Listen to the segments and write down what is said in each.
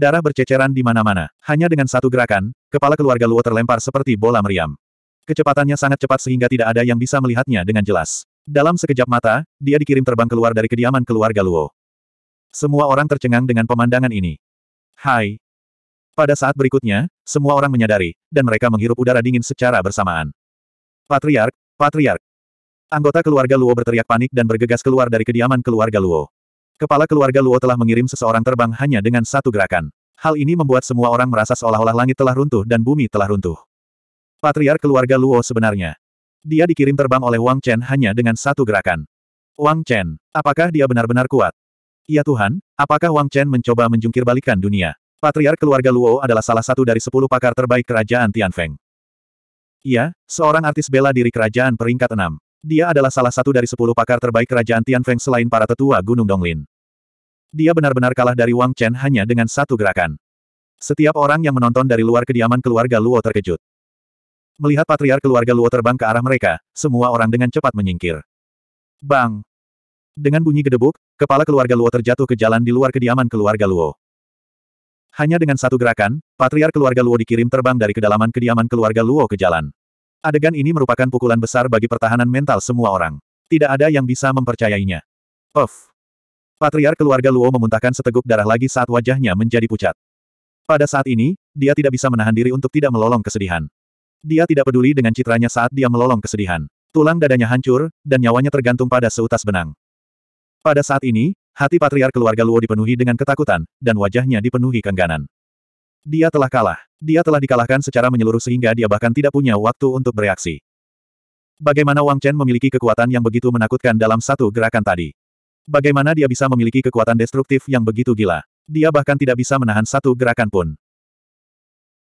Darah berceceran di mana-mana. Hanya dengan satu gerakan, kepala keluarga Luo terlempar seperti bola meriam. Kecepatannya sangat cepat sehingga tidak ada yang bisa melihatnya dengan jelas. Dalam sekejap mata, dia dikirim terbang keluar dari kediaman keluarga Luo. Semua orang tercengang dengan pemandangan ini. Hai. Pada saat berikutnya, semua orang menyadari, dan mereka menghirup udara dingin secara bersamaan. Patriark, Patriark. Anggota keluarga Luo berteriak panik dan bergegas keluar dari kediaman keluarga Luo. Kepala keluarga Luo telah mengirim seseorang terbang hanya dengan satu gerakan. Hal ini membuat semua orang merasa seolah-olah langit telah runtuh dan bumi telah runtuh. Patriar keluarga Luo sebenarnya. Dia dikirim terbang oleh Wang Chen hanya dengan satu gerakan. Wang Chen, apakah dia benar-benar kuat? Ya Tuhan, apakah Wang Chen mencoba menjungkir balikan dunia? Patriar keluarga Luo adalah salah satu dari sepuluh pakar terbaik kerajaan Tianfeng. Ia, seorang artis bela diri kerajaan peringkat enam. Dia adalah salah satu dari sepuluh pakar terbaik kerajaan Tianfeng selain para tetua Gunung Donglin. Dia benar-benar kalah dari Wang Chen hanya dengan satu gerakan. Setiap orang yang menonton dari luar kediaman keluarga Luo terkejut. Melihat patriar keluarga Luo terbang ke arah mereka, semua orang dengan cepat menyingkir. Bang! Dengan bunyi gedebuk, kepala keluarga Luo terjatuh ke jalan di luar kediaman keluarga Luo. Hanya dengan satu gerakan, patriar keluarga Luo dikirim terbang dari kedalaman kediaman keluarga Luo ke jalan. Adegan ini merupakan pukulan besar bagi pertahanan mental semua orang. Tidak ada yang bisa mempercayainya. Puff! Patriark keluarga Luo memuntahkan seteguk darah lagi saat wajahnya menjadi pucat. Pada saat ini, dia tidak bisa menahan diri untuk tidak melolong kesedihan. Dia tidak peduli dengan citranya saat dia melolong kesedihan. Tulang dadanya hancur, dan nyawanya tergantung pada seutas benang. Pada saat ini, hati patriark keluarga Luo dipenuhi dengan ketakutan, dan wajahnya dipenuhi kengganan. Dia telah kalah. Dia telah dikalahkan secara menyeluruh sehingga dia bahkan tidak punya waktu untuk bereaksi. Bagaimana Wang Chen memiliki kekuatan yang begitu menakutkan dalam satu gerakan tadi? Bagaimana dia bisa memiliki kekuatan destruktif yang begitu gila? Dia bahkan tidak bisa menahan satu gerakan pun.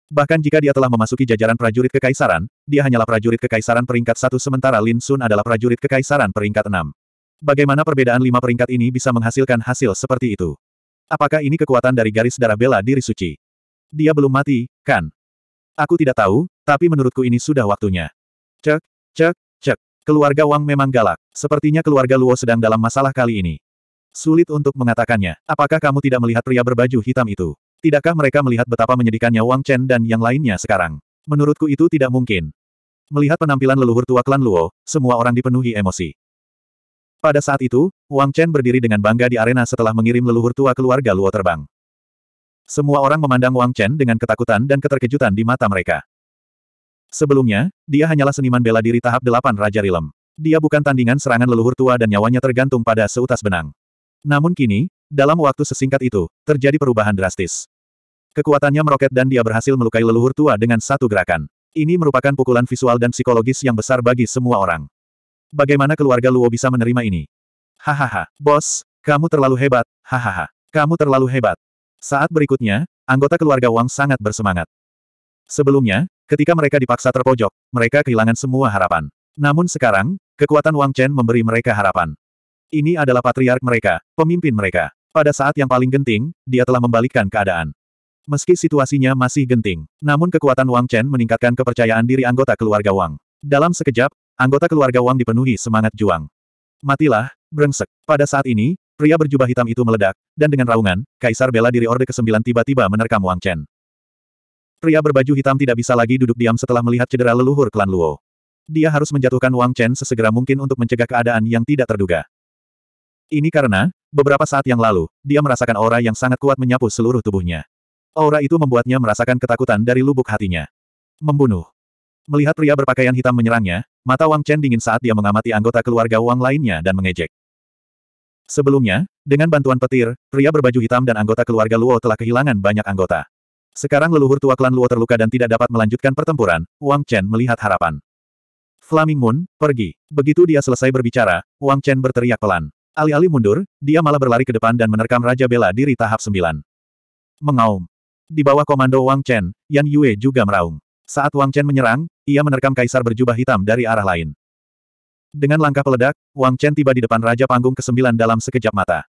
Bahkan jika dia telah memasuki jajaran prajurit kekaisaran, dia hanyalah prajurit kekaisaran peringkat satu sementara Lin Sun adalah prajurit kekaisaran peringkat enam. Bagaimana perbedaan lima peringkat ini bisa menghasilkan hasil seperti itu? Apakah ini kekuatan dari garis darah bela diri suci? Dia belum mati, kan? Aku tidak tahu, tapi menurutku ini sudah waktunya. Cek, cek, Keluarga Wang memang galak. Sepertinya keluarga Luo sedang dalam masalah kali ini. Sulit untuk mengatakannya. Apakah kamu tidak melihat pria berbaju hitam itu? Tidakkah mereka melihat betapa menyedihkannya Wang Chen dan yang lainnya sekarang? Menurutku itu tidak mungkin. Melihat penampilan leluhur tua klan Luo, semua orang dipenuhi emosi. Pada saat itu, Wang Chen berdiri dengan bangga di arena setelah mengirim leluhur tua keluarga Luo terbang. Semua orang memandang Wang Chen dengan ketakutan dan keterkejutan di mata mereka. Sebelumnya, dia hanyalah seniman bela diri tahap delapan Raja Rilem. Dia bukan tandingan serangan leluhur tua dan nyawanya tergantung pada seutas benang. Namun kini, dalam waktu sesingkat itu, terjadi perubahan drastis. Kekuatannya meroket dan dia berhasil melukai leluhur tua dengan satu gerakan. Ini merupakan pukulan visual dan psikologis yang besar bagi semua orang. Bagaimana keluarga Luo bisa menerima ini? Hahaha, bos, kamu terlalu hebat, hahaha, kamu terlalu hebat. Saat berikutnya, anggota keluarga Wang sangat bersemangat. Sebelumnya, ketika mereka dipaksa terpojok, mereka kehilangan semua harapan. Namun sekarang, kekuatan Wang Chen memberi mereka harapan. Ini adalah patriark mereka, pemimpin mereka. Pada saat yang paling genting, dia telah membalikkan keadaan. Meski situasinya masih genting, namun kekuatan Wang Chen meningkatkan kepercayaan diri anggota keluarga Wang. Dalam sekejap, anggota keluarga Wang dipenuhi semangat juang. Matilah, brengsek. Pada saat ini, Pria berjubah hitam itu meledak, dan dengan raungan, Kaisar bela diri Orde ke-9 tiba-tiba menerkam Wang Chen. Pria berbaju hitam tidak bisa lagi duduk diam setelah melihat cedera leluhur klan Luo. Dia harus menjatuhkan Wang Chen sesegera mungkin untuk mencegah keadaan yang tidak terduga. Ini karena, beberapa saat yang lalu, dia merasakan aura yang sangat kuat menyapu seluruh tubuhnya. Aura itu membuatnya merasakan ketakutan dari lubuk hatinya. Membunuh. Melihat pria berpakaian hitam menyerangnya, mata Wang Chen dingin saat dia mengamati anggota keluarga Wang lainnya dan mengejek. Sebelumnya, dengan bantuan petir, pria berbaju hitam dan anggota keluarga Luo telah kehilangan banyak anggota. Sekarang leluhur tua klan Luo terluka dan tidak dapat melanjutkan pertempuran, Wang Chen melihat harapan. Flaming Moon, pergi. Begitu dia selesai berbicara, Wang Chen berteriak pelan. Alih-alih mundur, dia malah berlari ke depan dan menerkam Raja Bela Diri tahap 9. Mengaum. Di bawah komando Wang Chen, Yan Yue juga meraung. Saat Wang Chen menyerang, ia menerkam kaisar berjubah hitam dari arah lain. Dengan langkah peledak, Wang Chen tiba di depan Raja Panggung ke-9 dalam sekejap mata.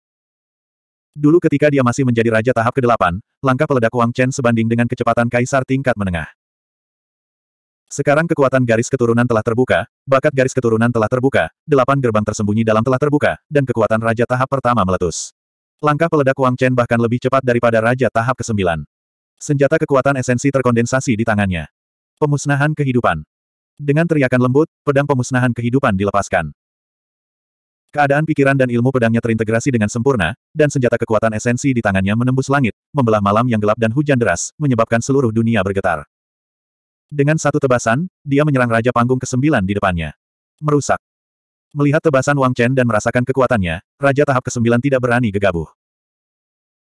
Dulu ketika dia masih menjadi raja tahap ke-8, langkah peledak Wang Chen sebanding dengan kecepatan kaisar tingkat menengah. Sekarang kekuatan garis keturunan telah terbuka, bakat garis keturunan telah terbuka, delapan gerbang tersembunyi dalam telah terbuka, dan kekuatan raja tahap pertama meletus. Langkah peledak Wang Chen bahkan lebih cepat daripada raja tahap ke-9. Senjata kekuatan esensi terkondensasi di tangannya. Pemusnahan kehidupan. Dengan teriakan lembut, pedang pemusnahan kehidupan dilepaskan. Keadaan pikiran dan ilmu pedangnya terintegrasi dengan sempurna, dan senjata kekuatan esensi di tangannya menembus langit, membelah malam yang gelap dan hujan deras, menyebabkan seluruh dunia bergetar. Dengan satu tebasan, dia menyerang Raja Panggung ke-9 di depannya. Merusak. Melihat tebasan Wang Chen dan merasakan kekuatannya, Raja Tahap ke-9 tidak berani gegabah.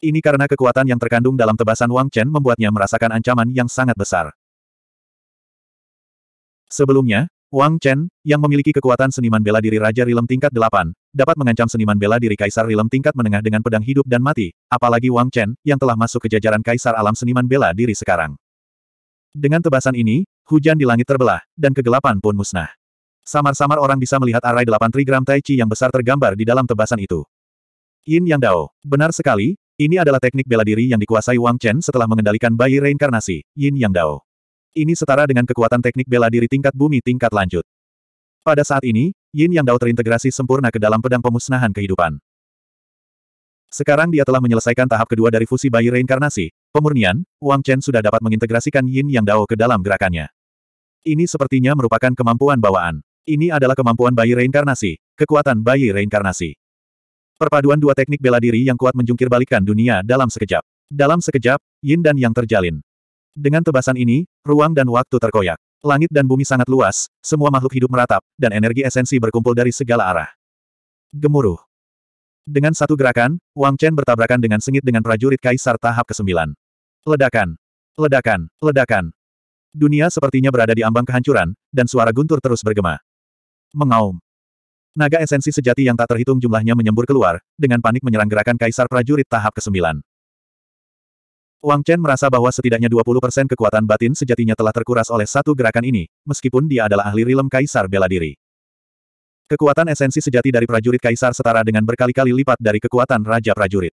Ini karena kekuatan yang terkandung dalam tebasan Wang Chen membuatnya merasakan ancaman yang sangat besar. Sebelumnya, Wang Chen, yang memiliki kekuatan seniman bela diri Raja Rilem tingkat 8, dapat mengancam seniman bela diri Kaisar Rilem tingkat menengah dengan pedang hidup dan mati, apalagi Wang Chen, yang telah masuk ke jajaran Kaisar Alam Seniman Bela Diri sekarang. Dengan tebasan ini, hujan di langit terbelah, dan kegelapan pun musnah. Samar-samar orang bisa melihat arai delapan trigram Tai Chi yang besar tergambar di dalam tebasan itu. Yin Yang Dao, benar sekali, ini adalah teknik bela diri yang dikuasai Wang Chen setelah mengendalikan bayi reinkarnasi, Yin Yang Dao. Ini setara dengan kekuatan teknik bela diri tingkat bumi tingkat lanjut. Pada saat ini, Yin Yang Dao terintegrasi sempurna ke dalam pedang pemusnahan kehidupan. Sekarang dia telah menyelesaikan tahap kedua dari fusi bayi reinkarnasi, pemurnian, Wang Chen sudah dapat mengintegrasikan Yin Yang Dao ke dalam gerakannya. Ini sepertinya merupakan kemampuan bawaan. Ini adalah kemampuan bayi reinkarnasi, kekuatan bayi reinkarnasi. Perpaduan dua teknik bela diri yang kuat menjungkir balikan dunia dalam sekejap. Dalam sekejap, Yin dan Yang terjalin. Dengan tebasan ini, ruang dan waktu terkoyak. Langit dan bumi sangat luas, semua makhluk hidup meratap, dan energi esensi berkumpul dari segala arah. Gemuruh. Dengan satu gerakan, Wang Chen bertabrakan dengan sengit dengan prajurit Kaisar tahap ke-9. Ledakan. Ledakan. Ledakan. Dunia sepertinya berada di ambang kehancuran, dan suara guntur terus bergema. Mengaum. Naga esensi sejati yang tak terhitung jumlahnya menyembur keluar, dengan panik menyerang gerakan Kaisar prajurit tahap ke-9. Wang Chen merasa bahwa setidaknya 20% kekuatan batin sejatinya telah terkuras oleh satu gerakan ini, meskipun dia adalah ahli rilem kaisar bela diri. Kekuatan esensi sejati dari prajurit kaisar setara dengan berkali-kali lipat dari kekuatan raja prajurit.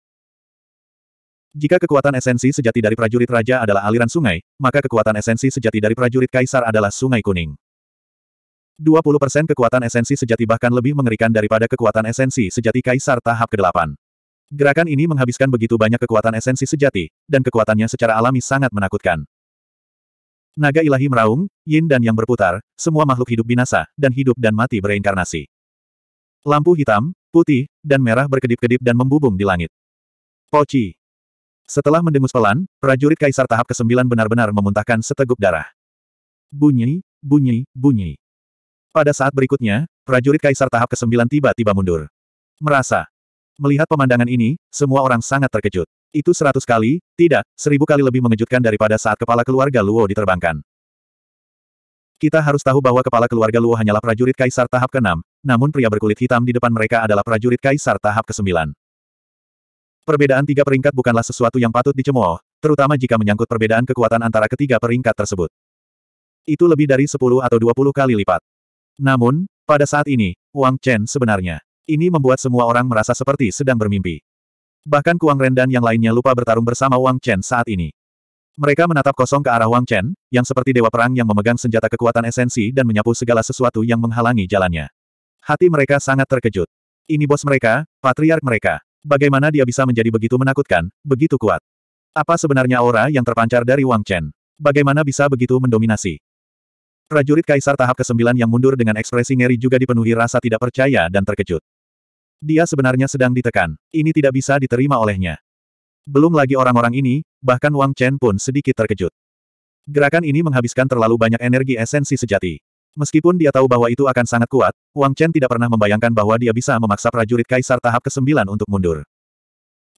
Jika kekuatan esensi sejati dari prajurit raja adalah aliran sungai, maka kekuatan esensi sejati dari prajurit kaisar adalah sungai kuning. 20% kekuatan esensi sejati bahkan lebih mengerikan daripada kekuatan esensi sejati kaisar tahap ke-8. Gerakan ini menghabiskan begitu banyak kekuatan esensi sejati, dan kekuatannya secara alami sangat menakutkan. Naga ilahi meraung, yin dan yang berputar, semua makhluk hidup binasa, dan hidup dan mati bereinkarnasi. Lampu hitam, putih, dan merah berkedip-kedip dan membubung di langit. Poci. Setelah mendengus pelan, prajurit kaisar tahap ke-9 benar-benar memuntahkan seteguk darah. Bunyi, bunyi, bunyi. Pada saat berikutnya, prajurit kaisar tahap ke-9 tiba-tiba mundur. Merasa, Melihat pemandangan ini, semua orang sangat terkejut. Itu seratus kali, tidak, seribu kali lebih mengejutkan daripada saat kepala keluarga Luo diterbangkan. Kita harus tahu bahwa kepala keluarga Luo hanyalah prajurit kaisar tahap ke-6, namun pria berkulit hitam di depan mereka adalah prajurit kaisar tahap ke-9. Perbedaan tiga peringkat bukanlah sesuatu yang patut dicemooh, terutama jika menyangkut perbedaan kekuatan antara ketiga peringkat tersebut. Itu lebih dari 10 atau 20 kali lipat. Namun, pada saat ini, Wang Chen sebenarnya ini membuat semua orang merasa seperti sedang bermimpi. Bahkan Kuang Ren dan yang lainnya lupa bertarung bersama Wang Chen saat ini. Mereka menatap kosong ke arah Wang Chen, yang seperti dewa perang yang memegang senjata kekuatan esensi dan menyapu segala sesuatu yang menghalangi jalannya. Hati mereka sangat terkejut. Ini bos mereka, patriark mereka. Bagaimana dia bisa menjadi begitu menakutkan, begitu kuat? Apa sebenarnya aura yang terpancar dari Wang Chen? Bagaimana bisa begitu mendominasi? Prajurit Kaisar tahap ke-9 yang mundur dengan ekspresi ngeri juga dipenuhi rasa tidak percaya dan terkejut. Dia sebenarnya sedang ditekan. Ini tidak bisa diterima olehnya. Belum lagi orang-orang ini, bahkan Wang Chen pun sedikit terkejut. Gerakan ini menghabiskan terlalu banyak energi esensi sejati. Meskipun dia tahu bahwa itu akan sangat kuat, Wang Chen tidak pernah membayangkan bahwa dia bisa memaksa prajurit kaisar tahap ke-9 untuk mundur.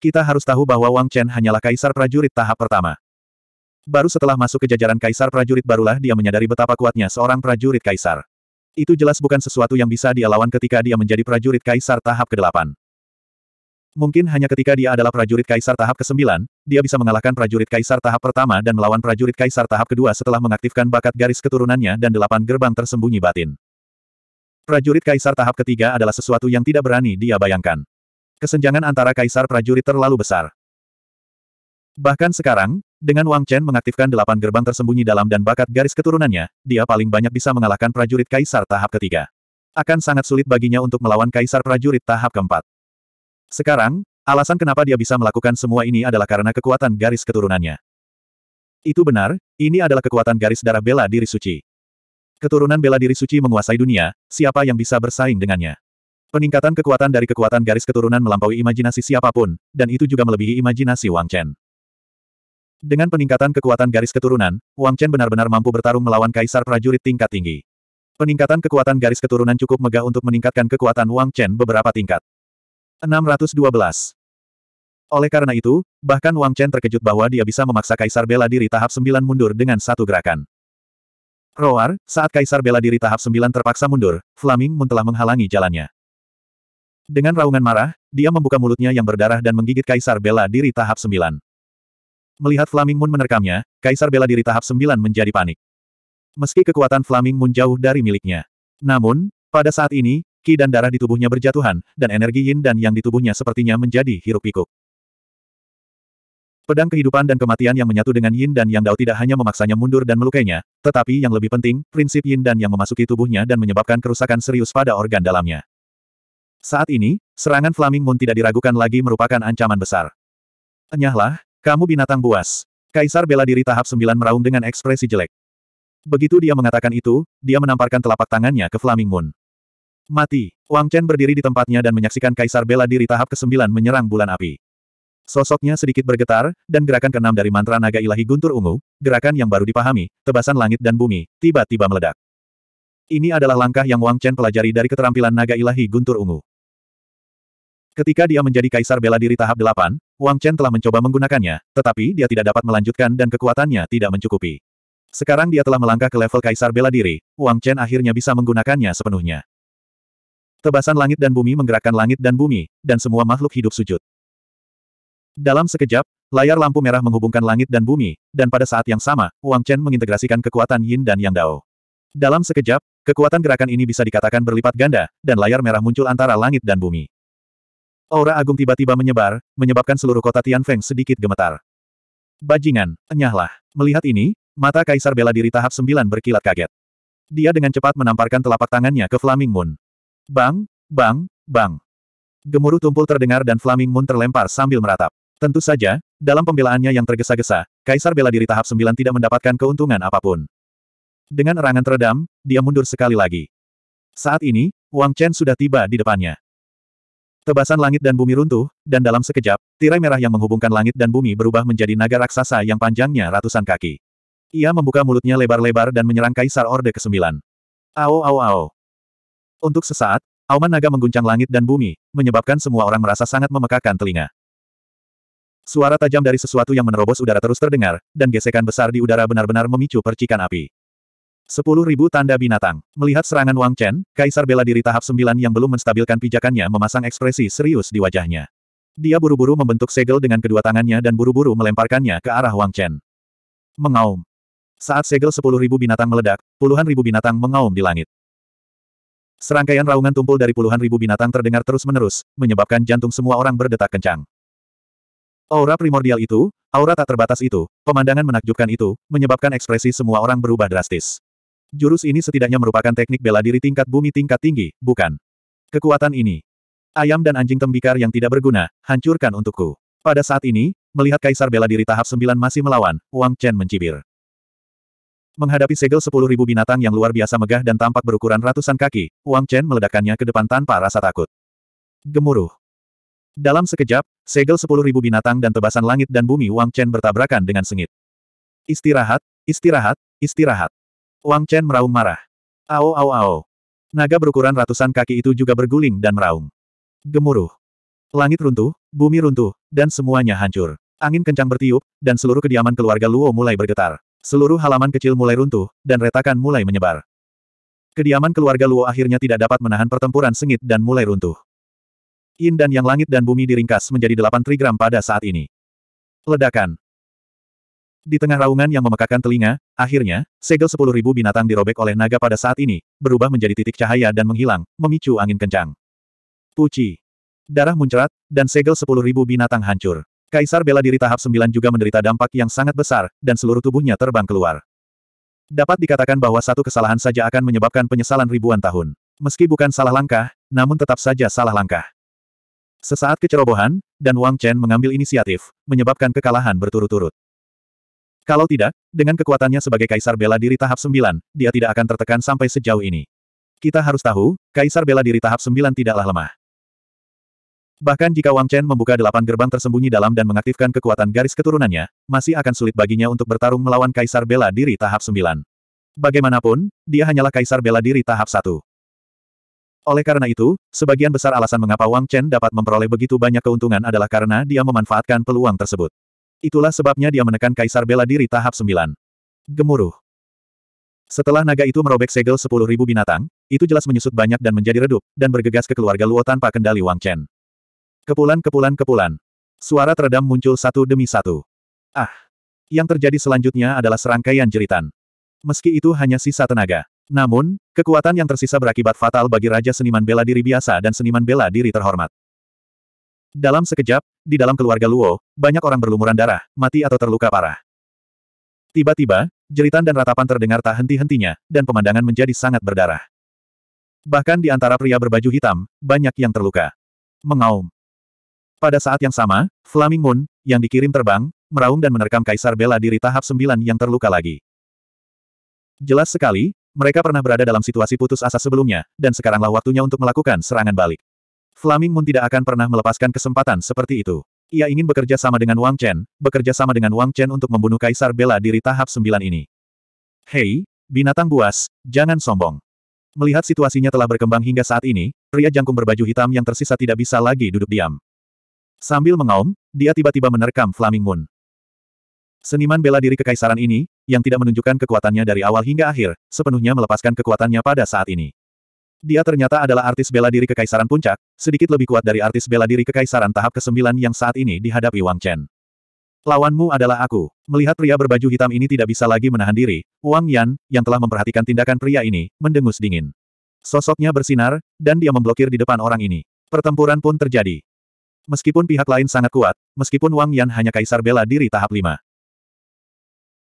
Kita harus tahu bahwa Wang Chen hanyalah kaisar prajurit tahap pertama. Baru setelah masuk ke jajaran kaisar prajurit barulah dia menyadari betapa kuatnya seorang prajurit kaisar. Itu jelas bukan sesuatu yang bisa dia lawan ketika dia menjadi prajurit kaisar tahap ke-8. Mungkin hanya ketika dia adalah prajurit kaisar tahap ke-9, dia bisa mengalahkan prajurit kaisar tahap pertama dan melawan prajurit kaisar tahap kedua setelah mengaktifkan bakat garis keturunannya dan delapan gerbang tersembunyi batin. Prajurit kaisar tahap ketiga adalah sesuatu yang tidak berani dia bayangkan. Kesenjangan antara kaisar prajurit terlalu besar. Bahkan sekarang, dengan Wang Chen mengaktifkan delapan gerbang tersembunyi dalam dan bakat garis keturunannya, dia paling banyak bisa mengalahkan prajurit kaisar tahap ketiga. Akan sangat sulit baginya untuk melawan kaisar prajurit tahap keempat. Sekarang, alasan kenapa dia bisa melakukan semua ini adalah karena kekuatan garis keturunannya. Itu benar, ini adalah kekuatan garis darah bela diri suci. Keturunan bela diri suci menguasai dunia, siapa yang bisa bersaing dengannya? Peningkatan kekuatan dari kekuatan garis keturunan melampaui imajinasi siapapun, dan itu juga melebihi imajinasi Wang Chen. Dengan peningkatan kekuatan garis keturunan, Wang Chen benar-benar mampu bertarung melawan kaisar prajurit tingkat tinggi. Peningkatan kekuatan garis keturunan cukup megah untuk meningkatkan kekuatan Wang Chen beberapa tingkat. 612. Oleh karena itu, bahkan Wang Chen terkejut bahwa dia bisa memaksa kaisar bela diri tahap 9 mundur dengan satu gerakan. Roar, saat kaisar bela diri tahap 9 terpaksa mundur, Flaming Moon telah menghalangi jalannya. Dengan raungan marah, dia membuka mulutnya yang berdarah dan menggigit kaisar bela diri tahap 9. Melihat Flaming Moon menerkamnya, Kaisar bela diri tahap 9 menjadi panik. Meski kekuatan Flaming Moon jauh dari miliknya. Namun, pada saat ini, ki dan darah di tubuhnya berjatuhan, dan energi yin dan yang di tubuhnya sepertinya menjadi hiruk-pikuk. Pedang kehidupan dan kematian yang menyatu dengan yin dan yang dao tidak hanya memaksanya mundur dan melukainya, tetapi yang lebih penting, prinsip yin dan yang memasuki tubuhnya dan menyebabkan kerusakan serius pada organ dalamnya. Saat ini, serangan Flaming Moon tidak diragukan lagi merupakan ancaman besar. Enyahlah, kamu binatang buas. Kaisar bela diri tahap sembilan meraung dengan ekspresi jelek. Begitu dia mengatakan itu, dia menamparkan telapak tangannya ke Flaming Moon. Mati. Wang Chen berdiri di tempatnya dan menyaksikan Kaisar bela diri tahap ke-9 menyerang bulan api. Sosoknya sedikit bergetar, dan gerakan keenam dari mantra naga ilahi guntur ungu, gerakan yang baru dipahami, tebasan langit dan bumi, tiba-tiba meledak. Ini adalah langkah yang Wang Chen pelajari dari keterampilan naga ilahi guntur ungu. Ketika dia menjadi kaisar bela diri tahap 8, Wang Chen telah mencoba menggunakannya, tetapi dia tidak dapat melanjutkan dan kekuatannya tidak mencukupi. Sekarang dia telah melangkah ke level kaisar bela diri, Wang Chen akhirnya bisa menggunakannya sepenuhnya. Tebasan langit dan bumi menggerakkan langit dan bumi, dan semua makhluk hidup sujud. Dalam sekejap, layar lampu merah menghubungkan langit dan bumi, dan pada saat yang sama, Wang Chen mengintegrasikan kekuatan Yin dan Yang Dao. Dalam sekejap, kekuatan gerakan ini bisa dikatakan berlipat ganda, dan layar merah muncul antara langit dan bumi. Aura agung tiba-tiba menyebar, menyebabkan seluruh kota Tianfeng sedikit gemetar. Bajingan, enyahlah. Melihat ini, mata Kaisar bela diri tahap Sembilan berkilat kaget. Dia dengan cepat menamparkan telapak tangannya ke Flaming Moon. Bang, bang, bang. Gemuruh tumpul terdengar dan Flaming Moon terlempar sambil meratap. Tentu saja, dalam pembelaannya yang tergesa-gesa, Kaisar bela diri tahap Sembilan tidak mendapatkan keuntungan apapun. Dengan erangan teredam, dia mundur sekali lagi. Saat ini, Wang Chen sudah tiba di depannya. Tebasan langit dan bumi runtuh, dan dalam sekejap, tirai merah yang menghubungkan langit dan bumi berubah menjadi naga raksasa yang panjangnya ratusan kaki. Ia membuka mulutnya lebar-lebar dan menyerang Kaisar Orde ke-9. Ao ao ao. Untuk sesaat, auman naga mengguncang langit dan bumi, menyebabkan semua orang merasa sangat memekakan telinga. Suara tajam dari sesuatu yang menerobos udara terus terdengar, dan gesekan besar di udara benar-benar memicu percikan api. Sepuluh ribu tanda binatang. Melihat serangan Wang Chen, Kaisar bela diri tahap sembilan yang belum menstabilkan pijakannya memasang ekspresi serius di wajahnya. Dia buru-buru membentuk segel dengan kedua tangannya dan buru-buru melemparkannya ke arah Wang Chen. Mengaum. Saat segel sepuluh ribu binatang meledak, puluhan ribu binatang mengaum di langit. Serangkaian raungan tumpul dari puluhan ribu binatang terdengar terus-menerus, menyebabkan jantung semua orang berdetak kencang. Aura primordial itu, aura tak terbatas itu, pemandangan menakjubkan itu, menyebabkan ekspresi semua orang berubah drastis. Jurus ini setidaknya merupakan teknik bela diri tingkat bumi tingkat tinggi, bukan? Kekuatan ini. Ayam dan anjing tembikar yang tidak berguna, hancurkan untukku. Pada saat ini, melihat Kaisar bela diri tahap 9 masih melawan, Wang Chen mencibir. Menghadapi segel 10.000 binatang yang luar biasa megah dan tampak berukuran ratusan kaki, Wang Chen meledakkannya ke depan tanpa rasa takut. Gemuruh. Dalam sekejap, segel 10.000 binatang dan tebasan langit dan bumi Wang Chen bertabrakan dengan sengit. Istirahat, istirahat, istirahat. Wang Chen meraung marah. Ao ao ao. Naga berukuran ratusan kaki itu juga berguling dan meraung. Gemuruh. Langit runtuh, bumi runtuh, dan semuanya hancur. Angin kencang bertiup, dan seluruh kediaman keluarga Luo mulai bergetar. Seluruh halaman kecil mulai runtuh, dan retakan mulai menyebar. Kediaman keluarga Luo akhirnya tidak dapat menahan pertempuran sengit dan mulai runtuh. Yin dan yang langit dan bumi diringkas menjadi delapan trigram pada saat ini. Ledakan. Di tengah raungan yang memekakan telinga, akhirnya, segel sepuluh ribu binatang dirobek oleh naga pada saat ini, berubah menjadi titik cahaya dan menghilang, memicu angin kencang. Puci. Darah muncrat, dan segel sepuluh ribu binatang hancur. Kaisar bela diri tahap sembilan juga menderita dampak yang sangat besar, dan seluruh tubuhnya terbang keluar. Dapat dikatakan bahwa satu kesalahan saja akan menyebabkan penyesalan ribuan tahun. Meski bukan salah langkah, namun tetap saja salah langkah. Sesaat kecerobohan, dan Wang Chen mengambil inisiatif, menyebabkan kekalahan berturut-turut. Kalau tidak, dengan kekuatannya sebagai kaisar bela diri tahap 9, dia tidak akan tertekan sampai sejauh ini. Kita harus tahu, kaisar bela diri tahap 9 tidaklah lemah. Bahkan jika Wang Chen membuka delapan gerbang tersembunyi dalam dan mengaktifkan kekuatan garis keturunannya, masih akan sulit baginya untuk bertarung melawan kaisar bela diri tahap 9. Bagaimanapun, dia hanyalah kaisar bela diri tahap 1. Oleh karena itu, sebagian besar alasan mengapa Wang Chen dapat memperoleh begitu banyak keuntungan adalah karena dia memanfaatkan peluang tersebut. Itulah sebabnya dia menekan Kaisar Bela Diri tahap 9. Gemuruh. Setelah naga itu merobek segel 10.000 binatang, itu jelas menyusut banyak dan menjadi redup, dan bergegas ke keluarga Luo tanpa kendali Wang Chen. Kepulan kepulan kepulan. Suara teredam muncul satu demi satu. Ah! Yang terjadi selanjutnya adalah serangkaian jeritan. Meski itu hanya sisa tenaga. Namun, kekuatan yang tersisa berakibat fatal bagi Raja Seniman Bela Diri Biasa dan Seniman Bela Diri Terhormat. Dalam sekejap, di dalam keluarga Luo, banyak orang berlumuran darah, mati atau terluka parah. Tiba-tiba, jeritan dan ratapan terdengar tak henti-hentinya, dan pemandangan menjadi sangat berdarah. Bahkan di antara pria berbaju hitam, banyak yang terluka. Mengaum. Pada saat yang sama, Flaming Moon, yang dikirim terbang, meraung dan menerkam Kaisar bela diri tahap sembilan yang terluka lagi. Jelas sekali, mereka pernah berada dalam situasi putus asa sebelumnya, dan sekaranglah waktunya untuk melakukan serangan balik. Flaming Moon tidak akan pernah melepaskan kesempatan seperti itu. Ia ingin bekerja sama dengan Wang Chen, bekerja sama dengan Wang Chen untuk membunuh Kaisar Bela Diri tahap 9 ini. Hei, binatang buas, jangan sombong. Melihat situasinya telah berkembang hingga saat ini, pria jangkung berbaju hitam yang tersisa tidak bisa lagi duduk diam. Sambil mengaum, dia tiba-tiba menerkam Flaming Moon. Seniman bela diri kekaisaran ini, yang tidak menunjukkan kekuatannya dari awal hingga akhir, sepenuhnya melepaskan kekuatannya pada saat ini. Dia ternyata adalah artis bela diri Kekaisaran Puncak, sedikit lebih kuat dari artis bela diri Kekaisaran tahap ke-9 yang saat ini dihadapi Wang Chen. Lawanmu adalah aku. Melihat pria berbaju hitam ini tidak bisa lagi menahan diri, Wang Yan, yang telah memperhatikan tindakan pria ini, mendengus dingin. Sosoknya bersinar, dan dia memblokir di depan orang ini. Pertempuran pun terjadi. Meskipun pihak lain sangat kuat, meskipun Wang Yan hanya kaisar bela diri tahap 5.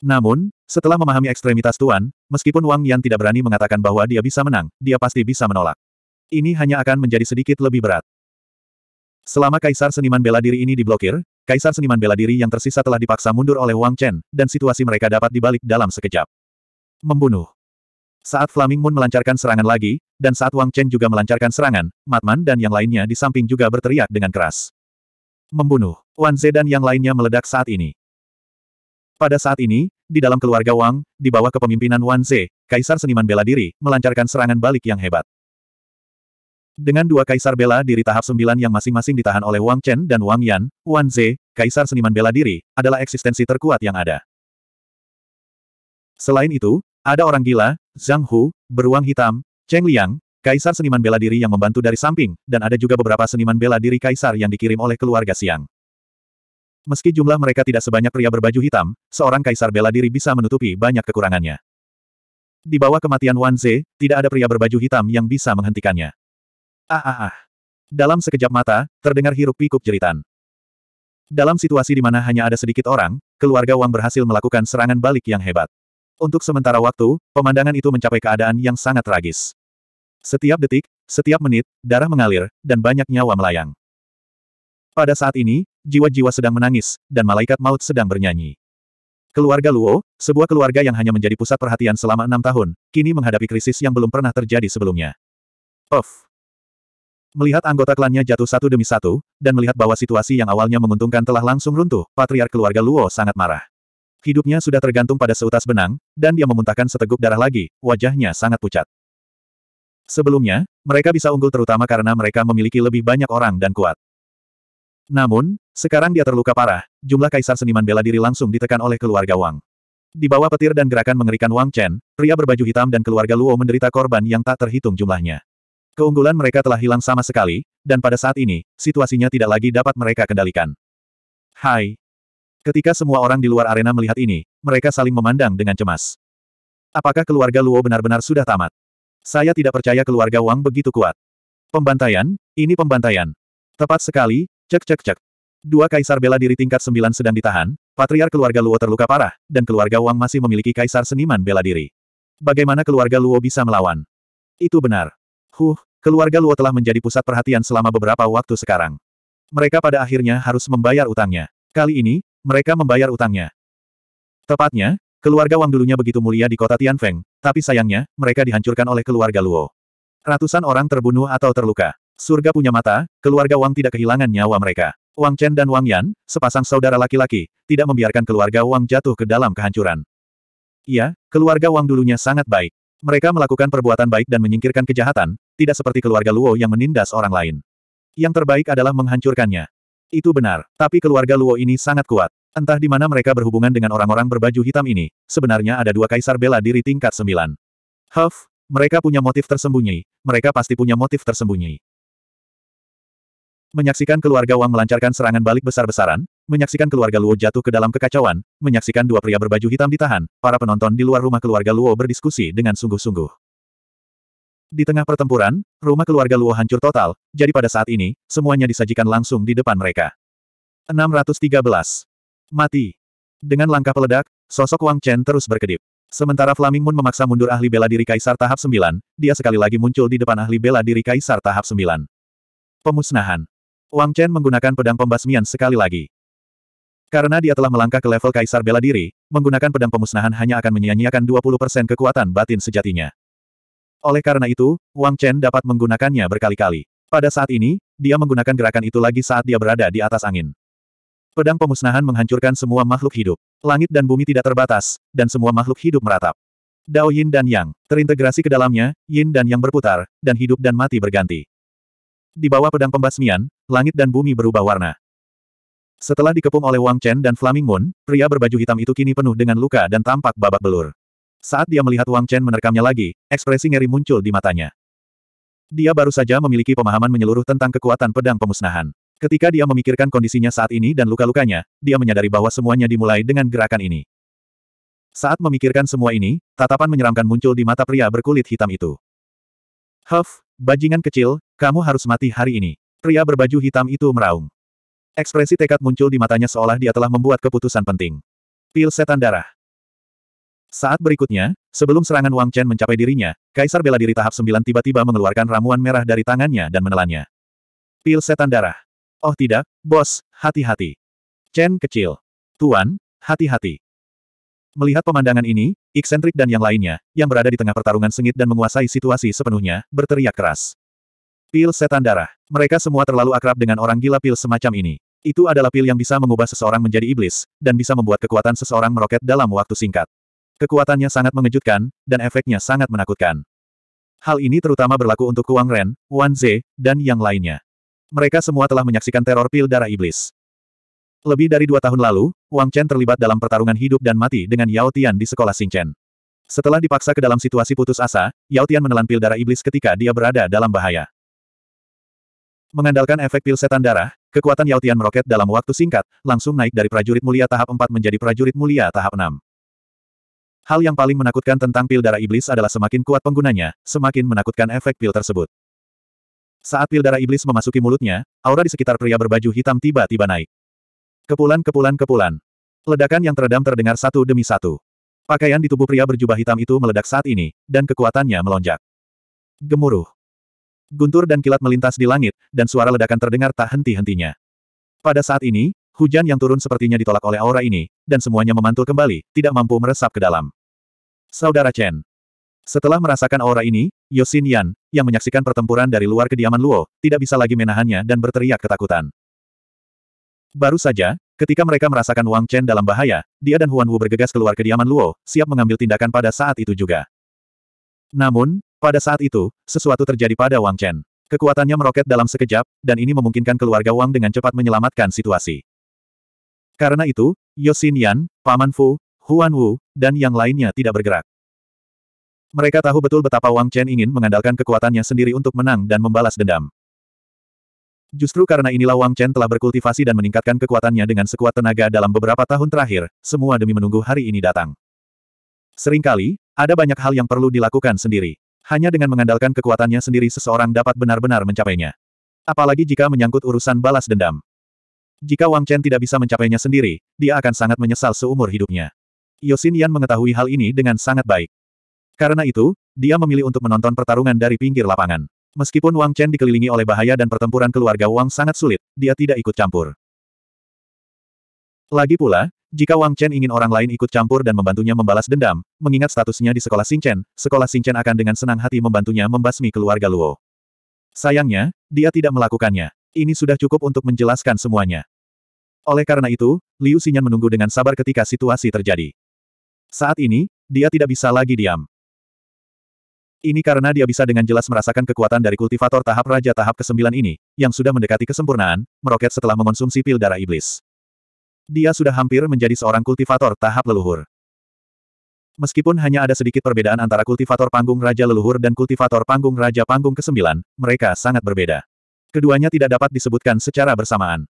Namun, setelah memahami ekstremitas Tuan, meskipun Wang Yan tidak berani mengatakan bahwa dia bisa menang, dia pasti bisa menolak. Ini hanya akan menjadi sedikit lebih berat. Selama Kaisar Seniman Bela Diri ini diblokir, Kaisar Seniman Bela Diri yang tersisa telah dipaksa mundur oleh Wang Chen, dan situasi mereka dapat dibalik dalam sekejap. Membunuh. Saat Flaming Moon melancarkan serangan lagi, dan saat Wang Chen juga melancarkan serangan, Matman dan yang lainnya di samping juga berteriak dengan keras. Membunuh. Wan Ze dan yang lainnya meledak saat ini. Pada saat ini, di dalam keluarga Wang, di bawah kepemimpinan Wan Ze, kaisar seniman bela diri, melancarkan serangan balik yang hebat. Dengan dua kaisar bela diri tahap sembilan yang masing-masing ditahan oleh Wang Chen dan Wang Yan, Wan Ze, kaisar seniman bela diri, adalah eksistensi terkuat yang ada. Selain itu, ada orang gila, Zhang Hu, beruang hitam, Cheng Liang, kaisar seniman bela diri yang membantu dari samping, dan ada juga beberapa seniman bela diri kaisar yang dikirim oleh keluarga Siang. Meski jumlah mereka tidak sebanyak pria berbaju hitam, seorang kaisar bela diri bisa menutupi banyak kekurangannya. Di bawah kematian Wan Ze, tidak ada pria berbaju hitam yang bisa menghentikannya. Ah ah ah. Dalam sekejap mata, terdengar hiruk pikuk jeritan. Dalam situasi di mana hanya ada sedikit orang, keluarga Wang berhasil melakukan serangan balik yang hebat. Untuk sementara waktu, pemandangan itu mencapai keadaan yang sangat tragis. Setiap detik, setiap menit, darah mengalir, dan banyak nyawa melayang. Pada saat ini, jiwa-jiwa sedang menangis, dan malaikat maut sedang bernyanyi. Keluarga Luo, sebuah keluarga yang hanya menjadi pusat perhatian selama enam tahun, kini menghadapi krisis yang belum pernah terjadi sebelumnya. Of, Melihat anggota klannya jatuh satu demi satu, dan melihat bahwa situasi yang awalnya menguntungkan telah langsung runtuh, patriark keluarga Luo sangat marah. Hidupnya sudah tergantung pada seutas benang, dan dia memuntahkan seteguk darah lagi, wajahnya sangat pucat. Sebelumnya, mereka bisa unggul terutama karena mereka memiliki lebih banyak orang dan kuat. Namun, sekarang dia terluka parah, jumlah kaisar seniman bela diri langsung ditekan oleh keluarga Wang. Di bawah petir dan gerakan mengerikan Wang Chen, pria berbaju hitam dan keluarga Luo menderita korban yang tak terhitung jumlahnya. Keunggulan mereka telah hilang sama sekali, dan pada saat ini, situasinya tidak lagi dapat mereka kendalikan. Hai. Ketika semua orang di luar arena melihat ini, mereka saling memandang dengan cemas. Apakah keluarga Luo benar-benar sudah tamat? Saya tidak percaya keluarga Wang begitu kuat. Pembantaian, ini pembantaian. Tepat sekali, Cek cek cek. Dua kaisar bela diri tingkat sembilan sedang ditahan, patriar keluarga Luo terluka parah, dan keluarga Wang masih memiliki kaisar seniman bela diri. Bagaimana keluarga Luo bisa melawan? Itu benar. Huh, keluarga Luo telah menjadi pusat perhatian selama beberapa waktu sekarang. Mereka pada akhirnya harus membayar utangnya. Kali ini, mereka membayar utangnya. Tepatnya, keluarga Wang dulunya begitu mulia di kota Tianfeng, tapi sayangnya, mereka dihancurkan oleh keluarga Luo. Ratusan orang terbunuh atau terluka. Surga punya mata, keluarga Wang tidak kehilangan nyawa mereka. Wang Chen dan Wang Yan, sepasang saudara laki-laki, tidak membiarkan keluarga Wang jatuh ke dalam kehancuran. Iya, keluarga Wang dulunya sangat baik. Mereka melakukan perbuatan baik dan menyingkirkan kejahatan, tidak seperti keluarga Luo yang menindas orang lain. Yang terbaik adalah menghancurkannya. Itu benar, tapi keluarga Luo ini sangat kuat. Entah di mana mereka berhubungan dengan orang-orang berbaju hitam ini, sebenarnya ada dua kaisar bela diri tingkat sembilan. Huff, mereka punya motif tersembunyi, mereka pasti punya motif tersembunyi. Menyaksikan keluarga Wang melancarkan serangan balik besar-besaran, menyaksikan keluarga Luo jatuh ke dalam kekacauan, menyaksikan dua pria berbaju hitam ditahan, para penonton di luar rumah keluarga Luo berdiskusi dengan sungguh-sungguh. Di tengah pertempuran, rumah keluarga Luo hancur total, jadi pada saat ini, semuanya disajikan langsung di depan mereka. 613. Mati. Dengan langkah peledak, sosok Wang Chen terus berkedip. Sementara Flaming Moon memaksa mundur ahli bela diri Kaisar tahap 9, dia sekali lagi muncul di depan ahli bela diri Kaisar tahap 9. Pemusnahan. Wang Chen menggunakan pedang pembasmian sekali lagi. Karena dia telah melangkah ke level Kaisar Bela Diri, menggunakan pedang pemusnahan hanya akan menyia-nyiakan 20% kekuatan batin sejatinya. Oleh karena itu, Wang Chen dapat menggunakannya berkali-kali. Pada saat ini, dia menggunakan gerakan itu lagi saat dia berada di atas angin. Pedang pemusnahan menghancurkan semua makhluk hidup. Langit dan bumi tidak terbatas, dan semua makhluk hidup meratap. Dao Yin dan Yang, terintegrasi ke dalamnya, Yin dan Yang berputar, dan hidup dan mati berganti. Di bawah pedang pembasmian, langit dan bumi berubah warna. Setelah dikepung oleh Wang Chen dan Flaming Moon, pria berbaju hitam itu kini penuh dengan luka dan tampak babak belur. Saat dia melihat Wang Chen menerkamnya lagi, ekspresi ngeri muncul di matanya. Dia baru saja memiliki pemahaman menyeluruh tentang kekuatan pedang pemusnahan. Ketika dia memikirkan kondisinya saat ini dan luka-lukanya, dia menyadari bahwa semuanya dimulai dengan gerakan ini. Saat memikirkan semua ini, tatapan menyeramkan muncul di mata pria berkulit hitam itu. Huff, bajingan kecil, kamu harus mati hari ini. Pria berbaju hitam itu meraung. Ekspresi tekad muncul di matanya seolah dia telah membuat keputusan penting. Pil setan darah. Saat berikutnya, sebelum serangan Wang Chen mencapai dirinya, Kaisar bela diri tahap 9 tiba-tiba mengeluarkan ramuan merah dari tangannya dan menelannya. Pil setan darah. Oh tidak, bos, hati-hati. Chen kecil. Tuan, hati-hati. Melihat pemandangan ini, Iksentrik dan yang lainnya, yang berada di tengah pertarungan sengit dan menguasai situasi sepenuhnya, berteriak keras. Pil setan darah. Mereka semua terlalu akrab dengan orang gila pil semacam ini. Itu adalah pil yang bisa mengubah seseorang menjadi iblis, dan bisa membuat kekuatan seseorang meroket dalam waktu singkat. Kekuatannya sangat mengejutkan, dan efeknya sangat menakutkan. Hal ini terutama berlaku untuk Kuang Ren, Wan Ze, dan yang lainnya. Mereka semua telah menyaksikan teror pil darah iblis. Lebih dari dua tahun lalu, Wang Chen terlibat dalam pertarungan hidup dan mati dengan Yao Tian di sekolah Xingchen. Setelah dipaksa ke dalam situasi putus asa, Yao Tian menelan pil darah iblis ketika dia berada dalam bahaya. Mengandalkan efek pil setan darah, kekuatan Yautian meroket dalam waktu singkat, langsung naik dari prajurit mulia tahap 4 menjadi prajurit mulia tahap 6. Hal yang paling menakutkan tentang pil darah iblis adalah semakin kuat penggunanya, semakin menakutkan efek pil tersebut. Saat pil darah iblis memasuki mulutnya, aura di sekitar pria berbaju hitam tiba-tiba naik. Kepulan kepulan kepulan. Ledakan yang teredam terdengar satu demi satu. Pakaian di tubuh pria berjubah hitam itu meledak saat ini, dan kekuatannya melonjak. Gemuruh. Guntur dan kilat melintas di langit, dan suara ledakan terdengar tak henti-hentinya. Pada saat ini, hujan yang turun sepertinya ditolak oleh aura ini, dan semuanya memantul kembali, tidak mampu meresap ke dalam. Saudara Chen. Setelah merasakan aura ini, Yosin Yan, yang menyaksikan pertempuran dari luar kediaman Luo, tidak bisa lagi menahannya dan berteriak ketakutan. Baru saja, ketika mereka merasakan Wang Chen dalam bahaya, dia dan Huan Wu bergegas keluar kediaman Luo, siap mengambil tindakan pada saat itu juga. Namun, pada saat itu, sesuatu terjadi pada Wang Chen. Kekuatannya meroket dalam sekejap, dan ini memungkinkan keluarga Wang dengan cepat menyelamatkan situasi. Karena itu, Yosin Yan, Paman Fu, Huan Wu, dan yang lainnya tidak bergerak. Mereka tahu betul betapa Wang Chen ingin mengandalkan kekuatannya sendiri untuk menang dan membalas dendam. Justru karena inilah Wang Chen telah berkultivasi dan meningkatkan kekuatannya dengan sekuat tenaga dalam beberapa tahun terakhir, semua demi menunggu hari ini datang. Seringkali, ada banyak hal yang perlu dilakukan sendiri. Hanya dengan mengandalkan kekuatannya sendiri seseorang dapat benar-benar mencapainya. Apalagi jika menyangkut urusan balas dendam. Jika Wang Chen tidak bisa mencapainya sendiri, dia akan sangat menyesal seumur hidupnya. Yosin Yan mengetahui hal ini dengan sangat baik. Karena itu, dia memilih untuk menonton pertarungan dari pinggir lapangan. Meskipun Wang Chen dikelilingi oleh bahaya dan pertempuran keluarga Wang sangat sulit, dia tidak ikut campur. Lagi pula, jika Wang Chen ingin orang lain ikut campur dan membantunya membalas dendam, mengingat statusnya di sekolah Chen, sekolah Chen akan dengan senang hati membantunya membasmi keluarga Luo. Sayangnya, dia tidak melakukannya. Ini sudah cukup untuk menjelaskan semuanya. Oleh karena itu, Liu Xinyan menunggu dengan sabar ketika situasi terjadi. Saat ini, dia tidak bisa lagi diam. Ini karena dia bisa dengan jelas merasakan kekuatan dari kultivator tahap Raja tahap ke-9 ini, yang sudah mendekati kesempurnaan, meroket setelah mengonsumsi pil darah iblis. Dia sudah hampir menjadi seorang kultivator tahap leluhur. Meskipun hanya ada sedikit perbedaan antara kultivator panggung Raja Leluhur dan kultivator panggung Raja Panggung ke-9, mereka sangat berbeda. Keduanya tidak dapat disebutkan secara bersamaan.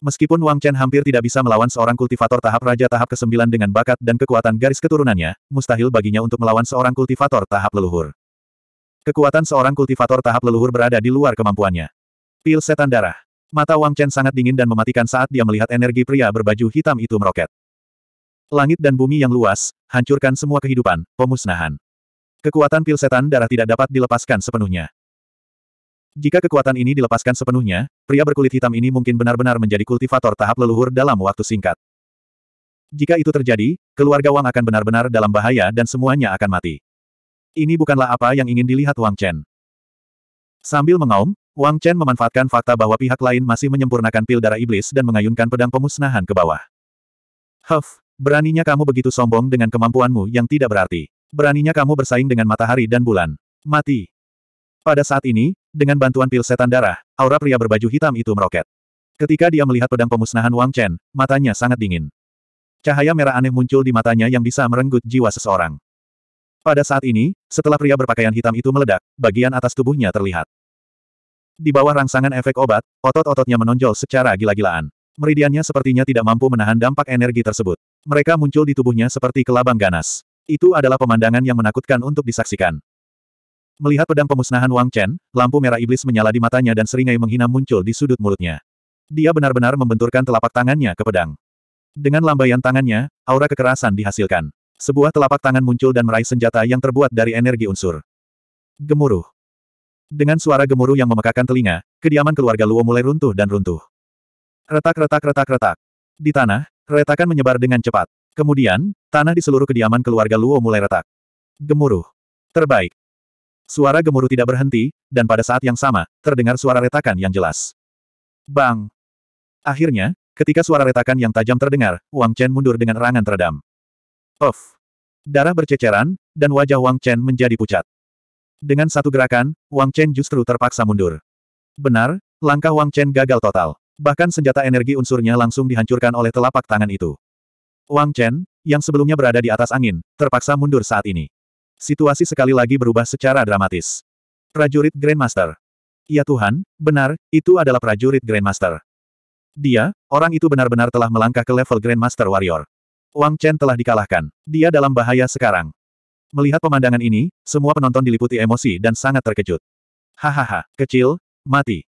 Meskipun Wang Chen hampir tidak bisa melawan seorang kultivator tahap Raja tahap ke-9 dengan bakat dan kekuatan garis keturunannya, mustahil baginya untuk melawan seorang kultivator tahap leluhur. Kekuatan seorang kultivator tahap leluhur berada di luar kemampuannya. Pil setan darah. Mata Wang Chen sangat dingin dan mematikan saat dia melihat energi pria berbaju hitam itu meroket. Langit dan bumi yang luas, hancurkan semua kehidupan, pemusnahan. Kekuatan pil setan darah tidak dapat dilepaskan sepenuhnya. Jika kekuatan ini dilepaskan sepenuhnya, pria berkulit hitam ini mungkin benar-benar menjadi kultivator tahap leluhur dalam waktu singkat. Jika itu terjadi, keluarga Wang akan benar-benar dalam bahaya dan semuanya akan mati. Ini bukanlah apa yang ingin dilihat Wang Chen. Sambil mengaum, Wang Chen memanfaatkan fakta bahwa pihak lain masih menyempurnakan pil darah iblis dan mengayunkan pedang pemusnahan ke bawah. Huff, beraninya kamu begitu sombong dengan kemampuanmu yang tidak berarti. Beraninya kamu bersaing dengan matahari dan bulan. Mati. Pada saat ini, dengan bantuan pil setan darah, aura pria berbaju hitam itu meroket. Ketika dia melihat pedang pemusnahan Wang Chen, matanya sangat dingin. Cahaya merah aneh muncul di matanya yang bisa merenggut jiwa seseorang. Pada saat ini, setelah pria berpakaian hitam itu meledak, bagian atas tubuhnya terlihat. Di bawah rangsangan efek obat, otot-ototnya menonjol secara gila-gilaan. Meridiannya sepertinya tidak mampu menahan dampak energi tersebut. Mereka muncul di tubuhnya seperti kelabang ganas. Itu adalah pemandangan yang menakutkan untuk disaksikan. Melihat pedang pemusnahan Wang Chen, lampu merah iblis menyala di matanya dan seringai menghina muncul di sudut mulutnya. Dia benar-benar membenturkan telapak tangannya ke pedang. Dengan lambaian tangannya, aura kekerasan dihasilkan. Sebuah telapak tangan muncul dan meraih senjata yang terbuat dari energi unsur. Gemuruh. Dengan suara gemuruh yang memekakan telinga, kediaman keluarga Luo mulai runtuh dan runtuh. Retak-retak-retak-retak. Di tanah, retakan menyebar dengan cepat. Kemudian, tanah di seluruh kediaman keluarga Luo mulai retak. Gemuruh. Terbaik. Suara gemuruh tidak berhenti, dan pada saat yang sama, terdengar suara retakan yang jelas. Bang! Akhirnya, ketika suara retakan yang tajam terdengar, Wang Chen mundur dengan erangan teredam. Of. Darah berceceran, dan wajah Wang Chen menjadi pucat. Dengan satu gerakan, Wang Chen justru terpaksa mundur. Benar, langkah Wang Chen gagal total. Bahkan senjata energi unsurnya langsung dihancurkan oleh telapak tangan itu. Wang Chen, yang sebelumnya berada di atas angin, terpaksa mundur saat ini. Situasi sekali lagi berubah secara dramatis. Prajurit Grandmaster. Ya Tuhan, benar, itu adalah prajurit Grandmaster. Dia, orang itu benar-benar telah melangkah ke level Grandmaster Warrior. Wang Chen telah dikalahkan. Dia dalam bahaya sekarang. Melihat pemandangan ini, semua penonton diliputi emosi dan sangat terkejut. Hahaha, kecil, mati.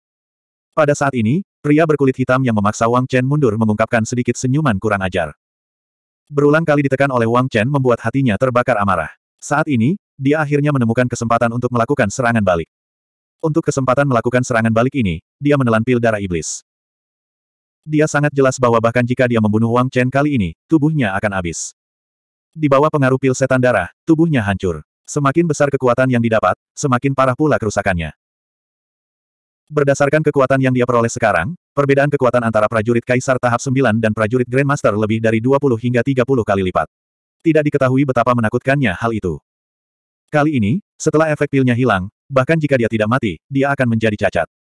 Pada saat ini, pria berkulit hitam yang memaksa Wang Chen mundur mengungkapkan sedikit senyuman kurang ajar. Berulang kali ditekan oleh Wang Chen membuat hatinya terbakar amarah. Saat ini, dia akhirnya menemukan kesempatan untuk melakukan serangan balik. Untuk kesempatan melakukan serangan balik ini, dia menelan pil darah iblis. Dia sangat jelas bahwa bahkan jika dia membunuh Wang Chen kali ini, tubuhnya akan habis. Di bawah pengaruh pil setan darah, tubuhnya hancur. Semakin besar kekuatan yang didapat, semakin parah pula kerusakannya. Berdasarkan kekuatan yang dia peroleh sekarang, perbedaan kekuatan antara prajurit Kaisar tahap 9 dan prajurit Grandmaster lebih dari 20 hingga 30 kali lipat. Tidak diketahui betapa menakutkannya hal itu. Kali ini, setelah efek pilnya hilang, bahkan jika dia tidak mati, dia akan menjadi cacat.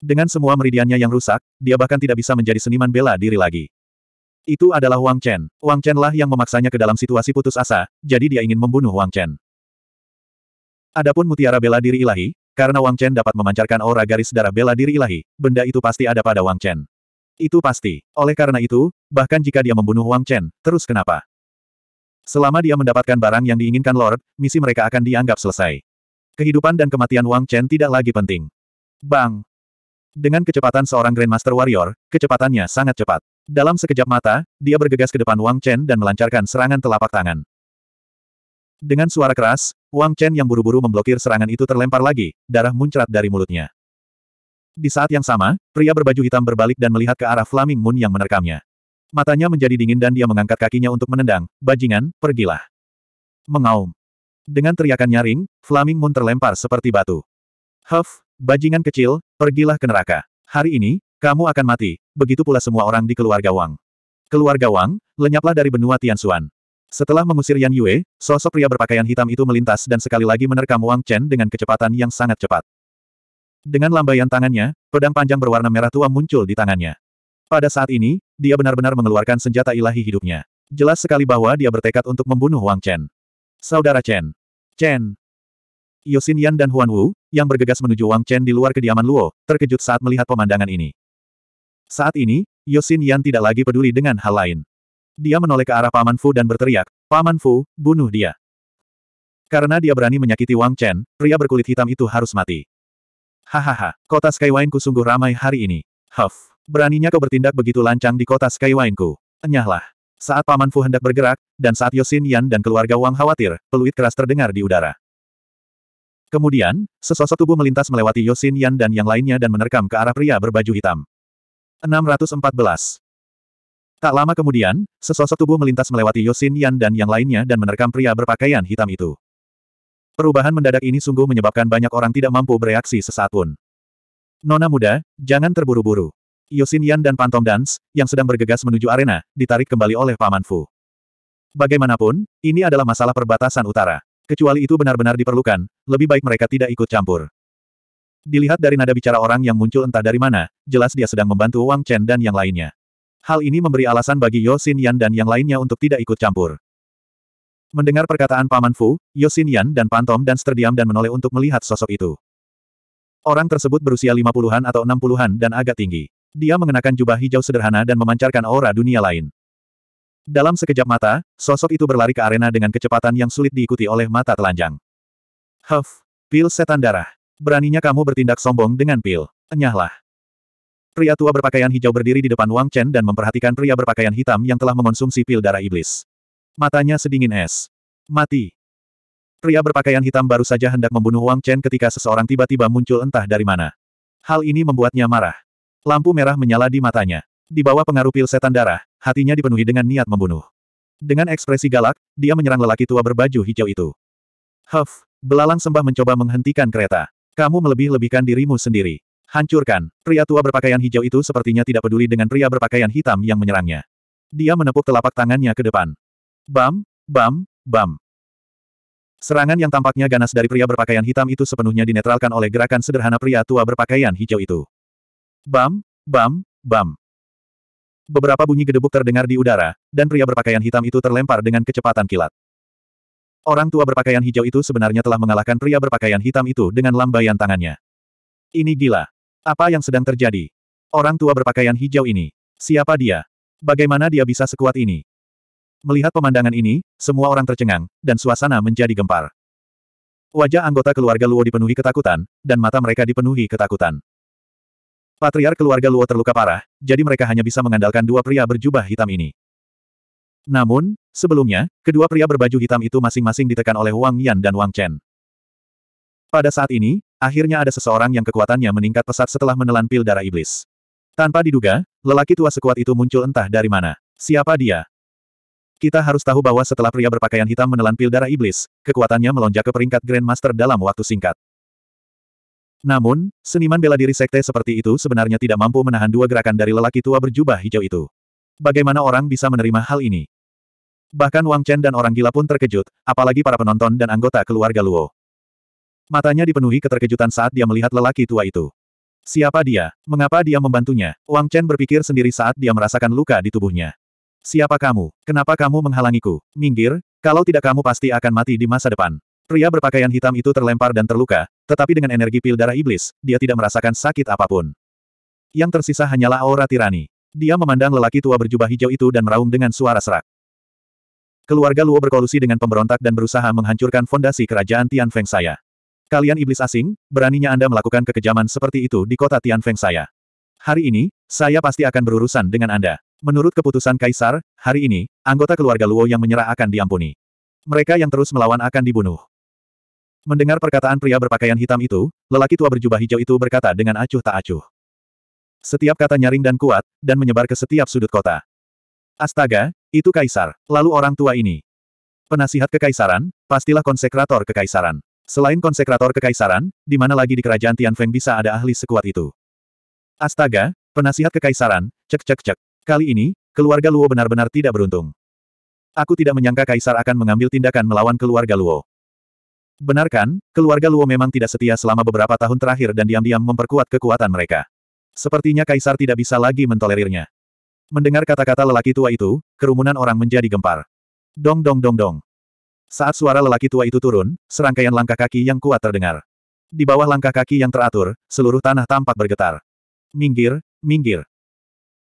Dengan semua meridiannya yang rusak, dia bahkan tidak bisa menjadi seniman bela diri lagi. Itu adalah Wang Chen. Wang Chen lah yang memaksanya ke dalam situasi putus asa, jadi dia ingin membunuh Wang Chen. Adapun mutiara bela diri ilahi, karena Wang Chen dapat memancarkan aura garis darah bela diri ilahi, benda itu pasti ada pada Wang Chen. Itu pasti. Oleh karena itu, bahkan jika dia membunuh Wang Chen, terus kenapa? Selama dia mendapatkan barang yang diinginkan Lord, misi mereka akan dianggap selesai. Kehidupan dan kematian Wang Chen tidak lagi penting. Bang! Dengan kecepatan seorang Grandmaster Warrior, kecepatannya sangat cepat. Dalam sekejap mata, dia bergegas ke depan Wang Chen dan melancarkan serangan telapak tangan. Dengan suara keras, Wang Chen yang buru-buru memblokir serangan itu terlempar lagi, darah muncrat dari mulutnya. Di saat yang sama, pria berbaju hitam berbalik dan melihat ke arah Flaming Moon yang menerkamnya. Matanya menjadi dingin dan dia mengangkat kakinya untuk menendang, bajingan, pergilah. Mengaum. Dengan teriakan nyaring, Flaming Moon terlempar seperti batu. Huff, bajingan kecil, pergilah ke neraka. Hari ini, kamu akan mati, begitu pula semua orang di keluarga Wang. Keluarga Wang, lenyaplah dari benua Tianxuan. Setelah mengusir Yan Yue, sosok pria berpakaian hitam itu melintas dan sekali lagi menerkam Wang Chen dengan kecepatan yang sangat cepat. Dengan lambaian tangannya, pedang panjang berwarna merah tua muncul di tangannya. Pada saat ini, dia benar-benar mengeluarkan senjata ilahi hidupnya. Jelas sekali bahwa dia bertekad untuk membunuh Wang Chen. Saudara Chen. Chen. Yosin Yan dan Huan Wu, yang bergegas menuju Wang Chen di luar kediaman Luo, terkejut saat melihat pemandangan ini. Saat ini, Yosin Yan tidak lagi peduli dengan hal lain. Dia menoleh ke arah Paman Fu dan berteriak, Paman Fu, bunuh dia. Karena dia berani menyakiti Wang Chen, pria berkulit hitam itu harus mati. Hahaha, kota Skywine-ku sungguh ramai hari ini. Huff, beraninya kau bertindak begitu lancang di kota Skywine-ku. Enyahlah. Saat Paman Fu hendak bergerak, dan saat Yosin Yan dan keluarga Wang khawatir, peluit keras terdengar di udara. Kemudian, sesosok tubuh melintas melewati Yosin Yan dan yang lainnya dan menerkam ke arah pria berbaju hitam. 614. Tak lama kemudian, sesosok tubuh melintas melewati Yosin Yan dan yang lainnya dan menerkam pria berpakaian hitam itu. Perubahan mendadak ini sungguh menyebabkan banyak orang tidak mampu bereaksi sesaat pun. Nona muda, jangan terburu-buru. Yosin Yan dan Pantom Dance, yang sedang bergegas menuju arena, ditarik kembali oleh Paman Fu. Bagaimanapun, ini adalah masalah perbatasan utara. Kecuali itu benar-benar diperlukan, lebih baik mereka tidak ikut campur. Dilihat dari nada bicara orang yang muncul entah dari mana, jelas dia sedang membantu Wang Chen dan yang lainnya. Hal ini memberi alasan bagi Yo Xin Yan dan yang lainnya untuk tidak ikut campur. Mendengar perkataan Paman Fu, Yo Xin Yan dan Pantom dan terdiam dan menoleh untuk melihat sosok itu. Orang tersebut berusia lima puluhan atau enam puluhan dan agak tinggi. Dia mengenakan jubah hijau sederhana dan memancarkan aura dunia lain. Dalam sekejap mata, sosok itu berlari ke arena dengan kecepatan yang sulit diikuti oleh mata telanjang. Huff, pil setan darah. Beraninya kamu bertindak sombong dengan pil. Enyahlah. Pria tua berpakaian hijau berdiri di depan Wang Chen dan memperhatikan pria berpakaian hitam yang telah mengonsumsi pil darah iblis. Matanya sedingin es. Mati. Pria berpakaian hitam baru saja hendak membunuh Wang Chen ketika seseorang tiba-tiba muncul entah dari mana. Hal ini membuatnya marah. Lampu merah menyala di matanya. Di bawah pengaruh pil setan darah, hatinya dipenuhi dengan niat membunuh. Dengan ekspresi galak, dia menyerang lelaki tua berbaju hijau itu. Huff, belalang sembah mencoba menghentikan kereta. Kamu melebih-lebihkan dirimu sendiri. Hancurkan. Pria tua berpakaian hijau itu sepertinya tidak peduli dengan pria berpakaian hitam yang menyerangnya. Dia menepuk telapak tangannya ke depan. Bam, bam, bam. Serangan yang tampaknya ganas dari pria berpakaian hitam itu sepenuhnya dinetralkan oleh gerakan sederhana pria tua berpakaian hijau itu. Bam, bam, bam. Beberapa bunyi gedebuk terdengar di udara, dan pria berpakaian hitam itu terlempar dengan kecepatan kilat. Orang tua berpakaian hijau itu sebenarnya telah mengalahkan pria berpakaian hitam itu dengan lambaian tangannya. Ini gila. Apa yang sedang terjadi? Orang tua berpakaian hijau ini. Siapa dia? Bagaimana dia bisa sekuat ini? Melihat pemandangan ini, semua orang tercengang, dan suasana menjadi gempar. Wajah anggota keluarga Luo dipenuhi ketakutan, dan mata mereka dipenuhi ketakutan. Patriar keluarga Luo terluka parah, jadi mereka hanya bisa mengandalkan dua pria berjubah hitam ini. Namun, Sebelumnya, kedua pria berbaju hitam itu masing-masing ditekan oleh Wang Yan dan Wang Chen. Pada saat ini, akhirnya ada seseorang yang kekuatannya meningkat pesat setelah menelan pil darah iblis. Tanpa diduga, lelaki tua sekuat itu muncul entah dari mana. Siapa dia? Kita harus tahu bahwa setelah pria berpakaian hitam menelan pil darah iblis, kekuatannya melonjak ke peringkat Grandmaster dalam waktu singkat. Namun, seniman bela diri sekte seperti itu sebenarnya tidak mampu menahan dua gerakan dari lelaki tua berjubah hijau itu. Bagaimana orang bisa menerima hal ini? Bahkan Wang Chen dan orang gila pun terkejut, apalagi para penonton dan anggota keluarga Luo. Matanya dipenuhi keterkejutan saat dia melihat lelaki tua itu. Siapa dia? Mengapa dia membantunya? Wang Chen berpikir sendiri saat dia merasakan luka di tubuhnya. Siapa kamu? Kenapa kamu menghalangiku? Minggir, kalau tidak kamu pasti akan mati di masa depan. Pria berpakaian hitam itu terlempar dan terluka, tetapi dengan energi pil darah iblis, dia tidak merasakan sakit apapun. Yang tersisa hanyalah aura tirani. Dia memandang lelaki tua berjubah hijau itu dan meraung dengan suara serak. Keluarga Luo berkolusi dengan pemberontak dan berusaha menghancurkan fondasi kerajaan Tian Feng saya. Kalian iblis asing, beraninya Anda melakukan kekejaman seperti itu di kota Tianfeng saya. Hari ini, saya pasti akan berurusan dengan Anda. Menurut keputusan Kaisar, hari ini, anggota keluarga Luo yang menyerah akan diampuni. Mereka yang terus melawan akan dibunuh. Mendengar perkataan pria berpakaian hitam itu, lelaki tua berjubah hijau itu berkata dengan acuh tak acuh. Setiap kata nyaring dan kuat, dan menyebar ke setiap sudut kota. Astaga, itu kaisar, lalu orang tua ini. Penasihat kekaisaran, pastilah konsekrator kekaisaran. Selain konsekrator kekaisaran, di mana lagi di kerajaan Tianfeng bisa ada ahli sekuat itu? Astaga, penasihat kekaisaran, cek cek cek. Kali ini, keluarga Luo benar-benar tidak beruntung. Aku tidak menyangka kaisar akan mengambil tindakan melawan keluarga Luo. Benarkan? keluarga Luo memang tidak setia selama beberapa tahun terakhir dan diam-diam memperkuat kekuatan mereka. Sepertinya kaisar tidak bisa lagi mentolerirnya. Mendengar kata-kata lelaki tua itu, kerumunan orang menjadi gempar. Dong dong dong dong. Saat suara lelaki tua itu turun, serangkaian langkah kaki yang kuat terdengar. Di bawah langkah kaki yang teratur, seluruh tanah tampak bergetar. Minggir, minggir.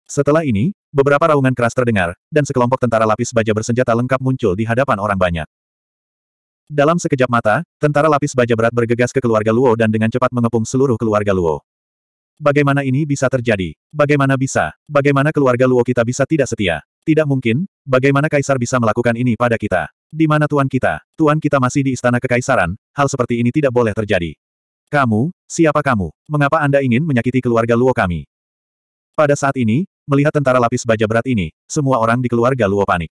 Setelah ini, beberapa raungan keras terdengar, dan sekelompok tentara lapis baja bersenjata lengkap muncul di hadapan orang banyak. Dalam sekejap mata, tentara lapis baja berat bergegas ke keluarga Luo dan dengan cepat mengepung seluruh keluarga Luo. Bagaimana ini bisa terjadi? Bagaimana bisa? Bagaimana keluarga Luo kita bisa tidak setia? Tidak mungkin, bagaimana kaisar bisa melakukan ini pada kita? Di mana tuan kita? Tuan kita masih di istana kekaisaran, hal seperti ini tidak boleh terjadi. Kamu, siapa kamu? Mengapa Anda ingin menyakiti keluarga Luo kami? Pada saat ini, melihat tentara lapis baja berat ini, semua orang di keluarga Luo panik.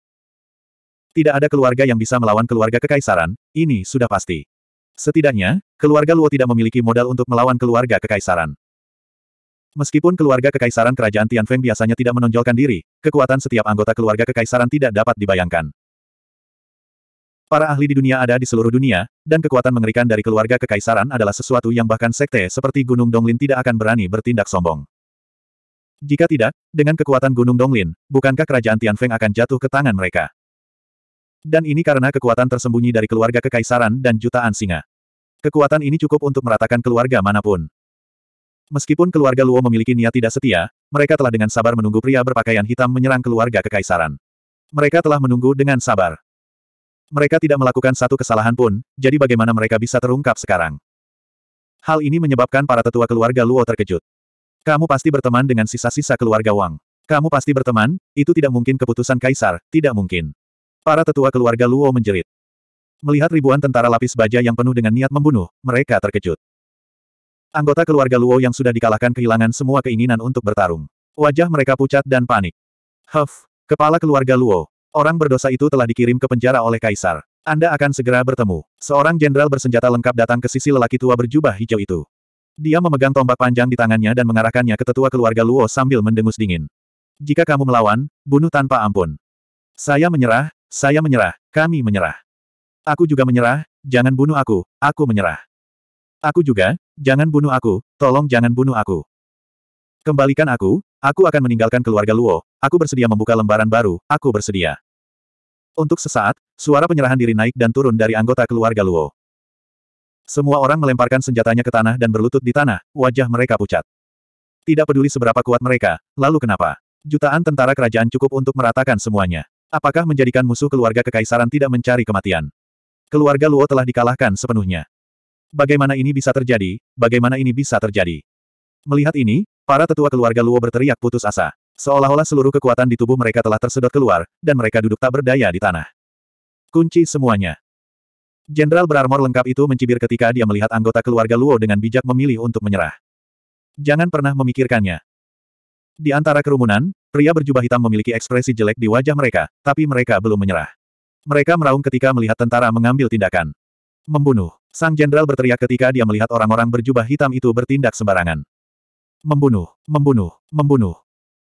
Tidak ada keluarga yang bisa melawan keluarga kekaisaran, ini sudah pasti. Setidaknya, keluarga Luo tidak memiliki modal untuk melawan keluarga kekaisaran. Meskipun keluarga kekaisaran kerajaan Tianfeng biasanya tidak menonjolkan diri, kekuatan setiap anggota keluarga kekaisaran tidak dapat dibayangkan. Para ahli di dunia ada di seluruh dunia, dan kekuatan mengerikan dari keluarga kekaisaran adalah sesuatu yang bahkan sekte seperti Gunung Donglin tidak akan berani bertindak sombong. Jika tidak, dengan kekuatan Gunung Donglin, bukankah kerajaan Tianfeng akan jatuh ke tangan mereka? Dan ini karena kekuatan tersembunyi dari keluarga kekaisaran dan jutaan singa. Kekuatan ini cukup untuk meratakan keluarga manapun. Meskipun keluarga Luo memiliki niat tidak setia, mereka telah dengan sabar menunggu pria berpakaian hitam menyerang keluarga kekaisaran. Mereka telah menunggu dengan sabar. Mereka tidak melakukan satu kesalahan pun, jadi bagaimana mereka bisa terungkap sekarang? Hal ini menyebabkan para tetua keluarga Luo terkejut. Kamu pasti berteman dengan sisa-sisa keluarga Wang. Kamu pasti berteman, itu tidak mungkin keputusan kaisar, tidak mungkin. Para tetua keluarga Luo menjerit. Melihat ribuan tentara lapis baja yang penuh dengan niat membunuh, mereka terkejut. Anggota keluarga Luo yang sudah dikalahkan kehilangan semua keinginan untuk bertarung. Wajah mereka pucat dan panik. Huff, kepala keluarga Luo. Orang berdosa itu telah dikirim ke penjara oleh kaisar. Anda akan segera bertemu. Seorang jenderal bersenjata lengkap datang ke sisi lelaki tua berjubah hijau itu. Dia memegang tombak panjang di tangannya dan mengarahkannya ke tetua keluarga Luo sambil mendengus dingin. Jika kamu melawan, bunuh tanpa ampun. Saya menyerah, saya menyerah, kami menyerah. Aku juga menyerah, jangan bunuh aku, aku menyerah. Aku juga, Jangan bunuh aku, tolong jangan bunuh aku. Kembalikan aku, aku akan meninggalkan keluarga Luo, aku bersedia membuka lembaran baru, aku bersedia. Untuk sesaat, suara penyerahan diri naik dan turun dari anggota keluarga Luo. Semua orang melemparkan senjatanya ke tanah dan berlutut di tanah, wajah mereka pucat. Tidak peduli seberapa kuat mereka, lalu kenapa? Jutaan tentara kerajaan cukup untuk meratakan semuanya. Apakah menjadikan musuh keluarga kekaisaran tidak mencari kematian? Keluarga Luo telah dikalahkan sepenuhnya. Bagaimana ini bisa terjadi? Bagaimana ini bisa terjadi? Melihat ini, para tetua keluarga Luo berteriak putus asa. Seolah-olah seluruh kekuatan di tubuh mereka telah tersedot keluar, dan mereka duduk tak berdaya di tanah. Kunci semuanya. Jenderal berarmor lengkap itu mencibir ketika dia melihat anggota keluarga Luo dengan bijak memilih untuk menyerah. Jangan pernah memikirkannya. Di antara kerumunan, pria berjubah hitam memiliki ekspresi jelek di wajah mereka, tapi mereka belum menyerah. Mereka meraung ketika melihat tentara mengambil tindakan. Membunuh. Sang jenderal berteriak ketika dia melihat orang-orang berjubah hitam itu bertindak sembarangan. Membunuh, membunuh, membunuh.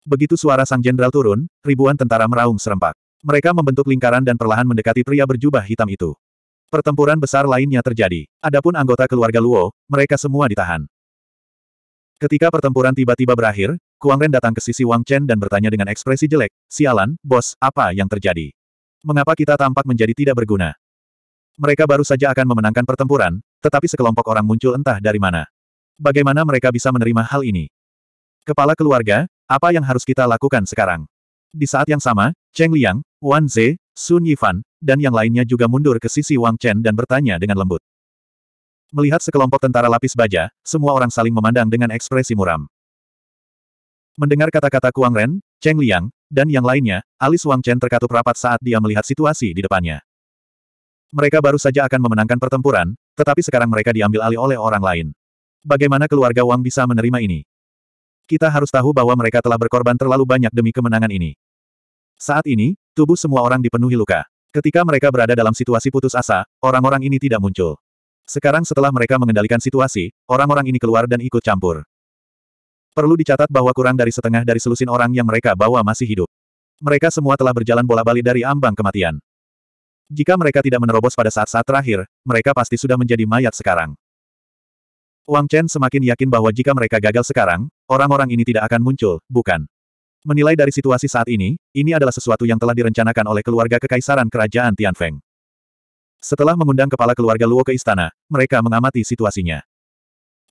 Begitu suara sang jenderal turun, ribuan tentara meraung serempak. Mereka membentuk lingkaran dan perlahan mendekati pria berjubah hitam itu. Pertempuran besar lainnya terjadi. Adapun anggota keluarga Luo, mereka semua ditahan. Ketika pertempuran tiba-tiba berakhir, Kuang Ren datang ke sisi Wang Chen dan bertanya dengan ekspresi jelek, Sialan, bos, apa yang terjadi? Mengapa kita tampak menjadi tidak berguna? Mereka baru saja akan memenangkan pertempuran, tetapi sekelompok orang muncul entah dari mana. Bagaimana mereka bisa menerima hal ini? Kepala keluarga, apa yang harus kita lakukan sekarang? Di saat yang sama, Cheng Liang, Wan Ze, Sun Yifan, dan yang lainnya juga mundur ke sisi Wang Chen dan bertanya dengan lembut. Melihat sekelompok tentara lapis baja, semua orang saling memandang dengan ekspresi muram. Mendengar kata-kata Kuang Ren, Cheng Liang, dan yang lainnya, alis Wang Chen terkatup rapat saat dia melihat situasi di depannya. Mereka baru saja akan memenangkan pertempuran, tetapi sekarang mereka diambil alih oleh orang lain. Bagaimana keluarga Wang bisa menerima ini? Kita harus tahu bahwa mereka telah berkorban terlalu banyak demi kemenangan ini. Saat ini, tubuh semua orang dipenuhi luka. Ketika mereka berada dalam situasi putus asa, orang-orang ini tidak muncul. Sekarang setelah mereka mengendalikan situasi, orang-orang ini keluar dan ikut campur. Perlu dicatat bahwa kurang dari setengah dari selusin orang yang mereka bawa masih hidup. Mereka semua telah berjalan bola-balik dari ambang kematian. Jika mereka tidak menerobos pada saat-saat terakhir, mereka pasti sudah menjadi mayat sekarang. Wang Chen semakin yakin bahwa jika mereka gagal sekarang, orang-orang ini tidak akan muncul, bukan? Menilai dari situasi saat ini, ini adalah sesuatu yang telah direncanakan oleh keluarga kekaisaran kerajaan Tianfeng. Setelah mengundang kepala keluarga Luo ke istana, mereka mengamati situasinya.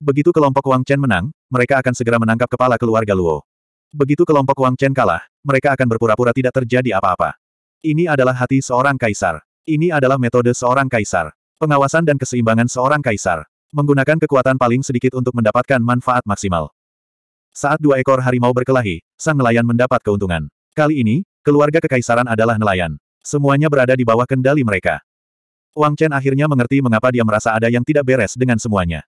Begitu kelompok Wang Chen menang, mereka akan segera menangkap kepala keluarga Luo. Begitu kelompok Wang Chen kalah, mereka akan berpura-pura tidak terjadi apa-apa. Ini adalah hati seorang kaisar. Ini adalah metode seorang kaisar. Pengawasan dan keseimbangan seorang kaisar. Menggunakan kekuatan paling sedikit untuk mendapatkan manfaat maksimal. Saat dua ekor harimau berkelahi, sang nelayan mendapat keuntungan. Kali ini, keluarga kekaisaran adalah nelayan. Semuanya berada di bawah kendali mereka. Wang Chen akhirnya mengerti mengapa dia merasa ada yang tidak beres dengan semuanya.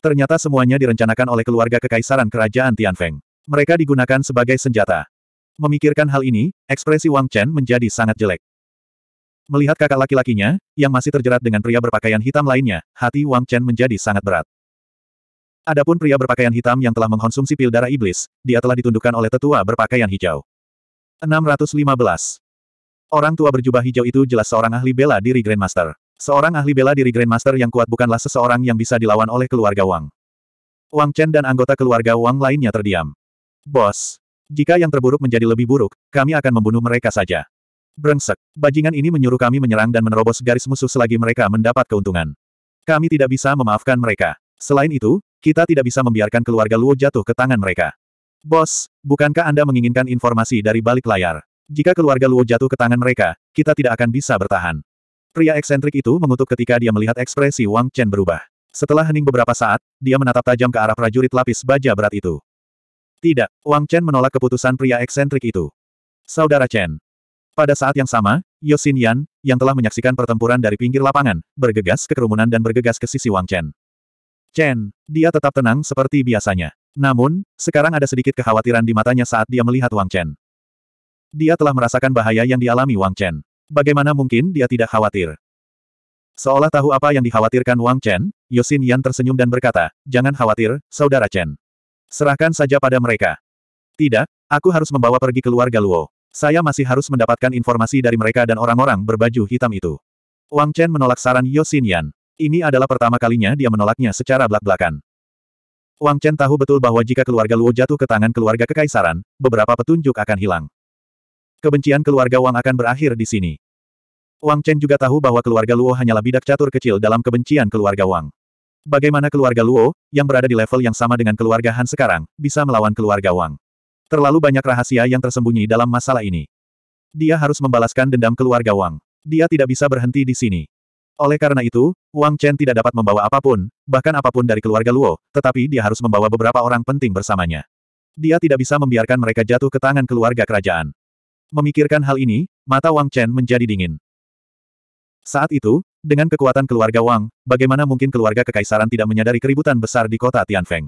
Ternyata semuanya direncanakan oleh keluarga kekaisaran kerajaan Tianfeng. Mereka digunakan sebagai senjata. Memikirkan hal ini, ekspresi Wang Chen menjadi sangat jelek. Melihat kakak laki-lakinya, yang masih terjerat dengan pria berpakaian hitam lainnya, hati Wang Chen menjadi sangat berat. Adapun pria berpakaian hitam yang telah mengkonsumsi pil darah iblis, dia telah ditundukkan oleh tetua berpakaian hijau. 615. Orang tua berjubah hijau itu jelas seorang ahli bela diri Grandmaster. Seorang ahli bela diri Grandmaster yang kuat bukanlah seseorang yang bisa dilawan oleh keluarga Wang. Wang Chen dan anggota keluarga Wang lainnya terdiam. Bos, jika yang terburuk menjadi lebih buruk, kami akan membunuh mereka saja. Brengsek, bajingan ini menyuruh kami menyerang dan menerobos garis musuh selagi mereka mendapat keuntungan. Kami tidak bisa memaafkan mereka. Selain itu, kita tidak bisa membiarkan keluarga Luo jatuh ke tangan mereka. Bos, bukankah Anda menginginkan informasi dari balik layar? Jika keluarga Luo jatuh ke tangan mereka, kita tidak akan bisa bertahan. Pria eksentrik itu mengutuk ketika dia melihat ekspresi Wang Chen berubah. Setelah hening beberapa saat, dia menatap tajam ke arah prajurit lapis baja berat itu. Tidak, Wang Chen menolak keputusan pria eksentrik itu. Saudara Chen, pada saat yang sama, Yosin Yan, yang telah menyaksikan pertempuran dari pinggir lapangan, bergegas ke kerumunan dan bergegas ke sisi Wang Chen. Chen, dia tetap tenang seperti biasanya. Namun, sekarang ada sedikit kekhawatiran di matanya saat dia melihat Wang Chen. Dia telah merasakan bahaya yang dialami Wang Chen. Bagaimana mungkin dia tidak khawatir? Seolah tahu apa yang dikhawatirkan Wang Chen, Yosin Yan tersenyum dan berkata, Jangan khawatir, Saudara Chen. Serahkan saja pada mereka. Tidak, aku harus membawa pergi keluarga Luo. Saya masih harus mendapatkan informasi dari mereka dan orang-orang berbaju hitam itu. Wang Chen menolak saran Yosinian. Ini adalah pertama kalinya dia menolaknya secara belak-belakan. Wang Chen tahu betul bahwa jika keluarga Luo jatuh ke tangan keluarga kekaisaran, beberapa petunjuk akan hilang. Kebencian keluarga Wang akan berakhir di sini. Wang Chen juga tahu bahwa keluarga Luo hanyalah bidak catur kecil dalam kebencian keluarga Wang. Bagaimana keluarga Luo, yang berada di level yang sama dengan keluarga Han sekarang, bisa melawan keluarga Wang? Terlalu banyak rahasia yang tersembunyi dalam masalah ini. Dia harus membalaskan dendam keluarga Wang. Dia tidak bisa berhenti di sini. Oleh karena itu, Wang Chen tidak dapat membawa apapun, bahkan apapun dari keluarga Luo, tetapi dia harus membawa beberapa orang penting bersamanya. Dia tidak bisa membiarkan mereka jatuh ke tangan keluarga kerajaan. Memikirkan hal ini, mata Wang Chen menjadi dingin. Saat itu, dengan kekuatan keluarga Wang, bagaimana mungkin keluarga kekaisaran tidak menyadari keributan besar di kota Tianfeng?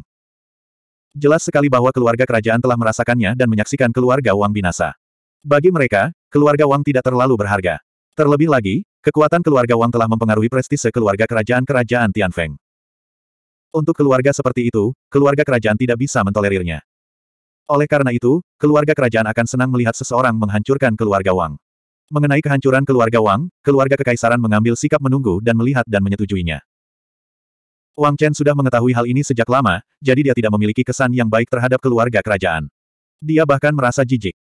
Jelas sekali bahwa keluarga kerajaan telah merasakannya dan menyaksikan keluarga Wang binasa. Bagi mereka, keluarga Wang tidak terlalu berharga. Terlebih lagi, kekuatan keluarga Wang telah mempengaruhi prestise keluarga kerajaan-kerajaan Tianfeng. Untuk keluarga seperti itu, keluarga kerajaan tidak bisa mentolerirnya. Oleh karena itu, keluarga kerajaan akan senang melihat seseorang menghancurkan keluarga Wang. Mengenai kehancuran keluarga Wang, keluarga kekaisaran mengambil sikap menunggu dan melihat dan menyetujuinya. Wang Chen sudah mengetahui hal ini sejak lama, jadi dia tidak memiliki kesan yang baik terhadap keluarga kerajaan. Dia bahkan merasa jijik.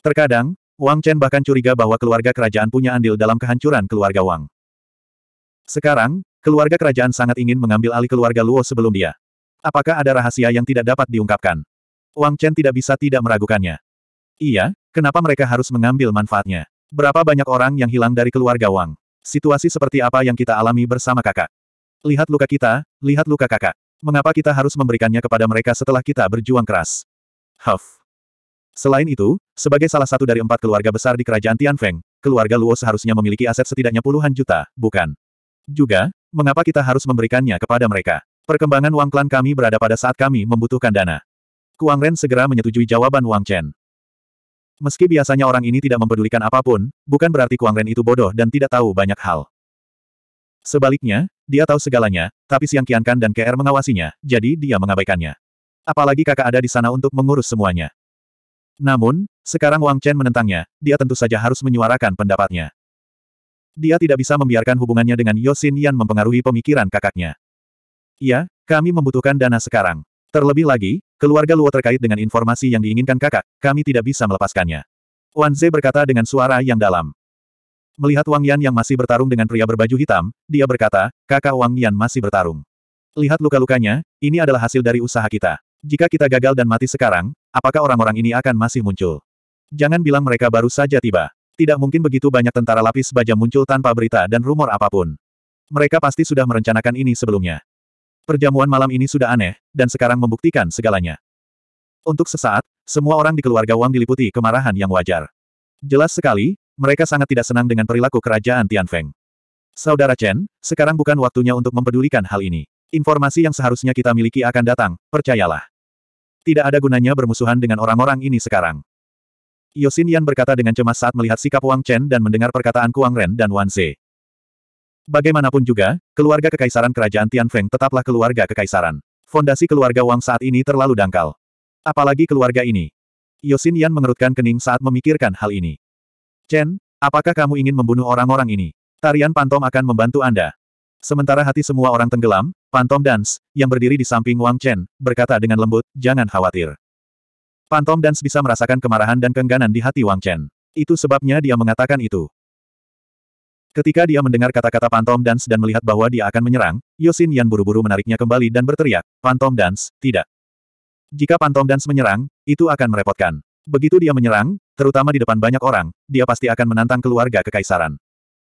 Terkadang, Wang Chen bahkan curiga bahwa keluarga kerajaan punya andil dalam kehancuran keluarga Wang. Sekarang, keluarga kerajaan sangat ingin mengambil alih keluarga Luo sebelum dia. Apakah ada rahasia yang tidak dapat diungkapkan? Wang Chen tidak bisa tidak meragukannya. Iya, kenapa mereka harus mengambil manfaatnya? Berapa banyak orang yang hilang dari keluarga Wang? Situasi seperti apa yang kita alami bersama kakak? Lihat luka kita, lihat luka kakak. Mengapa kita harus memberikannya kepada mereka setelah kita berjuang keras? Huff. Selain itu, sebagai salah satu dari empat keluarga besar di kerajaan Tianfeng, keluarga Luo seharusnya memiliki aset setidaknya puluhan juta, bukan? Juga, mengapa kita harus memberikannya kepada mereka? Perkembangan Wang Klan kami berada pada saat kami membutuhkan dana. Kuang Ren segera menyetujui jawaban Wang Chen. Meski biasanya orang ini tidak mempedulikan apapun, bukan berarti Kuang Ren itu bodoh dan tidak tahu banyak hal. Sebaliknya, dia tahu segalanya, tapi Siang Kiankan dan KR mengawasinya, jadi dia mengabaikannya. Apalagi kakak ada di sana untuk mengurus semuanya. Namun, sekarang Wang Chen menentangnya, dia tentu saja harus menyuarakan pendapatnya. Dia tidak bisa membiarkan hubungannya dengan Yosin Yan mempengaruhi pemikiran kakaknya. Ya, kami membutuhkan dana sekarang. Terlebih lagi, keluarga Luo terkait dengan informasi yang diinginkan kakak, kami tidak bisa melepaskannya. Wan Ze berkata dengan suara yang dalam. Melihat Wang Yan yang masih bertarung dengan pria berbaju hitam, dia berkata, kakak Wang Yan masih bertarung. Lihat luka-lukanya, ini adalah hasil dari usaha kita. Jika kita gagal dan mati sekarang, apakah orang-orang ini akan masih muncul? Jangan bilang mereka baru saja tiba. Tidak mungkin begitu banyak tentara lapis baja muncul tanpa berita dan rumor apapun. Mereka pasti sudah merencanakan ini sebelumnya. Perjamuan malam ini sudah aneh, dan sekarang membuktikan segalanya. Untuk sesaat, semua orang di keluarga Wang diliputi kemarahan yang wajar. Jelas sekali, mereka sangat tidak senang dengan perilaku kerajaan Tianfeng. Saudara Chen, sekarang bukan waktunya untuk mempedulikan hal ini. Informasi yang seharusnya kita miliki akan datang, percayalah. Tidak ada gunanya bermusuhan dengan orang-orang ini sekarang. Yosin Yan berkata dengan cemas saat melihat sikap Wang Chen dan mendengar perkataan Kuang Ren dan Wan Ze. Bagaimanapun juga, keluarga kekaisaran kerajaan Tianfeng tetaplah keluarga kekaisaran. Fondasi keluarga Wang saat ini terlalu dangkal. Apalagi keluarga ini. Yosin Yan mengerutkan kening saat memikirkan hal ini. Chen, apakah kamu ingin membunuh orang-orang ini? Tarian Pantom akan membantu Anda. Sementara hati semua orang tenggelam, Pantom Dance, yang berdiri di samping Wang Chen, berkata dengan lembut, jangan khawatir. Pantom Dance bisa merasakan kemarahan dan kengganan di hati Wang Chen. Itu sebabnya dia mengatakan itu. Ketika dia mendengar kata-kata Pantom Dance dan melihat bahwa dia akan menyerang, Yosin Yan buru-buru menariknya kembali dan berteriak, Pantom Dance, tidak. Jika Pantom Dance menyerang, itu akan merepotkan. Begitu dia menyerang, terutama di depan banyak orang, dia pasti akan menantang keluarga kekaisaran.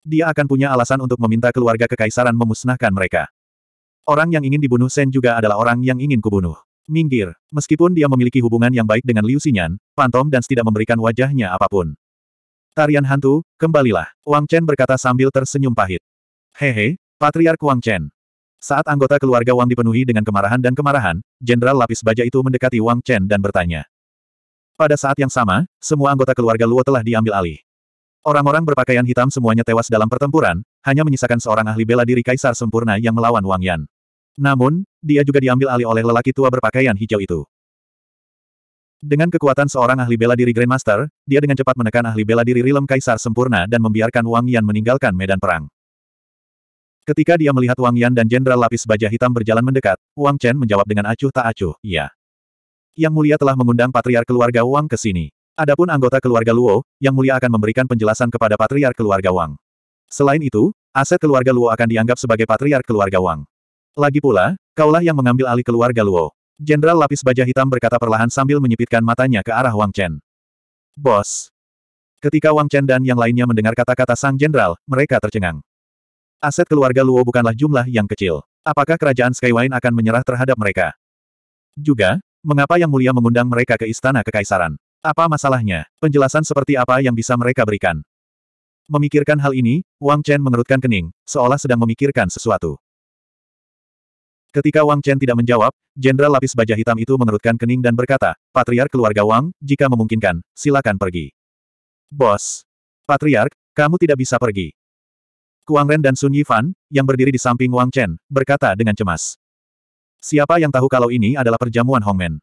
Dia akan punya alasan untuk meminta keluarga kekaisaran memusnahkan mereka. Orang yang ingin dibunuh Sen juga adalah orang yang ingin kubunuh. Minggir. Meskipun dia memiliki hubungan yang baik dengan Liu Xinyan, Pantom dan tidak memberikan wajahnya apapun. Tarian hantu, kembalilah. Wang Chen berkata sambil tersenyum pahit. Hehe, Patriark Wang Chen. Saat anggota keluarga Wang dipenuhi dengan kemarahan dan kemarahan, Jenderal Lapis Baja itu mendekati Wang Chen dan bertanya. Pada saat yang sama, semua anggota keluarga Luo telah diambil alih. Orang-orang berpakaian hitam semuanya tewas dalam pertempuran, hanya menyisakan seorang ahli bela diri kaisar sempurna yang melawan Wang Yan. Namun, dia juga diambil alih oleh lelaki tua berpakaian hijau itu. Dengan kekuatan seorang ahli bela diri Grandmaster, dia dengan cepat menekan ahli bela diri Rilem Kaisar sempurna dan membiarkan Wang Yan meninggalkan medan perang. Ketika dia melihat Wang Yan dan Jenderal Lapis Baja Hitam berjalan mendekat, Wang Chen menjawab dengan acuh tak acuh, iya. Yang Mulia telah mengundang Patriar Keluarga Wang ke sini. Adapun anggota keluarga Luo, Yang Mulia akan memberikan penjelasan kepada Patriar Keluarga Wang. Selain itu, aset keluarga Luo akan dianggap sebagai Patriar Keluarga Wang. Lagi pula, kaulah yang mengambil alih keluarga Luo. Jenderal lapis baja hitam berkata perlahan sambil menyipitkan matanya ke arah Wang Chen. Bos. Ketika Wang Chen dan yang lainnya mendengar kata-kata sang jenderal, mereka tercengang. Aset keluarga Luo bukanlah jumlah yang kecil. Apakah kerajaan Skywine akan menyerah terhadap mereka? Juga, Mengapa Yang Mulia mengundang mereka ke istana kekaisaran? Apa masalahnya? Penjelasan seperti apa yang bisa mereka berikan? Memikirkan hal ini, Wang Chen mengerutkan kening, seolah sedang memikirkan sesuatu. Ketika Wang Chen tidak menjawab, Jenderal Lapis Baja Hitam itu mengerutkan kening dan berkata, Patriark keluarga Wang, jika memungkinkan, silakan pergi. Bos. Patriark, kamu tidak bisa pergi. Kuang Ren dan Sun Yifan, yang berdiri di samping Wang Chen, berkata dengan cemas. Siapa yang tahu kalau ini adalah perjamuan Hongmen?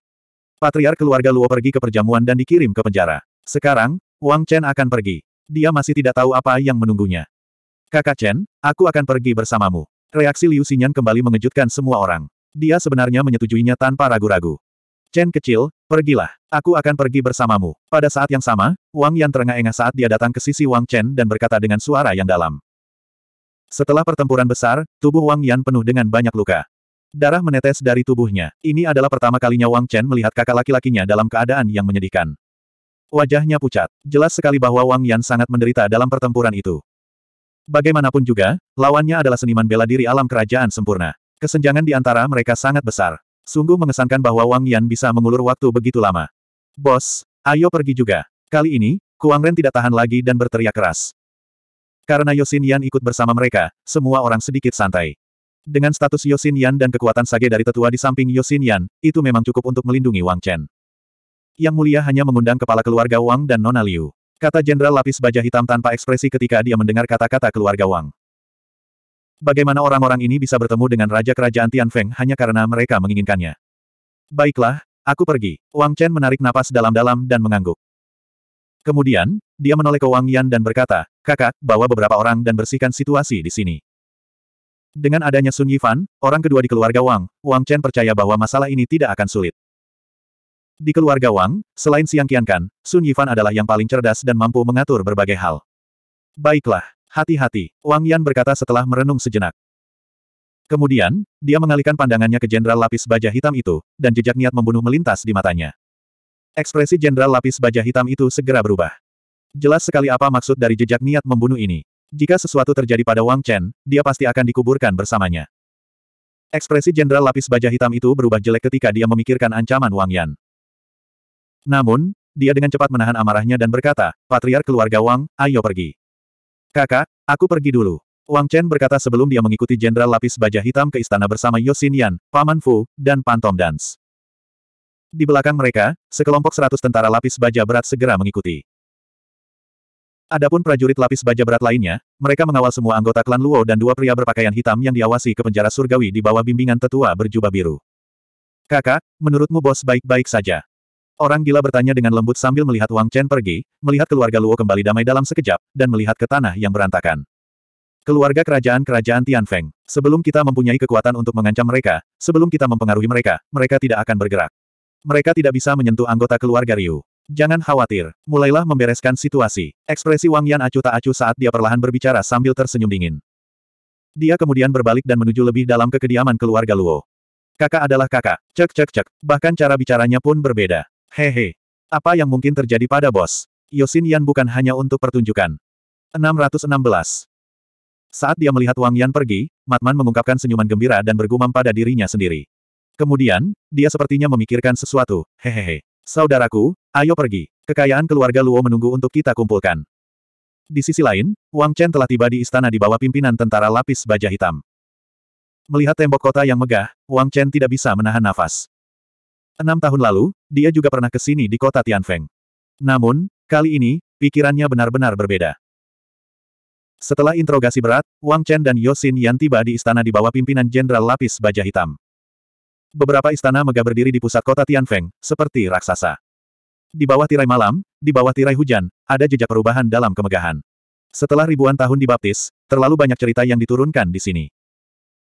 Patriar keluarga Luo pergi ke perjamuan dan dikirim ke penjara. Sekarang, Wang Chen akan pergi. Dia masih tidak tahu apa yang menunggunya. Kakak Chen, aku akan pergi bersamamu. Reaksi Liu Xinyan kembali mengejutkan semua orang. Dia sebenarnya menyetujuinya tanpa ragu-ragu. Chen kecil, pergilah. Aku akan pergi bersamamu. Pada saat yang sama, Wang Yan terengah-engah saat dia datang ke sisi Wang Chen dan berkata dengan suara yang dalam. Setelah pertempuran besar, tubuh Wang Yan penuh dengan banyak luka. Darah menetes dari tubuhnya. Ini adalah pertama kalinya Wang Chen melihat kakak laki-lakinya dalam keadaan yang menyedihkan. Wajahnya pucat. Jelas sekali bahwa Wang Yan sangat menderita dalam pertempuran itu. Bagaimanapun juga, lawannya adalah seniman bela diri alam kerajaan sempurna. Kesenjangan di antara mereka sangat besar. Sungguh mengesankan bahwa Wang Yan bisa mengulur waktu begitu lama. Bos, ayo pergi juga. Kali ini, Kuang Ren tidak tahan lagi dan berteriak keras. Karena Yosin Yan ikut bersama mereka, semua orang sedikit santai. Dengan status Yosin Yan dan kekuatan sage dari tetua di samping Yosin Yan, itu memang cukup untuk melindungi Wang Chen. Yang mulia hanya mengundang kepala keluarga Wang dan Nona Liu. Kata Jenderal Lapis Baja Hitam tanpa ekspresi ketika dia mendengar kata-kata keluarga Wang. Bagaimana orang-orang ini bisa bertemu dengan Raja Kerajaan Tian Feng hanya karena mereka menginginkannya. Baiklah, aku pergi. Wang Chen menarik napas dalam-dalam dan mengangguk. Kemudian, dia menoleh ke Wang Yan dan berkata, kakak, bawa beberapa orang dan bersihkan situasi di sini. Dengan adanya Sun Yifan, orang kedua di keluarga Wang, Wang Chen percaya bahwa masalah ini tidak akan sulit. Di keluarga Wang, selain Siang Kian Kan, Sun Yifan adalah yang paling cerdas dan mampu mengatur berbagai hal. Baiklah, hati-hati, Wang Yan berkata setelah merenung sejenak. Kemudian, dia mengalihkan pandangannya ke jenderal lapis baja hitam itu, dan jejak niat membunuh melintas di matanya. Ekspresi jenderal lapis baja hitam itu segera berubah. Jelas sekali apa maksud dari jejak niat membunuh ini. Jika sesuatu terjadi pada Wang Chen, dia pasti akan dikuburkan bersamanya. Ekspresi jenderal lapis baja hitam itu berubah jelek ketika dia memikirkan ancaman Wang Yan. Namun, dia dengan cepat menahan amarahnya dan berkata, Patriar keluarga Wang, ayo pergi. Kakak, aku pergi dulu. Wang Chen berkata sebelum dia mengikuti jenderal lapis baja hitam ke istana bersama Yosin Yan, Paman Fu, dan Pantom Dance. Di belakang mereka, sekelompok seratus tentara lapis baja berat segera mengikuti. Adapun prajurit lapis baja berat lainnya, mereka mengawal semua anggota klan Luo dan dua pria berpakaian hitam yang diawasi ke penjara surgawi di bawah bimbingan tetua berjubah biru. Kakak, menurutmu bos baik-baik saja? Orang gila bertanya dengan lembut sambil melihat Wang Chen pergi, melihat keluarga Luo kembali damai dalam sekejap, dan melihat ke tanah yang berantakan. Keluarga kerajaan-kerajaan Tian Feng. Sebelum kita mempunyai kekuatan untuk mengancam mereka, sebelum kita mempengaruhi mereka, mereka tidak akan bergerak. Mereka tidak bisa menyentuh anggota keluarga Ryu. Jangan khawatir, mulailah membereskan situasi. Ekspresi Wang Yan acuh tak acuh saat dia perlahan berbicara sambil tersenyum dingin. Dia kemudian berbalik dan menuju lebih dalam ke kediaman keluarga Luo. Kakak adalah kakak, cek cek cek, bahkan cara bicaranya pun berbeda. Hehe. Apa yang mungkin terjadi pada bos? Yosin Yan bukan hanya untuk pertunjukan. 616. Saat dia melihat Wang Yan pergi, Matman mengungkapkan senyuman gembira dan bergumam pada dirinya sendiri. Kemudian, dia sepertinya memikirkan sesuatu, hehehe. Saudaraku, ayo pergi. Kekayaan keluarga Luo menunggu untuk kita kumpulkan. Di sisi lain, Wang Chen telah tiba di istana di bawah pimpinan tentara lapis baja hitam. Melihat tembok kota yang megah, Wang Chen tidak bisa menahan nafas. Enam tahun lalu, dia juga pernah ke sini di kota Tianfeng. Namun, kali ini, pikirannya benar-benar berbeda. Setelah interogasi berat, Wang Chen dan Yosin Yan tiba di istana di bawah pimpinan Jenderal Lapis Baja Hitam. Beberapa istana megah berdiri di pusat kota Tianfeng, seperti raksasa. Di bawah tirai malam, di bawah tirai hujan, ada jejak perubahan dalam kemegahan. Setelah ribuan tahun dibaptis, terlalu banyak cerita yang diturunkan di sini.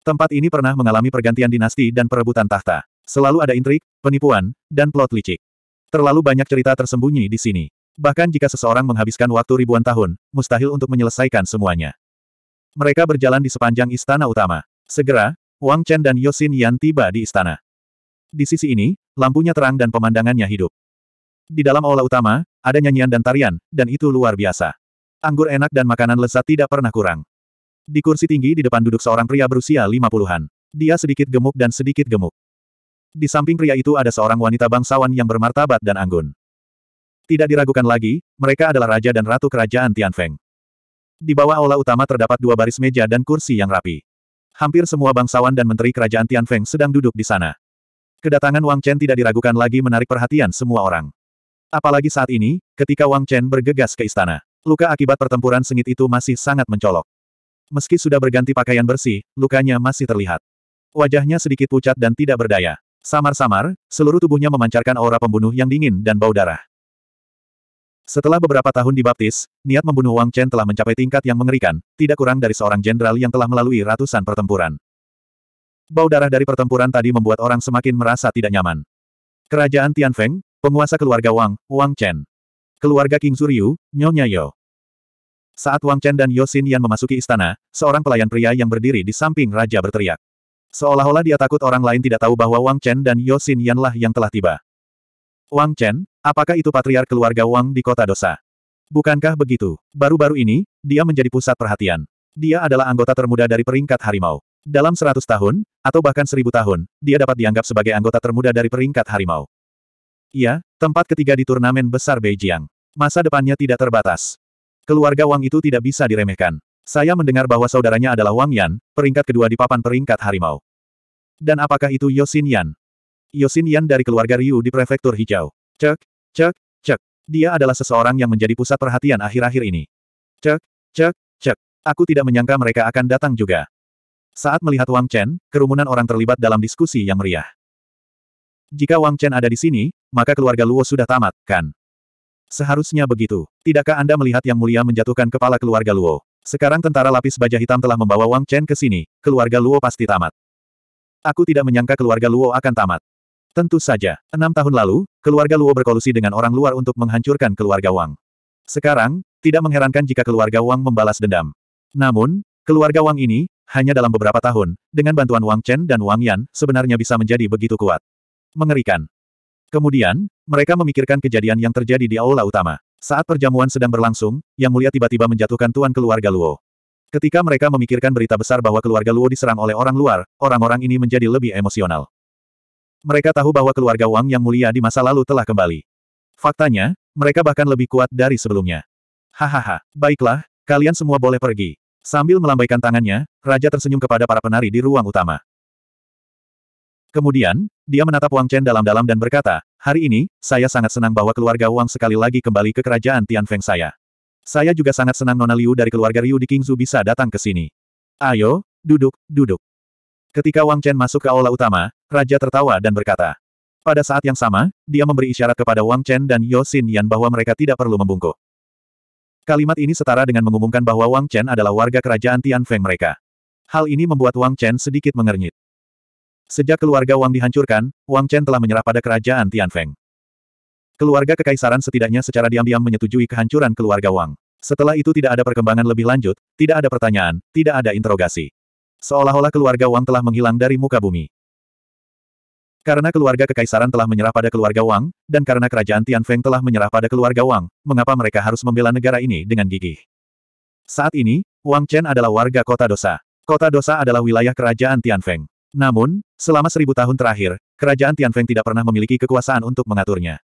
Tempat ini pernah mengalami pergantian dinasti dan perebutan tahta. Selalu ada intrik, penipuan, dan plot licik. Terlalu banyak cerita tersembunyi di sini. Bahkan jika seseorang menghabiskan waktu ribuan tahun, mustahil untuk menyelesaikan semuanya. Mereka berjalan di sepanjang istana utama. Segera, Wang Chen dan Yosin Yan tiba di istana. Di sisi ini, lampunya terang dan pemandangannya hidup. Di dalam aula utama, ada nyanyian dan tarian, dan itu luar biasa. Anggur enak dan makanan lezat tidak pernah kurang. Di kursi tinggi di depan duduk seorang pria berusia lima puluhan. Dia sedikit gemuk dan sedikit gemuk. Di samping pria itu ada seorang wanita bangsawan yang bermartabat dan anggun. Tidak diragukan lagi, mereka adalah raja dan ratu kerajaan Tianfeng. Di bawah aula utama terdapat dua baris meja dan kursi yang rapi. Hampir semua bangsawan dan menteri kerajaan Tian Feng sedang duduk di sana. Kedatangan Wang Chen tidak diragukan lagi menarik perhatian semua orang. Apalagi saat ini, ketika Wang Chen bergegas ke istana. Luka akibat pertempuran sengit itu masih sangat mencolok. Meski sudah berganti pakaian bersih, lukanya masih terlihat. Wajahnya sedikit pucat dan tidak berdaya. Samar-samar, seluruh tubuhnya memancarkan aura pembunuh yang dingin dan bau darah. Setelah beberapa tahun dibaptis, niat membunuh Wang Chen telah mencapai tingkat yang mengerikan, tidak kurang dari seorang jenderal yang telah melalui ratusan pertempuran. Bau darah dari pertempuran tadi membuat orang semakin merasa tidak nyaman. Kerajaan Tianfeng, penguasa keluarga Wang, Wang Chen. Keluarga King Suryu, Nyonya Yo. Saat Wang Chen dan Yosin Yan memasuki istana, seorang pelayan pria yang berdiri di samping raja berteriak. Seolah-olah dia takut orang lain tidak tahu bahwa Wang Chen dan Yosin lah yang telah tiba. Wang Chen, apakah itu patriar keluarga Wang di kota dosa? Bukankah begitu? Baru-baru ini, dia menjadi pusat perhatian. Dia adalah anggota termuda dari peringkat harimau. Dalam seratus tahun, atau bahkan seribu tahun, dia dapat dianggap sebagai anggota termuda dari peringkat harimau. Ia, tempat ketiga di turnamen besar Beijing. Masa depannya tidak terbatas. Keluarga Wang itu tidak bisa diremehkan. Saya mendengar bahwa saudaranya adalah Wang Yan, peringkat kedua di papan peringkat harimau. Dan apakah itu Yosin Yan? Yosin Yan dari keluarga Ryu di prefektur hijau. Cek, cek, cek. Dia adalah seseorang yang menjadi pusat perhatian akhir-akhir ini. Cek, cek, cek. Aku tidak menyangka mereka akan datang juga. Saat melihat Wang Chen, kerumunan orang terlibat dalam diskusi yang meriah. Jika Wang Chen ada di sini, maka keluarga Luo sudah tamat, kan? Seharusnya begitu. Tidakkah Anda melihat Yang Mulia menjatuhkan kepala keluarga Luo? Sekarang tentara lapis baja hitam telah membawa Wang Chen ke sini, keluarga Luo pasti tamat. Aku tidak menyangka keluarga Luo akan tamat. Tentu saja, enam tahun lalu, keluarga Luo berkolusi dengan orang luar untuk menghancurkan keluarga Wang. Sekarang, tidak mengherankan jika keluarga Wang membalas dendam. Namun, keluarga Wang ini, hanya dalam beberapa tahun, dengan bantuan Wang Chen dan Wang Yan, sebenarnya bisa menjadi begitu kuat. Mengerikan. Kemudian, mereka memikirkan kejadian yang terjadi di aula utama. Saat perjamuan sedang berlangsung, Yang Mulia tiba-tiba menjatuhkan tuan keluarga Luo. Ketika mereka memikirkan berita besar bahwa keluarga Luo diserang oleh orang luar, orang-orang ini menjadi lebih emosional. Mereka tahu bahwa keluarga Wang yang mulia di masa lalu telah kembali. Faktanya, mereka bahkan lebih kuat dari sebelumnya. Hahaha, baiklah, kalian semua boleh pergi. Sambil melambaikan tangannya, Raja tersenyum kepada para penari di ruang utama. Kemudian, dia menatap Wang Chen dalam-dalam dan berkata, Hari ini, saya sangat senang bahwa keluarga Wang sekali lagi kembali ke kerajaan Tianfeng saya. Saya juga sangat senang Nona Liu dari keluarga Liu di Kingzu bisa datang ke sini. Ayo, duduk, duduk. Ketika Wang Chen masuk ke aula utama, Raja tertawa dan berkata. Pada saat yang sama, dia memberi isyarat kepada Wang Chen dan Yo Xin Yan bahwa mereka tidak perlu membungkuk. Kalimat ini setara dengan mengumumkan bahwa Wang Chen adalah warga kerajaan Tian Feng mereka. Hal ini membuat Wang Chen sedikit mengernyit. Sejak keluarga Wang dihancurkan, Wang Chen telah menyerah pada kerajaan Tian Feng. Keluarga kekaisaran setidaknya secara diam-diam menyetujui kehancuran keluarga Wang. Setelah itu tidak ada perkembangan lebih lanjut, tidak ada pertanyaan, tidak ada interogasi. Seolah-olah keluarga Wang telah menghilang dari muka bumi. Karena keluarga kekaisaran telah menyerah pada keluarga Wang, dan karena kerajaan Tianfeng telah menyerah pada keluarga Wang, mengapa mereka harus membela negara ini dengan gigih? Saat ini, Wang Chen adalah warga kota dosa. Kota dosa adalah wilayah kerajaan Tianfeng. Namun, selama seribu tahun terakhir, kerajaan Tianfeng tidak pernah memiliki kekuasaan untuk mengaturnya.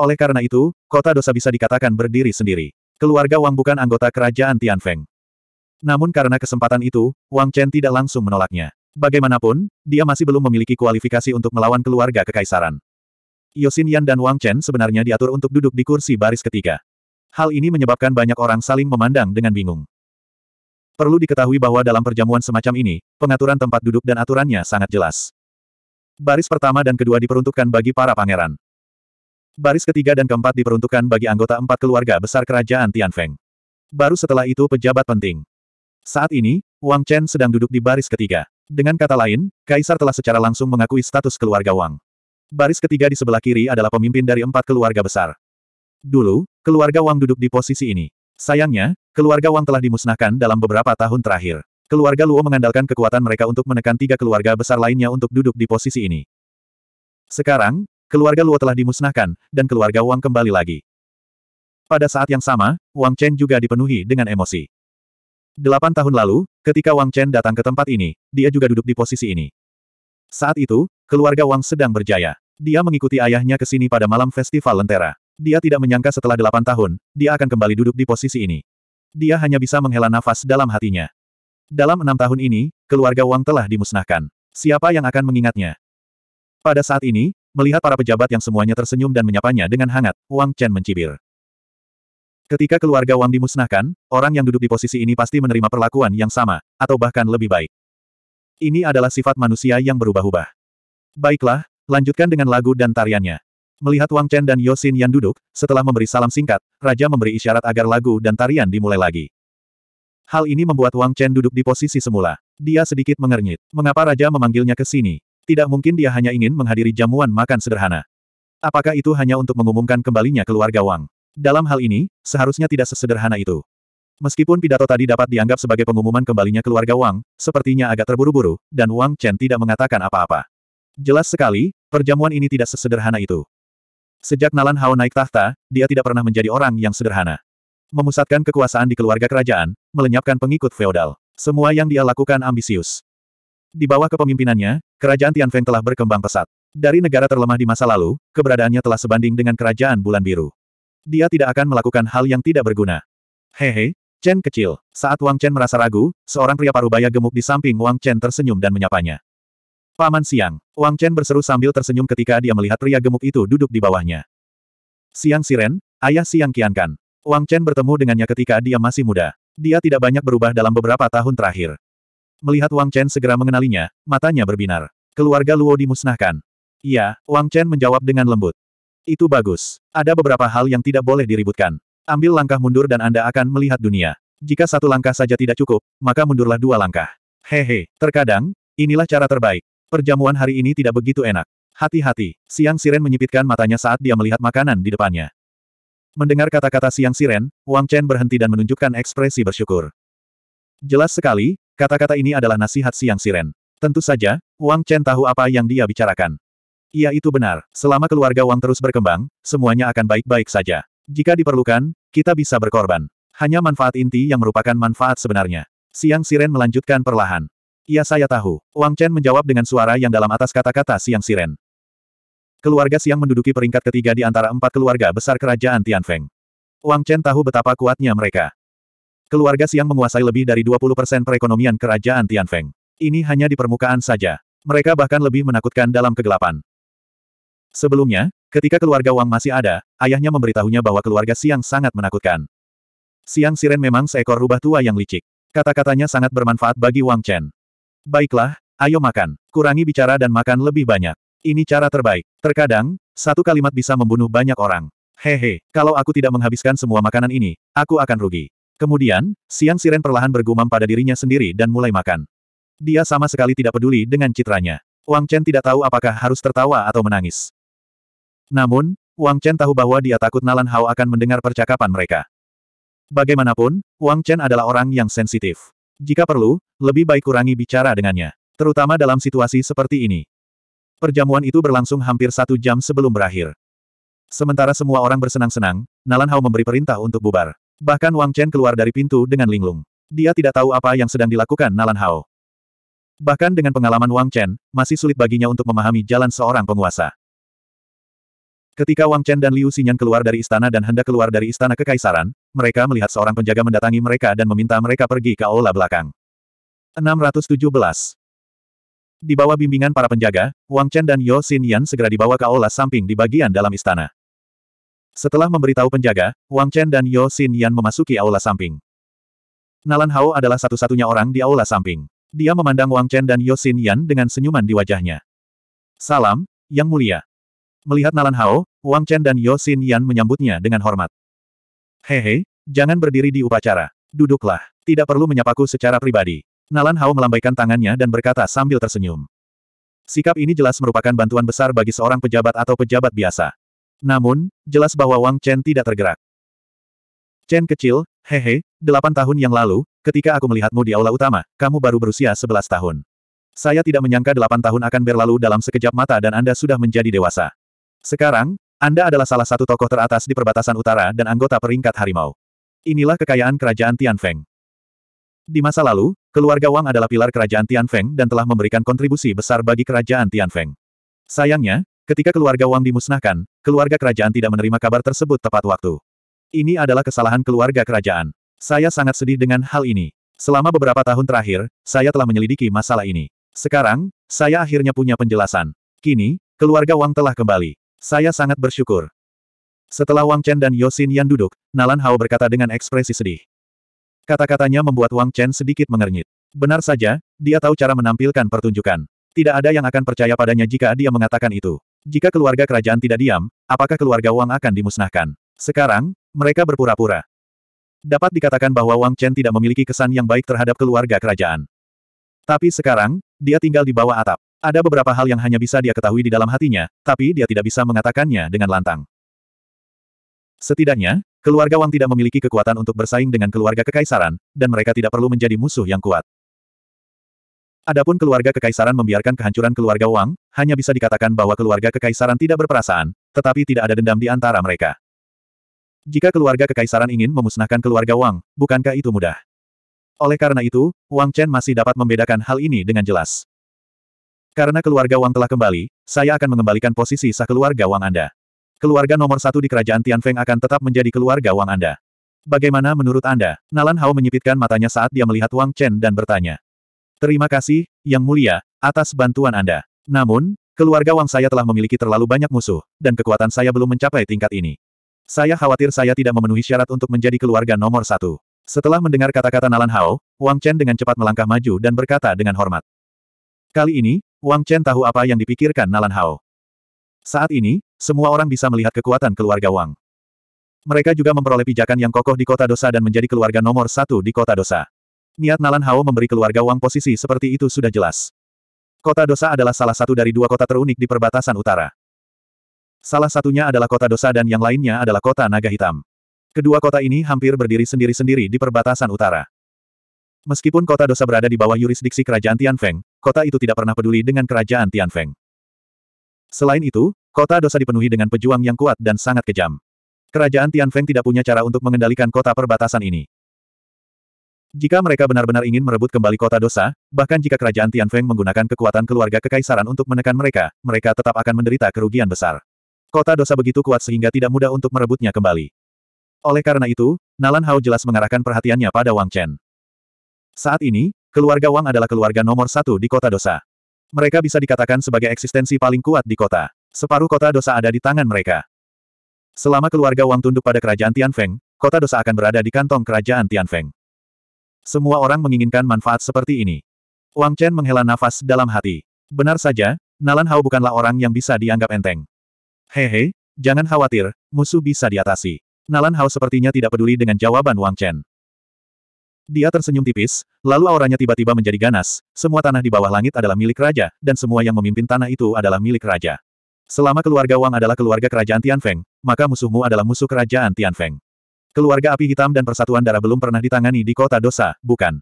Oleh karena itu, kota dosa bisa dikatakan berdiri sendiri. Keluarga Wang bukan anggota kerajaan Tianfeng. Namun karena kesempatan itu, Wang Chen tidak langsung menolaknya. Bagaimanapun, dia masih belum memiliki kualifikasi untuk melawan keluarga kekaisaran. Yosin Yan dan Wang Chen sebenarnya diatur untuk duduk di kursi baris ketiga. Hal ini menyebabkan banyak orang saling memandang dengan bingung. Perlu diketahui bahwa dalam perjamuan semacam ini, pengaturan tempat duduk dan aturannya sangat jelas. Baris pertama dan kedua diperuntukkan bagi para pangeran. Baris ketiga dan keempat diperuntukkan bagi anggota empat keluarga besar kerajaan Tianfeng. Baru setelah itu pejabat penting. Saat ini, Wang Chen sedang duduk di baris ketiga. Dengan kata lain, Kaisar telah secara langsung mengakui status keluarga Wang. Baris ketiga di sebelah kiri adalah pemimpin dari empat keluarga besar. Dulu, keluarga Wang duduk di posisi ini. Sayangnya, keluarga Wang telah dimusnahkan dalam beberapa tahun terakhir. Keluarga Luo mengandalkan kekuatan mereka untuk menekan tiga keluarga besar lainnya untuk duduk di posisi ini. Sekarang, keluarga Luo telah dimusnahkan, dan keluarga Wang kembali lagi. Pada saat yang sama, Wang Chen juga dipenuhi dengan emosi. Delapan tahun lalu, ketika Wang Chen datang ke tempat ini, dia juga duduk di posisi ini. Saat itu, keluarga Wang sedang berjaya. Dia mengikuti ayahnya ke sini pada malam festival Lentera. Dia tidak menyangka setelah delapan tahun, dia akan kembali duduk di posisi ini. Dia hanya bisa menghela nafas dalam hatinya. Dalam enam tahun ini, keluarga Wang telah dimusnahkan. Siapa yang akan mengingatnya? Pada saat ini, melihat para pejabat yang semuanya tersenyum dan menyapanya dengan hangat, Wang Chen mencibir. Ketika keluarga Wang dimusnahkan, orang yang duduk di posisi ini pasti menerima perlakuan yang sama, atau bahkan lebih baik. Ini adalah sifat manusia yang berubah-ubah. Baiklah, lanjutkan dengan lagu dan tariannya. Melihat Wang Chen dan Yosin yang duduk, setelah memberi salam singkat, Raja memberi isyarat agar lagu dan tarian dimulai lagi. Hal ini membuat Wang Chen duduk di posisi semula. Dia sedikit mengernyit. Mengapa Raja memanggilnya ke sini? Tidak mungkin dia hanya ingin menghadiri jamuan makan sederhana. Apakah itu hanya untuk mengumumkan kembalinya keluarga Wang? Dalam hal ini, seharusnya tidak sesederhana itu. Meskipun pidato tadi dapat dianggap sebagai pengumuman kembalinya keluarga Wang, sepertinya agak terburu-buru, dan Wang Chen tidak mengatakan apa-apa. Jelas sekali, perjamuan ini tidak sesederhana itu. Sejak Nalan Hao naik tahta, dia tidak pernah menjadi orang yang sederhana. Memusatkan kekuasaan di keluarga kerajaan, melenyapkan pengikut feodal. Semua yang dia lakukan ambisius. Di bawah kepemimpinannya, kerajaan Tianfeng telah berkembang pesat. Dari negara terlemah di masa lalu, keberadaannya telah sebanding dengan kerajaan bulan biru. Dia tidak akan melakukan hal yang tidak berguna. Hehe, Chen kecil. Saat Wang Chen merasa ragu, seorang pria parubaya gemuk di samping Wang Chen tersenyum dan menyapanya. Paman Siang. Wang Chen berseru sambil tersenyum ketika dia melihat pria gemuk itu duduk di bawahnya. Siang Siren, ayah Siang Kiankan. Wang Chen bertemu dengannya ketika dia masih muda. Dia tidak banyak berubah dalam beberapa tahun terakhir. Melihat Wang Chen segera mengenalinya, matanya berbinar. Keluarga Luo dimusnahkan. Iya, Wang Chen menjawab dengan lembut. Itu bagus. Ada beberapa hal yang tidak boleh diributkan. Ambil langkah mundur dan Anda akan melihat dunia. Jika satu langkah saja tidak cukup, maka mundurlah dua langkah. Hehe, terkadang, inilah cara terbaik. Perjamuan hari ini tidak begitu enak. Hati-hati, Siang Siren menyipitkan matanya saat dia melihat makanan di depannya. Mendengar kata-kata Siang Siren, Wang Chen berhenti dan menunjukkan ekspresi bersyukur. Jelas sekali, kata-kata ini adalah nasihat Siang Siren. Tentu saja, Wang Chen tahu apa yang dia bicarakan. Iya itu benar, selama keluarga Wang terus berkembang, semuanya akan baik-baik saja. Jika diperlukan, kita bisa berkorban. Hanya manfaat inti yang merupakan manfaat sebenarnya. Siang Siren melanjutkan perlahan. Iya saya tahu. Wang Chen menjawab dengan suara yang dalam atas kata-kata Siang Siren. Keluarga Siang menduduki peringkat ketiga di antara empat keluarga besar kerajaan Tianfeng. Wang Chen tahu betapa kuatnya mereka. Keluarga Siang menguasai lebih dari 20% perekonomian kerajaan Tianfeng. Ini hanya di permukaan saja. Mereka bahkan lebih menakutkan dalam kegelapan. Sebelumnya, ketika keluarga Wang masih ada, ayahnya memberitahunya bahwa keluarga Siang sangat menakutkan. Siang Siren memang seekor rubah tua yang licik. Kata-katanya sangat bermanfaat bagi Wang Chen. Baiklah, ayo makan. Kurangi bicara dan makan lebih banyak. Ini cara terbaik. Terkadang, satu kalimat bisa membunuh banyak orang. Hehe, kalau aku tidak menghabiskan semua makanan ini, aku akan rugi. Kemudian, Siang Siren perlahan bergumam pada dirinya sendiri dan mulai makan. Dia sama sekali tidak peduli dengan citranya. Wang Chen tidak tahu apakah harus tertawa atau menangis. Namun, Wang Chen tahu bahwa dia takut Nalan Hao akan mendengar percakapan mereka. Bagaimanapun, Wang Chen adalah orang yang sensitif. Jika perlu, lebih baik kurangi bicara dengannya. Terutama dalam situasi seperti ini. Perjamuan itu berlangsung hampir satu jam sebelum berakhir. Sementara semua orang bersenang-senang, Nalan Hao memberi perintah untuk bubar. Bahkan Wang Chen keluar dari pintu dengan linglung. Dia tidak tahu apa yang sedang dilakukan Nalan Hao. Bahkan dengan pengalaman Wang Chen, masih sulit baginya untuk memahami jalan seorang penguasa. Ketika Wang Chen dan Liu Xinyan keluar dari istana dan hendak keluar dari istana kekaisaran, mereka melihat seorang penjaga mendatangi mereka dan meminta mereka pergi ke aula belakang. 617. Di bawah bimbingan para penjaga, Wang Chen dan Yo Xinyan segera dibawa ke aula samping di bagian dalam istana. Setelah memberitahu penjaga, Wang Chen dan Yo Xinyan memasuki aula samping. Nalan Hao adalah satu-satunya orang di aula samping. Dia memandang Wang Chen dan Yo Xinyan dengan senyuman di wajahnya. Salam, Yang Mulia. Melihat Nalan Hao, Wang Chen dan Yo Xin Yan menyambutnya dengan hormat. Hehe, jangan berdiri di upacara. Duduklah. Tidak perlu menyapaku secara pribadi. Nalan Hao melambaikan tangannya dan berkata sambil tersenyum. Sikap ini jelas merupakan bantuan besar bagi seorang pejabat atau pejabat biasa. Namun, jelas bahwa Wang Chen tidak tergerak. Chen kecil, hehe, delapan tahun yang lalu, ketika aku melihatmu di aula utama, kamu baru berusia sebelas tahun. Saya tidak menyangka delapan tahun akan berlalu dalam sekejap mata dan Anda sudah menjadi dewasa. Sekarang, Anda adalah salah satu tokoh teratas di perbatasan utara dan anggota peringkat harimau. Inilah kekayaan kerajaan Tianfeng. Di masa lalu, keluarga Wang adalah pilar kerajaan Tianfeng dan telah memberikan kontribusi besar bagi kerajaan Tianfeng. Sayangnya, ketika keluarga Wang dimusnahkan, keluarga kerajaan tidak menerima kabar tersebut tepat waktu. Ini adalah kesalahan keluarga kerajaan. Saya sangat sedih dengan hal ini. Selama beberapa tahun terakhir, saya telah menyelidiki masalah ini. Sekarang, saya akhirnya punya penjelasan. Kini, keluarga Wang telah kembali. Saya sangat bersyukur. Setelah Wang Chen dan Yosin Yan duduk, Nalan Hao berkata dengan ekspresi sedih. Kata-katanya membuat Wang Chen sedikit mengernyit. Benar saja, dia tahu cara menampilkan pertunjukan. Tidak ada yang akan percaya padanya jika dia mengatakan itu. Jika keluarga kerajaan tidak diam, apakah keluarga Wang akan dimusnahkan? Sekarang, mereka berpura-pura. Dapat dikatakan bahwa Wang Chen tidak memiliki kesan yang baik terhadap keluarga kerajaan. Tapi sekarang, dia tinggal di bawah atap. Ada beberapa hal yang hanya bisa dia ketahui di dalam hatinya, tapi dia tidak bisa mengatakannya dengan lantang. Setidaknya, keluarga Wang tidak memiliki kekuatan untuk bersaing dengan keluarga kekaisaran, dan mereka tidak perlu menjadi musuh yang kuat. Adapun keluarga kekaisaran membiarkan kehancuran keluarga Wang, hanya bisa dikatakan bahwa keluarga kekaisaran tidak berperasaan, tetapi tidak ada dendam di antara mereka. Jika keluarga kekaisaran ingin memusnahkan keluarga Wang, bukankah itu mudah? Oleh karena itu, Wang Chen masih dapat membedakan hal ini dengan jelas. Karena keluarga Wang telah kembali, saya akan mengembalikan posisi sah keluarga Wang Anda. Keluarga nomor satu di kerajaan Tianfeng akan tetap menjadi keluarga Wang Anda. Bagaimana menurut Anda? Nalan Hao menyipitkan matanya saat dia melihat Wang Chen dan bertanya. Terima kasih, Yang Mulia, atas bantuan Anda. Namun, keluarga Wang saya telah memiliki terlalu banyak musuh, dan kekuatan saya belum mencapai tingkat ini. Saya khawatir saya tidak memenuhi syarat untuk menjadi keluarga nomor satu. Setelah mendengar kata-kata Nalan Hao, Wang Chen dengan cepat melangkah maju dan berkata dengan hormat. Kali ini, Wang Chen tahu apa yang dipikirkan Nalan Hao. Saat ini, semua orang bisa melihat kekuatan keluarga Wang. Mereka juga memperoleh pijakan yang kokoh di kota dosa dan menjadi keluarga nomor satu di kota dosa. Niat Nalan Hao memberi keluarga Wang posisi seperti itu sudah jelas. Kota dosa adalah salah satu dari dua kota terunik di perbatasan utara. Salah satunya adalah kota dosa dan yang lainnya adalah kota naga hitam. Kedua kota ini hampir berdiri sendiri-sendiri di perbatasan utara. Meskipun kota dosa berada di bawah yurisdiksi kerajaan Tianfeng, kota itu tidak pernah peduli dengan kerajaan Tianfeng. Selain itu, kota dosa dipenuhi dengan pejuang yang kuat dan sangat kejam. Kerajaan Tianfeng tidak punya cara untuk mengendalikan kota perbatasan ini. Jika mereka benar-benar ingin merebut kembali kota dosa, bahkan jika kerajaan Tianfeng menggunakan kekuatan keluarga kekaisaran untuk menekan mereka, mereka tetap akan menderita kerugian besar. Kota dosa begitu kuat sehingga tidak mudah untuk merebutnya kembali. Oleh karena itu, Nalan Hao jelas mengarahkan perhatiannya pada Wang Chen. Saat ini, keluarga Wang adalah keluarga nomor satu di kota dosa. Mereka bisa dikatakan sebagai eksistensi paling kuat di kota. Separuh kota dosa ada di tangan mereka. Selama keluarga Wang tunduk pada kerajaan Tianfeng, kota dosa akan berada di kantong kerajaan Tianfeng. Semua orang menginginkan manfaat seperti ini. Wang Chen menghela nafas dalam hati. Benar saja, Nalan Hao bukanlah orang yang bisa dianggap enteng. Hehe, jangan khawatir, musuh bisa diatasi. Nalan Hao sepertinya tidak peduli dengan jawaban Wang Chen. Dia tersenyum tipis, lalu auranya tiba-tiba menjadi ganas, semua tanah di bawah langit adalah milik raja, dan semua yang memimpin tanah itu adalah milik raja. Selama keluarga Wang adalah keluarga kerajaan Tianfeng, maka musuhmu adalah musuh kerajaan Tianfeng. Keluarga api hitam dan persatuan darah belum pernah ditangani di kota dosa, bukan?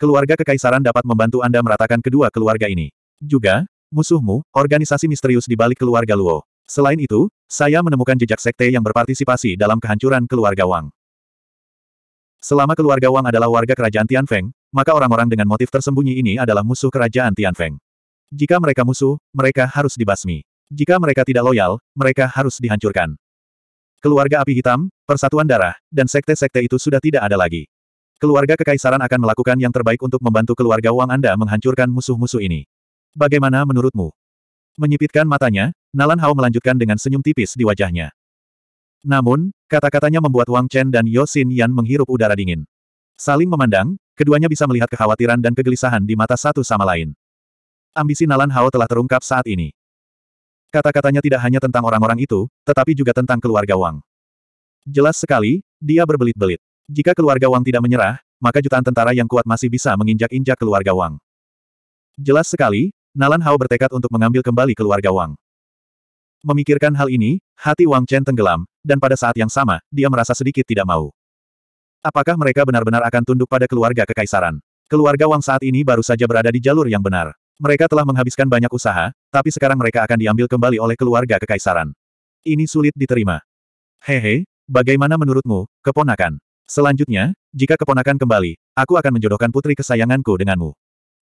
Keluarga kekaisaran dapat membantu Anda meratakan kedua keluarga ini. Juga, musuhmu, organisasi misterius di balik keluarga Luo. Selain itu, saya menemukan jejak sekte yang berpartisipasi dalam kehancuran keluarga Wang. Selama keluarga Wang adalah warga kerajaan Tianfeng, maka orang-orang dengan motif tersembunyi ini adalah musuh kerajaan Tianfeng. Jika mereka musuh, mereka harus dibasmi. Jika mereka tidak loyal, mereka harus dihancurkan. Keluarga api hitam, persatuan darah, dan sekte-sekte itu sudah tidak ada lagi. Keluarga kekaisaran akan melakukan yang terbaik untuk membantu keluarga Wang Anda menghancurkan musuh-musuh ini. Bagaimana menurutmu? Menyipitkan matanya, Nalan Hao melanjutkan dengan senyum tipis di wajahnya. Namun, kata-katanya membuat Wang Chen dan Yosin Yan menghirup udara dingin. Saling memandang, keduanya bisa melihat kekhawatiran dan kegelisahan di mata satu sama lain. Ambisi Nalan Hao telah terungkap saat ini. Kata-katanya tidak hanya tentang orang-orang itu, tetapi juga tentang keluarga Wang. Jelas sekali, dia berbelit-belit. Jika keluarga Wang tidak menyerah, maka jutaan tentara yang kuat masih bisa menginjak-injak keluarga Wang. Jelas sekali, Nalan Hao bertekad untuk mengambil kembali keluarga Wang. Memikirkan hal ini, hati Wang Chen tenggelam, dan pada saat yang sama, dia merasa sedikit tidak mau. Apakah mereka benar-benar akan tunduk pada keluarga kekaisaran? Keluarga Wang saat ini baru saja berada di jalur yang benar. Mereka telah menghabiskan banyak usaha, tapi sekarang mereka akan diambil kembali oleh keluarga kekaisaran. Ini sulit diterima. Hehe, bagaimana menurutmu, keponakan? Selanjutnya, jika keponakan kembali, aku akan menjodohkan putri kesayanganku denganmu.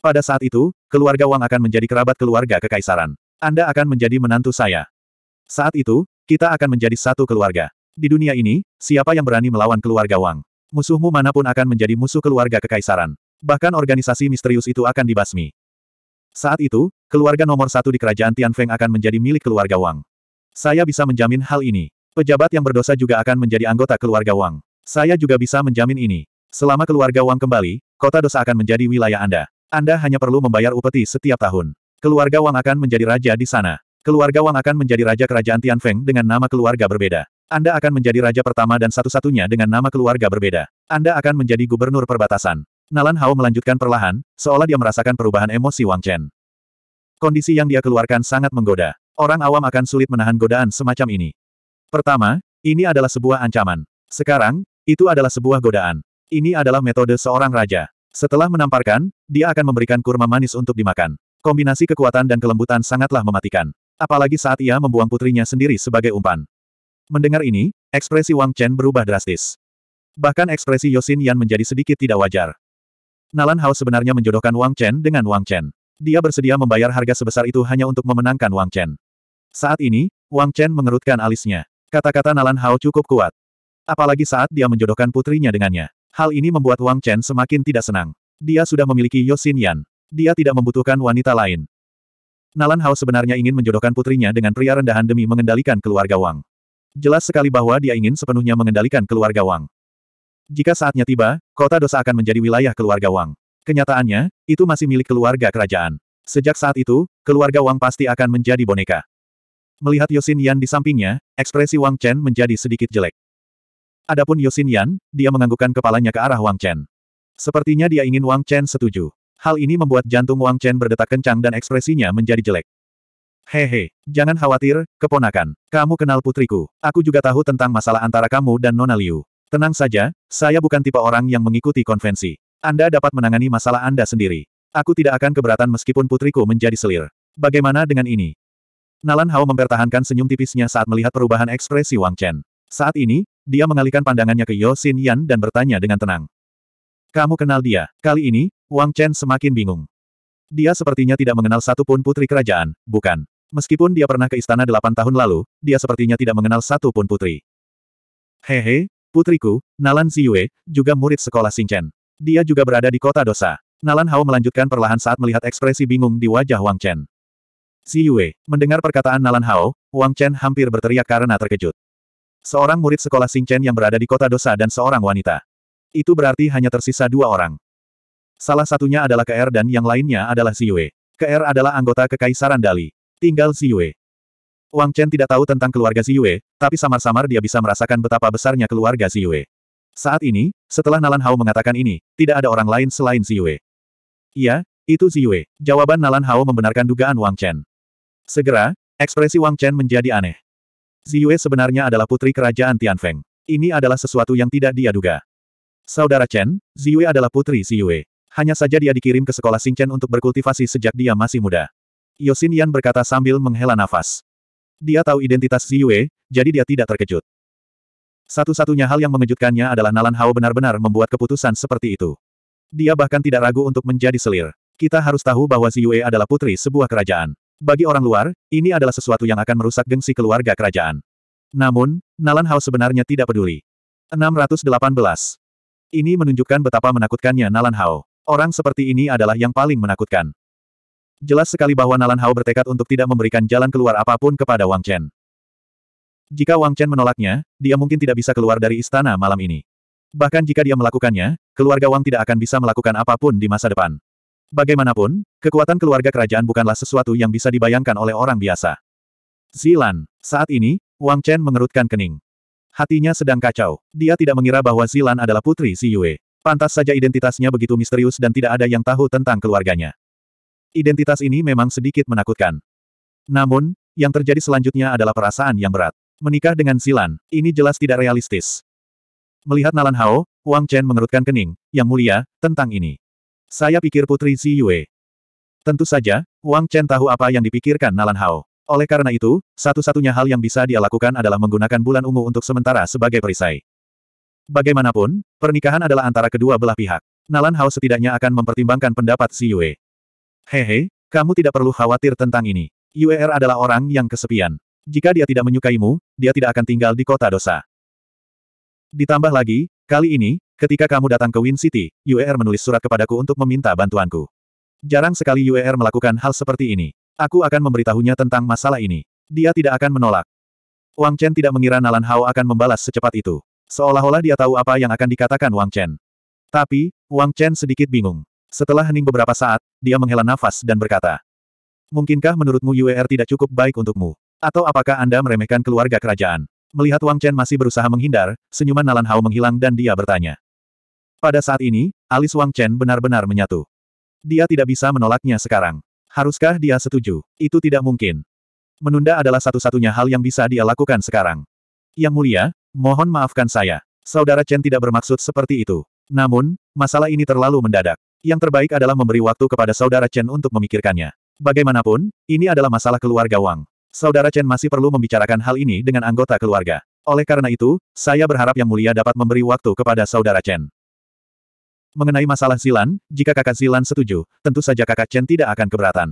Pada saat itu, keluarga Wang akan menjadi kerabat keluarga kekaisaran. Anda akan menjadi menantu saya. Saat itu, kita akan menjadi satu keluarga. Di dunia ini, siapa yang berani melawan keluarga Wang? Musuhmu manapun akan menjadi musuh keluarga kekaisaran. Bahkan organisasi misterius itu akan dibasmi. Saat itu, keluarga nomor satu di kerajaan Tian Feng akan menjadi milik keluarga Wang. Saya bisa menjamin hal ini. Pejabat yang berdosa juga akan menjadi anggota keluarga Wang. Saya juga bisa menjamin ini. Selama keluarga Wang kembali, kota dosa akan menjadi wilayah Anda. Anda hanya perlu membayar upeti setiap tahun. Keluarga Wang akan menjadi raja di sana. Keluarga Wang akan menjadi raja kerajaan Tianfeng dengan nama keluarga berbeda. Anda akan menjadi raja pertama dan satu-satunya dengan nama keluarga berbeda. Anda akan menjadi gubernur perbatasan. Nalan Hao melanjutkan perlahan, seolah dia merasakan perubahan emosi Wang Chen. Kondisi yang dia keluarkan sangat menggoda. Orang awam akan sulit menahan godaan semacam ini. Pertama, ini adalah sebuah ancaman. Sekarang, itu adalah sebuah godaan. Ini adalah metode seorang raja. Setelah menamparkan, dia akan memberikan kurma manis untuk dimakan. Kombinasi kekuatan dan kelembutan sangatlah mematikan. Apalagi saat ia membuang putrinya sendiri sebagai umpan. Mendengar ini, ekspresi Wang Chen berubah drastis. Bahkan ekspresi Yosin Yan menjadi sedikit tidak wajar. Nalan Hao sebenarnya menjodohkan Wang Chen dengan Wang Chen. Dia bersedia membayar harga sebesar itu hanya untuk memenangkan Wang Chen. Saat ini, Wang Chen mengerutkan alisnya. Kata-kata Nalan Hao cukup kuat. Apalagi saat dia menjodohkan putrinya dengannya. Hal ini membuat Wang Chen semakin tidak senang. Dia sudah memiliki Yosin Yan. Dia tidak membutuhkan wanita lain. Nalan Hao sebenarnya ingin menjodohkan putrinya dengan pria rendahan demi mengendalikan keluarga Wang. Jelas sekali bahwa dia ingin sepenuhnya mengendalikan keluarga Wang. Jika saatnya tiba, kota dosa akan menjadi wilayah keluarga Wang. Kenyataannya, itu masih milik keluarga kerajaan. Sejak saat itu, keluarga Wang pasti akan menjadi boneka. Melihat Yosin Yan di sampingnya, ekspresi Wang Chen menjadi sedikit jelek. Adapun Yosin Yan, dia menganggukkan kepalanya ke arah Wang Chen. Sepertinya dia ingin Wang Chen setuju. Hal ini membuat jantung Wang Chen berdetak kencang dan ekspresinya menjadi jelek. Hehe, jangan khawatir, keponakan. Kamu kenal putriku. Aku juga tahu tentang masalah antara kamu dan Nona Liu. Tenang saja, saya bukan tipe orang yang mengikuti konvensi. Anda dapat menangani masalah Anda sendiri. Aku tidak akan keberatan meskipun putriku menjadi selir. Bagaimana dengan ini? Nalan Hao mempertahankan senyum tipisnya saat melihat perubahan ekspresi Wang Chen. Saat ini, dia mengalihkan pandangannya ke Yo Xin Yan dan bertanya dengan tenang. Kamu kenal dia. Kali ini, Wang Chen semakin bingung. Dia sepertinya tidak mengenal satupun putri kerajaan, bukan. Meskipun dia pernah ke istana delapan tahun lalu, dia sepertinya tidak mengenal satupun putri. Hehe, putriku, Nalan Ziyue, juga murid sekolah Xingchen. Dia juga berada di kota dosa. Nalan Hao melanjutkan perlahan saat melihat ekspresi bingung di wajah Wang Chen. Si Yue, mendengar perkataan Nalan Hao, Wang Chen hampir berteriak karena terkejut. Seorang murid sekolah Xingchen yang berada di kota dosa dan seorang wanita. Itu berarti hanya tersisa dua orang. Salah satunya adalah KR er dan yang lainnya adalah Siyue. KR er adalah anggota Kekaisaran Dali. Tinggal Siyue. Wang Chen tidak tahu tentang keluarga Siyue, tapi samar-samar dia bisa merasakan betapa besarnya keluarga Siyue. Saat ini, setelah Nalan Hao mengatakan ini, tidak ada orang lain selain Siyue. Iya, itu Siyue. Jawaban Nalan Hao membenarkan dugaan Wang Chen. Segera, ekspresi Wang Chen menjadi aneh. Siyue sebenarnya adalah putri kerajaan Tianfeng. Ini adalah sesuatu yang tidak dia duga. Saudara Chen, Ziyue adalah putri Ziyue. Hanya saja dia dikirim ke sekolah Xingchen untuk berkultivasi sejak dia masih muda. Yosin Yan berkata sambil menghela nafas. Dia tahu identitas Ziyue, jadi dia tidak terkejut. Satu-satunya hal yang mengejutkannya adalah Nalan Hao benar-benar membuat keputusan seperti itu. Dia bahkan tidak ragu untuk menjadi selir. Kita harus tahu bahwa Ziyue adalah putri sebuah kerajaan. Bagi orang luar, ini adalah sesuatu yang akan merusak gengsi keluarga kerajaan. Namun, Nalan Hao sebenarnya tidak peduli. 618. Ini menunjukkan betapa menakutkannya Nalan Hao. Orang seperti ini adalah yang paling menakutkan. Jelas sekali bahwa Nalan Hao bertekad untuk tidak memberikan jalan keluar apapun kepada Wang Chen. Jika Wang Chen menolaknya, dia mungkin tidak bisa keluar dari istana malam ini. Bahkan jika dia melakukannya, keluarga Wang tidak akan bisa melakukan apapun di masa depan. Bagaimanapun, kekuatan keluarga kerajaan bukanlah sesuatu yang bisa dibayangkan oleh orang biasa. Zilan, saat ini, Wang Chen mengerutkan kening. Hatinya sedang kacau. Dia tidak mengira bahwa Zilan adalah putri Si Yue. Pantas saja identitasnya begitu misterius dan tidak ada yang tahu tentang keluarganya. Identitas ini memang sedikit menakutkan. Namun, yang terjadi selanjutnya adalah perasaan yang berat. Menikah dengan Zilan, ini jelas tidak realistis. Melihat Nalan Hao, Wang Chen mengerutkan kening, yang mulia, tentang ini. Saya pikir putri Si Yue. Tentu saja, Wang Chen tahu apa yang dipikirkan Nalan Hao. Oleh karena itu, satu-satunya hal yang bisa dia lakukan adalah menggunakan bulan ungu untuk sementara sebagai perisai. Bagaimanapun, pernikahan adalah antara kedua belah pihak. Nalan Hao setidaknya akan mempertimbangkan pendapat si Yue. Hehe, kamu tidak perlu khawatir tentang ini. Yuer er adalah orang yang kesepian. Jika dia tidak menyukaimu, dia tidak akan tinggal di kota dosa. Ditambah lagi, kali ini, ketika kamu datang ke Win City, Yuer er menulis surat kepadaku untuk meminta bantuanku. Jarang sekali Yuer er melakukan hal seperti ini. Aku akan memberitahunya tentang masalah ini. Dia tidak akan menolak. Wang Chen tidak mengira Nalan Hao akan membalas secepat itu. Seolah-olah dia tahu apa yang akan dikatakan Wang Chen. Tapi, Wang Chen sedikit bingung. Setelah hening beberapa saat, dia menghela nafas dan berkata, Mungkinkah menurutmu UER tidak cukup baik untukmu? Atau apakah Anda meremehkan keluarga kerajaan? Melihat Wang Chen masih berusaha menghindar, senyuman Nalan Hao menghilang dan dia bertanya. Pada saat ini, alis Wang Chen benar-benar menyatu. Dia tidak bisa menolaknya sekarang. Haruskah dia setuju? Itu tidak mungkin. Menunda adalah satu-satunya hal yang bisa dia lakukan sekarang. Yang mulia, mohon maafkan saya. Saudara Chen tidak bermaksud seperti itu. Namun, masalah ini terlalu mendadak. Yang terbaik adalah memberi waktu kepada saudara Chen untuk memikirkannya. Bagaimanapun, ini adalah masalah keluarga Wang. Saudara Chen masih perlu membicarakan hal ini dengan anggota keluarga. Oleh karena itu, saya berharap Yang Mulia dapat memberi waktu kepada saudara Chen. Mengenai masalah Zilan, jika kakak Zilan setuju, tentu saja kakak Chen tidak akan keberatan.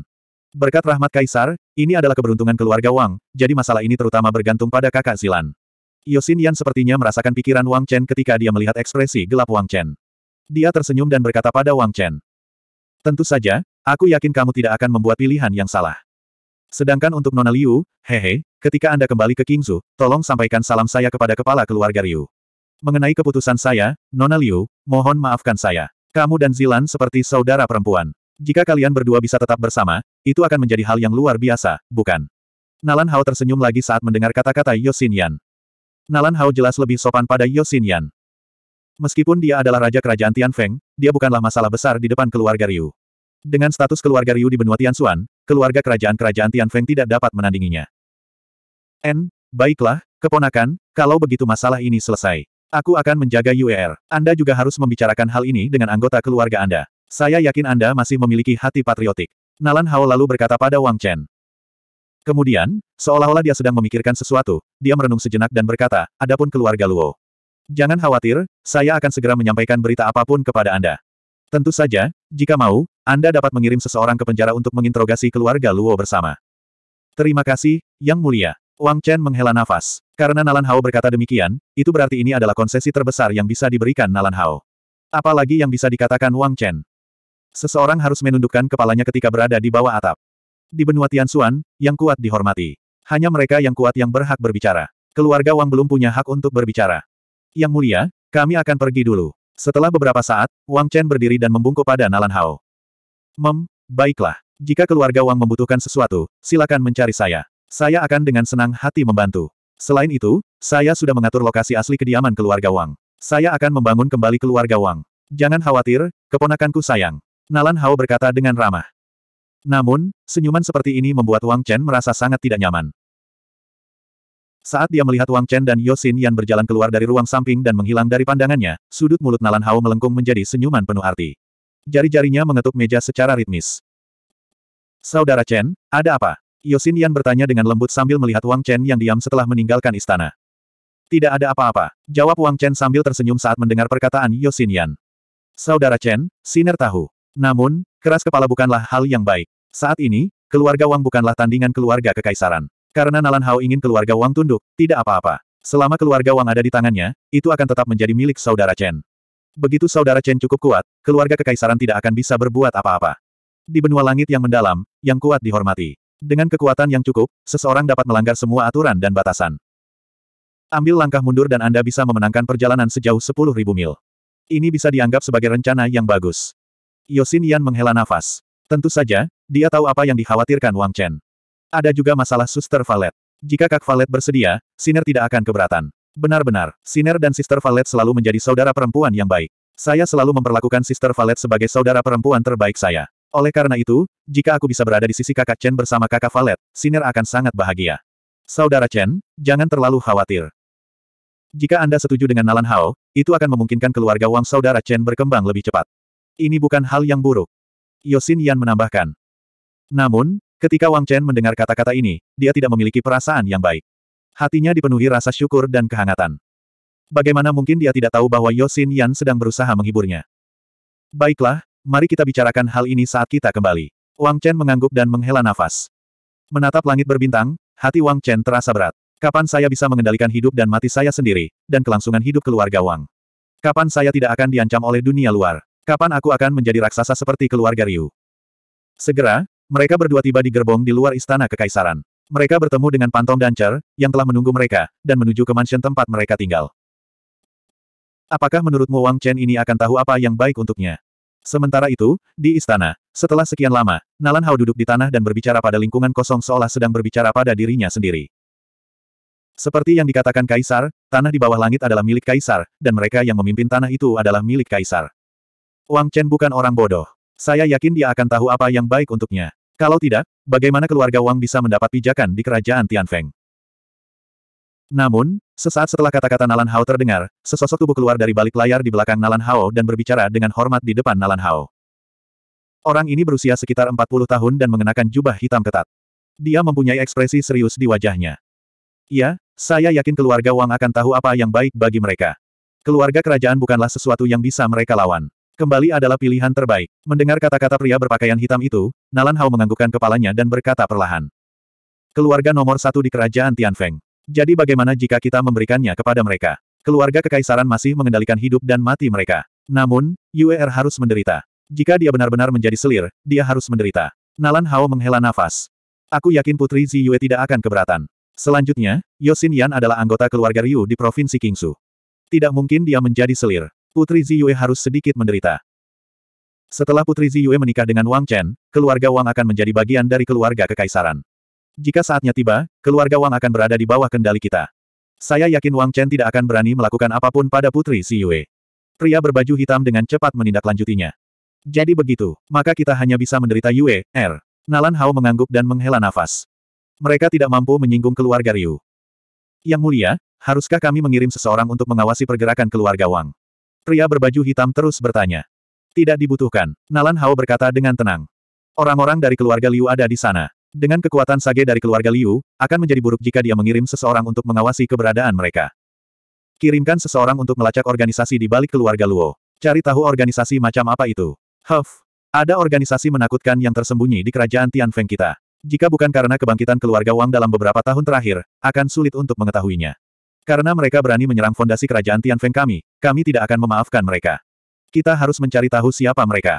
Berkat rahmat Kaisar, ini adalah keberuntungan keluarga Wang, jadi masalah ini terutama bergantung pada kakak Zilan. Yosin Yan sepertinya merasakan pikiran Wang Chen ketika dia melihat ekspresi gelap Wang Chen. Dia tersenyum dan berkata pada Wang Chen. Tentu saja, aku yakin kamu tidak akan membuat pilihan yang salah. Sedangkan untuk Nona Liu, hehe, ketika Anda kembali ke Kingzu, tolong sampaikan salam saya kepada kepala keluarga Ryu. Mengenai keputusan saya, Nona Liu, mohon maafkan saya. Kamu dan Zilan seperti saudara perempuan. Jika kalian berdua bisa tetap bersama, itu akan menjadi hal yang luar biasa, bukan? Nalan Hao tersenyum lagi saat mendengar kata-kata Yosin Yan. Nalan Hao jelas lebih sopan pada Yosin Yan. Meskipun dia adalah raja kerajaan Tianfeng, dia bukanlah masalah besar di depan keluarga Ryu. Dengan status keluarga Ryu di benua Tianxuan, keluarga kerajaan-kerajaan Tianfeng tidak dapat menandinginya. N, baiklah, keponakan, kalau begitu masalah ini selesai. Aku akan menjaga UER. Anda juga harus membicarakan hal ini dengan anggota keluarga Anda. Saya yakin Anda masih memiliki hati patriotik. Nalan Hao lalu berkata pada Wang Chen. Kemudian, seolah-olah dia sedang memikirkan sesuatu, dia merenung sejenak dan berkata, adapun keluarga Luo. Jangan khawatir, saya akan segera menyampaikan berita apapun kepada Anda. Tentu saja, jika mau, Anda dapat mengirim seseorang ke penjara untuk menginterogasi keluarga Luo bersama. Terima kasih, Yang Mulia. Wang Chen menghela nafas. Karena Nalan Hao berkata demikian, itu berarti ini adalah konsesi terbesar yang bisa diberikan Nalan Hao. Apalagi yang bisa dikatakan Wang Chen. Seseorang harus menundukkan kepalanya ketika berada di bawah atap. Di benua Tianxuan, yang kuat dihormati. Hanya mereka yang kuat yang berhak berbicara. Keluarga Wang belum punya hak untuk berbicara. Yang mulia, kami akan pergi dulu. Setelah beberapa saat, Wang Chen berdiri dan membungkuk pada Nalan Hao. Mem, baiklah. Jika keluarga Wang membutuhkan sesuatu, silakan mencari saya. Saya akan dengan senang hati membantu. Selain itu, saya sudah mengatur lokasi asli kediaman keluarga Wang. Saya akan membangun kembali keluarga Wang. Jangan khawatir, keponakanku sayang. Nalan Hao berkata dengan ramah. Namun, senyuman seperti ini membuat Wang Chen merasa sangat tidak nyaman. Saat dia melihat Wang Chen dan Yosin Yan berjalan keluar dari ruang samping dan menghilang dari pandangannya, sudut mulut Nalan Hao melengkung menjadi senyuman penuh arti. Jari-jarinya mengetuk meja secara ritmis. Saudara Chen, ada apa? Yosin Yan bertanya dengan lembut sambil melihat Wang Chen yang diam setelah meninggalkan istana. Tidak ada apa-apa, jawab Wang Chen sambil tersenyum saat mendengar perkataan Yosin Yan. Saudara Chen, Siner tahu. Namun, keras kepala bukanlah hal yang baik. Saat ini, keluarga Wang bukanlah tandingan keluarga kekaisaran. Karena Nalan Hao ingin keluarga Wang tunduk, tidak apa-apa. Selama keluarga Wang ada di tangannya, itu akan tetap menjadi milik saudara Chen. Begitu saudara Chen cukup kuat, keluarga kekaisaran tidak akan bisa berbuat apa-apa. Di benua langit yang mendalam, yang kuat dihormati. Dengan kekuatan yang cukup, seseorang dapat melanggar semua aturan dan batasan. Ambil langkah mundur dan Anda bisa memenangkan perjalanan sejauh 10.000 mil. Ini bisa dianggap sebagai rencana yang bagus. Yosin Yan menghela nafas. Tentu saja, dia tahu apa yang dikhawatirkan Wang Chen. Ada juga masalah suster Valet. Jika Kak Valet bersedia, Siner tidak akan keberatan. Benar-benar, Siner dan Sister Valet selalu menjadi saudara perempuan yang baik. Saya selalu memperlakukan Sister Valet sebagai saudara perempuan terbaik saya. Oleh karena itu, jika aku bisa berada di sisi kakak Chen bersama kakak Valet, Siner akan sangat bahagia. Saudara Chen, jangan terlalu khawatir. Jika Anda setuju dengan Nalan Hao, itu akan memungkinkan keluarga Wang saudara Chen berkembang lebih cepat. Ini bukan hal yang buruk. Yosin Yan menambahkan. Namun, ketika Wang Chen mendengar kata-kata ini, dia tidak memiliki perasaan yang baik. Hatinya dipenuhi rasa syukur dan kehangatan. Bagaimana mungkin dia tidak tahu bahwa Yosin Yan sedang berusaha menghiburnya? Baiklah, Mari kita bicarakan hal ini saat kita kembali. Wang Chen mengangguk dan menghela nafas. Menatap langit berbintang, hati Wang Chen terasa berat. Kapan saya bisa mengendalikan hidup dan mati saya sendiri, dan kelangsungan hidup keluarga Wang? Kapan saya tidak akan diancam oleh dunia luar? Kapan aku akan menjadi raksasa seperti keluarga Ryu? Segera, mereka berdua tiba di gerbong di luar istana kekaisaran. Mereka bertemu dengan Pantong dan yang telah menunggu mereka, dan menuju ke mansion tempat mereka tinggal. Apakah menurutmu Wang Chen ini akan tahu apa yang baik untuknya? Sementara itu, di istana, setelah sekian lama, Nalan Hao duduk di tanah dan berbicara pada lingkungan kosong seolah sedang berbicara pada dirinya sendiri. Seperti yang dikatakan Kaisar, tanah di bawah langit adalah milik Kaisar, dan mereka yang memimpin tanah itu adalah milik Kaisar. Wang Chen bukan orang bodoh. Saya yakin dia akan tahu apa yang baik untuknya. Kalau tidak, bagaimana keluarga Wang bisa mendapat pijakan di kerajaan Tianfeng? Namun, Sesaat setelah kata-kata Nalan Hao terdengar, sesosok tubuh keluar dari balik layar di belakang Nalan Hao dan berbicara dengan hormat di depan Nalan Hao. Orang ini berusia sekitar 40 tahun dan mengenakan jubah hitam ketat. Dia mempunyai ekspresi serius di wajahnya. Iya, saya yakin keluarga Wang akan tahu apa yang baik bagi mereka. Keluarga kerajaan bukanlah sesuatu yang bisa mereka lawan. Kembali adalah pilihan terbaik. Mendengar kata-kata pria berpakaian hitam itu, Nalan Hao menganggukkan kepalanya dan berkata perlahan. Keluarga nomor satu di kerajaan Tianfeng. Jadi bagaimana jika kita memberikannya kepada mereka? Keluarga kekaisaran masih mengendalikan hidup dan mati mereka. Namun, UER harus menderita. Jika dia benar-benar menjadi selir, dia harus menderita. Nalan Hao menghela nafas. Aku yakin Putri Ziyue tidak akan keberatan. Selanjutnya, Yosin Yan adalah anggota keluarga Ryu di Provinsi Kingsu. Tidak mungkin dia menjadi selir. Putri Ziyue harus sedikit menderita. Setelah Putri Ziyue menikah dengan Wang Chen, keluarga Wang akan menjadi bagian dari keluarga kekaisaran. Jika saatnya tiba, keluarga Wang akan berada di bawah kendali kita. Saya yakin Wang Chen tidak akan berani melakukan apapun pada Putri Si Yue. Pria berbaju hitam dengan cepat menindaklanjutinya. Jadi begitu, maka kita hanya bisa menderita Yue, R. Er. Nalan Hao mengangguk dan menghela nafas. Mereka tidak mampu menyinggung keluarga Ryu. Yang mulia, haruskah kami mengirim seseorang untuk mengawasi pergerakan keluarga Wang? Pria berbaju hitam terus bertanya. Tidak dibutuhkan, Nalan Hao berkata dengan tenang. Orang-orang dari keluarga Liu ada di sana. Dengan kekuatan sage dari keluarga Liu, akan menjadi buruk jika dia mengirim seseorang untuk mengawasi keberadaan mereka. Kirimkan seseorang untuk melacak organisasi di balik keluarga Luo. Cari tahu organisasi macam apa itu. Huff. Ada organisasi menakutkan yang tersembunyi di kerajaan Tianfeng kita. Jika bukan karena kebangkitan keluarga Wang dalam beberapa tahun terakhir, akan sulit untuk mengetahuinya. Karena mereka berani menyerang fondasi kerajaan Tianfeng kami, kami tidak akan memaafkan mereka. Kita harus mencari tahu siapa mereka.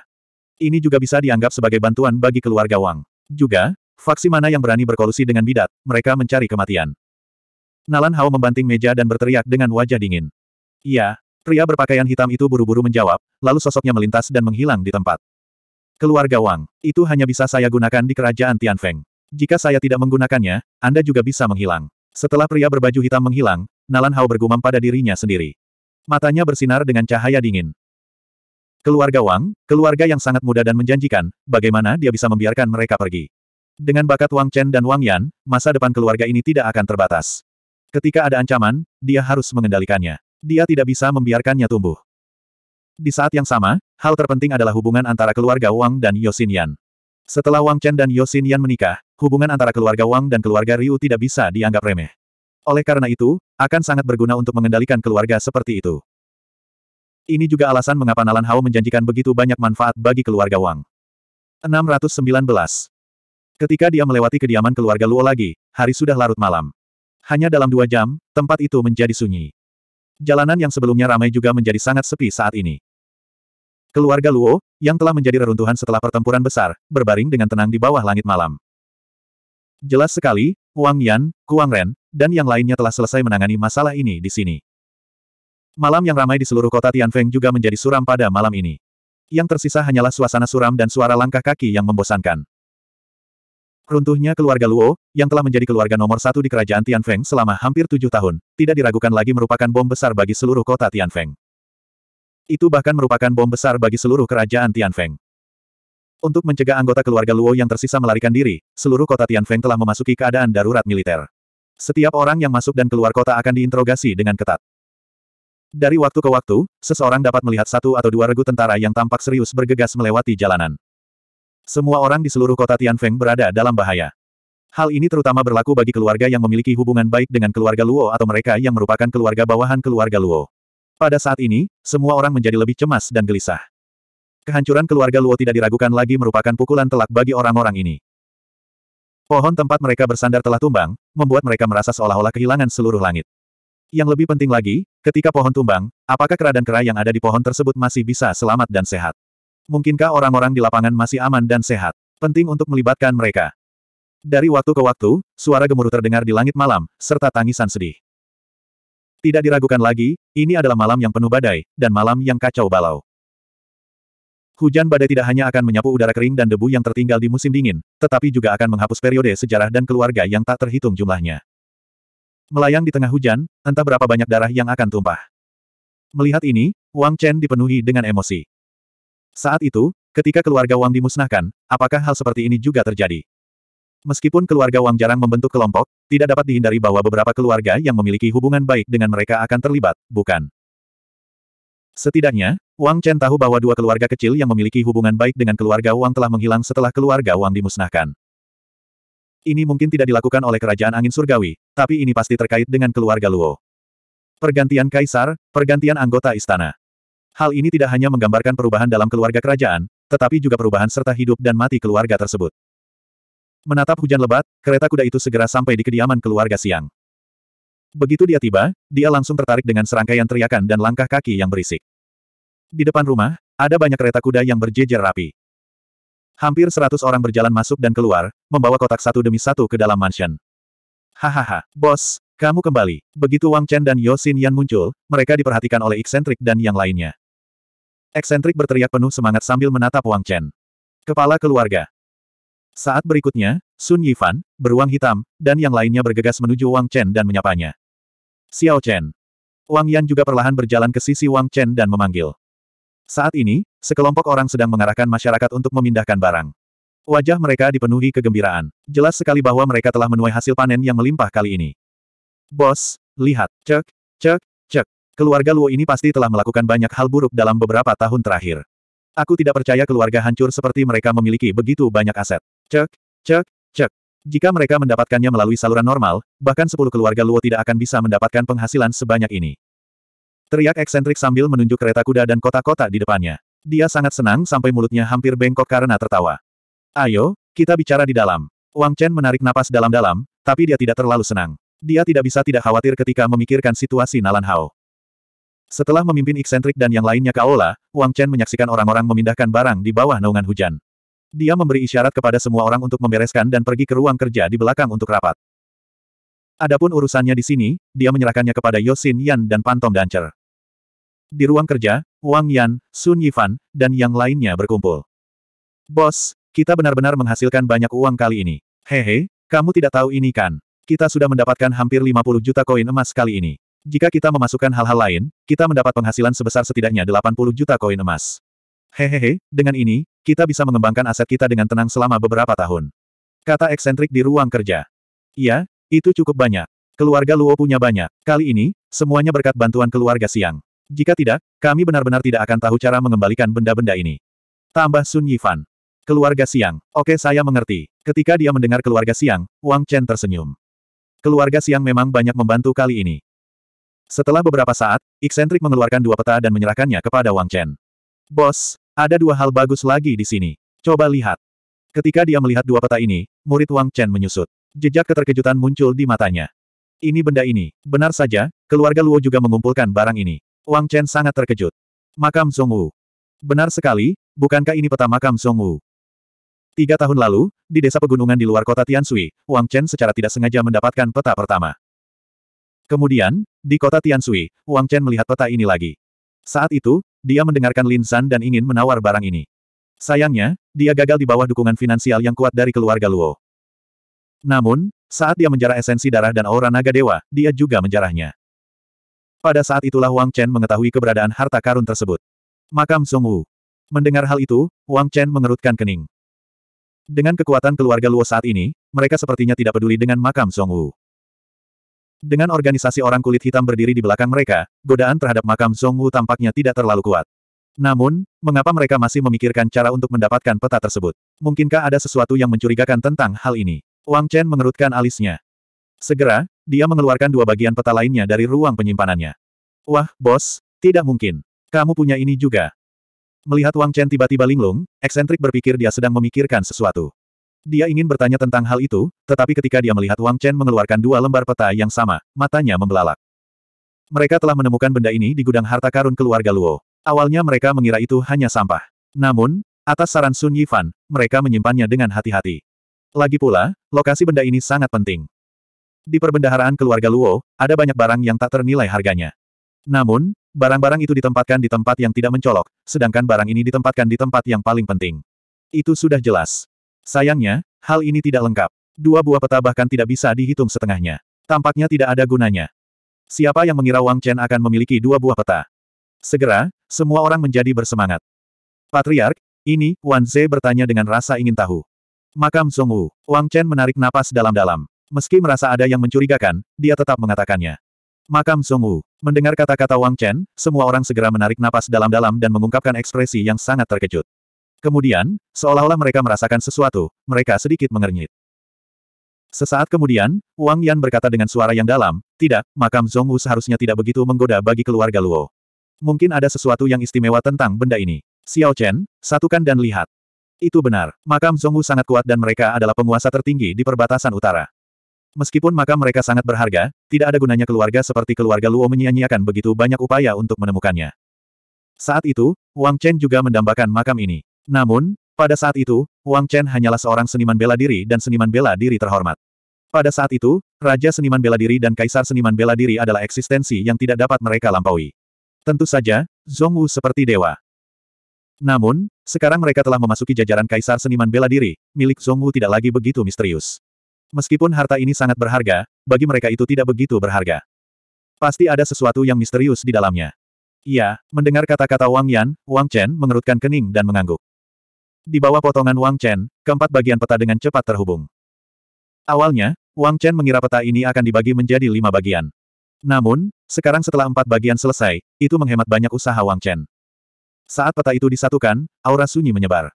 Ini juga bisa dianggap sebagai bantuan bagi keluarga Wang. Juga, Faksi mana yang berani berkolusi dengan bidat, mereka mencari kematian. Nalan Hao membanting meja dan berteriak dengan wajah dingin. Iya, pria berpakaian hitam itu buru-buru menjawab, lalu sosoknya melintas dan menghilang di tempat. Keluarga Wang, itu hanya bisa saya gunakan di kerajaan Tianfeng. Jika saya tidak menggunakannya, Anda juga bisa menghilang. Setelah pria berbaju hitam menghilang, Nalan Hao bergumam pada dirinya sendiri. Matanya bersinar dengan cahaya dingin. Keluarga Wang, keluarga yang sangat muda dan menjanjikan, bagaimana dia bisa membiarkan mereka pergi. Dengan bakat Wang Chen dan Wang Yan, masa depan keluarga ini tidak akan terbatas. Ketika ada ancaman, dia harus mengendalikannya. Dia tidak bisa membiarkannya tumbuh. Di saat yang sama, hal terpenting adalah hubungan antara keluarga Wang dan Yosin Yan. Setelah Wang Chen dan Yosin Yan menikah, hubungan antara keluarga Wang dan keluarga Ryu tidak bisa dianggap remeh. Oleh karena itu, akan sangat berguna untuk mengendalikan keluarga seperti itu. Ini juga alasan mengapa Nalan Hao menjanjikan begitu banyak manfaat bagi keluarga Wang. 619. Ketika dia melewati kediaman keluarga Luo lagi, hari sudah larut malam. Hanya dalam dua jam, tempat itu menjadi sunyi. Jalanan yang sebelumnya ramai juga menjadi sangat sepi saat ini. Keluarga Luo, yang telah menjadi reruntuhan setelah pertempuran besar, berbaring dengan tenang di bawah langit malam. Jelas sekali, Wang Yan, Kuang Ren, dan yang lainnya telah selesai menangani masalah ini di sini. Malam yang ramai di seluruh kota Tianfeng juga menjadi suram pada malam ini. Yang tersisa hanyalah suasana suram dan suara langkah kaki yang membosankan. Runtuhnya keluarga Luo, yang telah menjadi keluarga nomor satu di kerajaan Tianfeng selama hampir tujuh tahun, tidak diragukan lagi merupakan bom besar bagi seluruh kota Tianfeng. Itu bahkan merupakan bom besar bagi seluruh kerajaan Tianfeng. Untuk mencegah anggota keluarga Luo yang tersisa melarikan diri, seluruh kota Tianfeng telah memasuki keadaan darurat militer. Setiap orang yang masuk dan keluar kota akan diinterogasi dengan ketat. Dari waktu ke waktu, seseorang dapat melihat satu atau dua regu tentara yang tampak serius bergegas melewati jalanan. Semua orang di seluruh kota Tianfeng berada dalam bahaya. Hal ini terutama berlaku bagi keluarga yang memiliki hubungan baik dengan keluarga Luo atau mereka yang merupakan keluarga bawahan keluarga Luo. Pada saat ini, semua orang menjadi lebih cemas dan gelisah. Kehancuran keluarga Luo tidak diragukan lagi merupakan pukulan telak bagi orang-orang ini. Pohon tempat mereka bersandar telah tumbang, membuat mereka merasa seolah-olah kehilangan seluruh langit. Yang lebih penting lagi, ketika pohon tumbang, apakah kera dan kera yang ada di pohon tersebut masih bisa selamat dan sehat? Mungkinkah orang-orang di lapangan masih aman dan sehat? Penting untuk melibatkan mereka. Dari waktu ke waktu, suara gemuruh terdengar di langit malam, serta tangisan sedih. Tidak diragukan lagi, ini adalah malam yang penuh badai, dan malam yang kacau balau. Hujan badai tidak hanya akan menyapu udara kering dan debu yang tertinggal di musim dingin, tetapi juga akan menghapus periode sejarah dan keluarga yang tak terhitung jumlahnya. Melayang di tengah hujan, entah berapa banyak darah yang akan tumpah. Melihat ini, Wang Chen dipenuhi dengan emosi. Saat itu, ketika keluarga Wang dimusnahkan, apakah hal seperti ini juga terjadi? Meskipun keluarga Wang jarang membentuk kelompok, tidak dapat dihindari bahwa beberapa keluarga yang memiliki hubungan baik dengan mereka akan terlibat, bukan? Setidaknya, Wang Chen tahu bahwa dua keluarga kecil yang memiliki hubungan baik dengan keluarga Wang telah menghilang setelah keluarga Wang dimusnahkan. Ini mungkin tidak dilakukan oleh kerajaan angin surgawi, tapi ini pasti terkait dengan keluarga Luo. Pergantian kaisar, pergantian anggota istana. Hal ini tidak hanya menggambarkan perubahan dalam keluarga kerajaan, tetapi juga perubahan serta hidup dan mati keluarga tersebut. Menatap hujan lebat, kereta kuda itu segera sampai di kediaman keluarga Siang. Begitu dia tiba, dia langsung tertarik dengan serangkaian teriakan dan langkah kaki yang berisik. Di depan rumah, ada banyak kereta kuda yang berjejer rapi. Hampir seratus orang berjalan masuk dan keluar, membawa kotak satu demi satu ke dalam mansion. Hahaha, bos, kamu kembali. Begitu Wang Chen dan Yosin Yan muncul, mereka diperhatikan oleh eksentrik dan yang lainnya. Eksentrik berteriak penuh semangat sambil menatap Wang Chen. Kepala keluarga. Saat berikutnya, Sun Yifan, beruang hitam, dan yang lainnya bergegas menuju Wang Chen dan menyapanya. Xiao Chen. Wang Yan juga perlahan berjalan ke sisi Wang Chen dan memanggil. Saat ini, sekelompok orang sedang mengarahkan masyarakat untuk memindahkan barang. Wajah mereka dipenuhi kegembiraan. Jelas sekali bahwa mereka telah menuai hasil panen yang melimpah kali ini. Bos, lihat, cek, cek, Keluarga Luo ini pasti telah melakukan banyak hal buruk dalam beberapa tahun terakhir. Aku tidak percaya keluarga hancur seperti mereka memiliki begitu banyak aset. Cek, cek, cek. Jika mereka mendapatkannya melalui saluran normal, bahkan sepuluh keluarga Luo tidak akan bisa mendapatkan penghasilan sebanyak ini. Teriak eksentrik sambil menunjuk kereta kuda dan kota-kota di depannya. Dia sangat senang sampai mulutnya hampir bengkok karena tertawa. Ayo, kita bicara di dalam. Wang Chen menarik napas dalam-dalam, tapi dia tidak terlalu senang. Dia tidak bisa tidak khawatir ketika memikirkan situasi Nalan Hao. Setelah memimpin eksentrik dan yang lainnya ke aula, Wang Chen menyaksikan orang-orang memindahkan barang di bawah naungan hujan. Dia memberi isyarat kepada semua orang untuk membereskan dan pergi ke ruang kerja di belakang untuk rapat. Adapun urusannya di sini, dia menyerahkannya kepada Yosin Yan dan Pantom Dancer. Di ruang kerja, Wang Yan, Sun Yifan, dan yang lainnya berkumpul. Bos, kita benar-benar menghasilkan banyak uang kali ini. Hehe, kamu tidak tahu ini kan? Kita sudah mendapatkan hampir 50 juta koin emas kali ini. Jika kita memasukkan hal-hal lain, kita mendapat penghasilan sebesar setidaknya 80 juta koin emas. Hehehe, dengan ini, kita bisa mengembangkan aset kita dengan tenang selama beberapa tahun. Kata eksentrik di ruang kerja. Iya, itu cukup banyak. Keluarga Luo punya banyak. Kali ini, semuanya berkat bantuan keluarga Siang. Jika tidak, kami benar-benar tidak akan tahu cara mengembalikan benda-benda ini. Tambah Sun Yifan. Keluarga Siang. Oke saya mengerti. Ketika dia mendengar keluarga Siang, Wang Chen tersenyum. Keluarga Siang memang banyak membantu kali ini. Setelah beberapa saat, Iksentrik mengeluarkan dua peta dan menyerahkannya kepada Wang Chen. Bos, ada dua hal bagus lagi di sini. Coba lihat. Ketika dia melihat dua peta ini, murid Wang Chen menyusut. Jejak keterkejutan muncul di matanya. Ini benda ini. Benar saja, keluarga Luo juga mengumpulkan barang ini. Wang Chen sangat terkejut. Makam Song Wu. Benar sekali, bukankah ini peta makam Song Wu? Tiga tahun lalu, di desa pegunungan di luar kota Tiansui, Wang Chen secara tidak sengaja mendapatkan peta pertama. Kemudian, di kota Tiansui, Wang Chen melihat peta ini lagi. Saat itu, dia mendengarkan Lin San dan ingin menawar barang ini. Sayangnya, dia gagal di bawah dukungan finansial yang kuat dari keluarga Luo. Namun, saat dia menjarah esensi darah dan aura naga dewa, dia juga menjarahnya. Pada saat itulah Wang Chen mengetahui keberadaan harta karun tersebut. Makam Song Wu. Mendengar hal itu, Wang Chen mengerutkan kening. Dengan kekuatan keluarga Luo saat ini, mereka sepertinya tidak peduli dengan makam Song Wu. Dengan organisasi orang kulit hitam berdiri di belakang mereka, godaan terhadap makam Wu tampaknya tidak terlalu kuat. Namun, mengapa mereka masih memikirkan cara untuk mendapatkan peta tersebut? Mungkinkah ada sesuatu yang mencurigakan tentang hal ini? Wang Chen mengerutkan alisnya. Segera, dia mengeluarkan dua bagian peta lainnya dari ruang penyimpanannya. Wah, bos, tidak mungkin. Kamu punya ini juga. Melihat Wang Chen tiba-tiba linglung, eksentrik berpikir dia sedang memikirkan sesuatu. Dia ingin bertanya tentang hal itu, tetapi ketika dia melihat Wang Chen mengeluarkan dua lembar peta yang sama, matanya membelalak. Mereka telah menemukan benda ini di gudang harta karun keluarga Luo. Awalnya mereka mengira itu hanya sampah. Namun, atas saran Sun Yifan, mereka menyimpannya dengan hati-hati. Lagi pula, lokasi benda ini sangat penting. Di perbendaharaan keluarga Luo, ada banyak barang yang tak ternilai harganya. Namun, barang-barang itu ditempatkan di tempat yang tidak mencolok, sedangkan barang ini ditempatkan di tempat yang paling penting. Itu sudah jelas. Sayangnya, hal ini tidak lengkap. Dua buah peta bahkan tidak bisa dihitung setengahnya. Tampaknya tidak ada gunanya. Siapa yang mengira Wang Chen akan memiliki dua buah peta? Segera, semua orang menjadi bersemangat. Patriark, ini, Wan Ze bertanya dengan rasa ingin tahu. Makam Zong Wang Chen menarik napas dalam-dalam. Meski merasa ada yang mencurigakan, dia tetap mengatakannya. Makam Zong Mendengar kata-kata Wang Chen, semua orang segera menarik napas dalam-dalam dan mengungkapkan ekspresi yang sangat terkejut. Kemudian, seolah-olah mereka merasakan sesuatu, mereka sedikit mengernyit. Sesaat kemudian, Wang Yan berkata dengan suara yang dalam, tidak, makam Zongwu seharusnya tidak begitu menggoda bagi keluarga Luo. Mungkin ada sesuatu yang istimewa tentang benda ini. Xiao Chen, satukan dan lihat. Itu benar, makam Zongwu sangat kuat dan mereka adalah penguasa tertinggi di perbatasan utara. Meskipun makam mereka sangat berharga, tidak ada gunanya keluarga seperti keluarga Luo menyia-nyiakan begitu banyak upaya untuk menemukannya. Saat itu, Wang Chen juga mendambakan makam ini. Namun, pada saat itu, Wang Chen hanyalah seorang seniman bela diri dan seniman bela diri terhormat. Pada saat itu, Raja Seniman Bela Diri dan Kaisar Seniman Bela Diri adalah eksistensi yang tidak dapat mereka lampaui. Tentu saja, Zhongwu seperti dewa. Namun, sekarang mereka telah memasuki jajaran Kaisar Seniman Bela Diri, milik Zhongwu tidak lagi begitu misterius. Meskipun harta ini sangat berharga, bagi mereka itu tidak begitu berharga. Pasti ada sesuatu yang misterius di dalamnya. Ya, mendengar kata-kata Wang Yan, Wang Chen mengerutkan kening dan mengangguk. Di bawah potongan Wang Chen, keempat bagian peta dengan cepat terhubung. Awalnya, Wang Chen mengira peta ini akan dibagi menjadi lima bagian. Namun, sekarang setelah empat bagian selesai, itu menghemat banyak usaha Wang Chen. Saat peta itu disatukan, aura sunyi menyebar.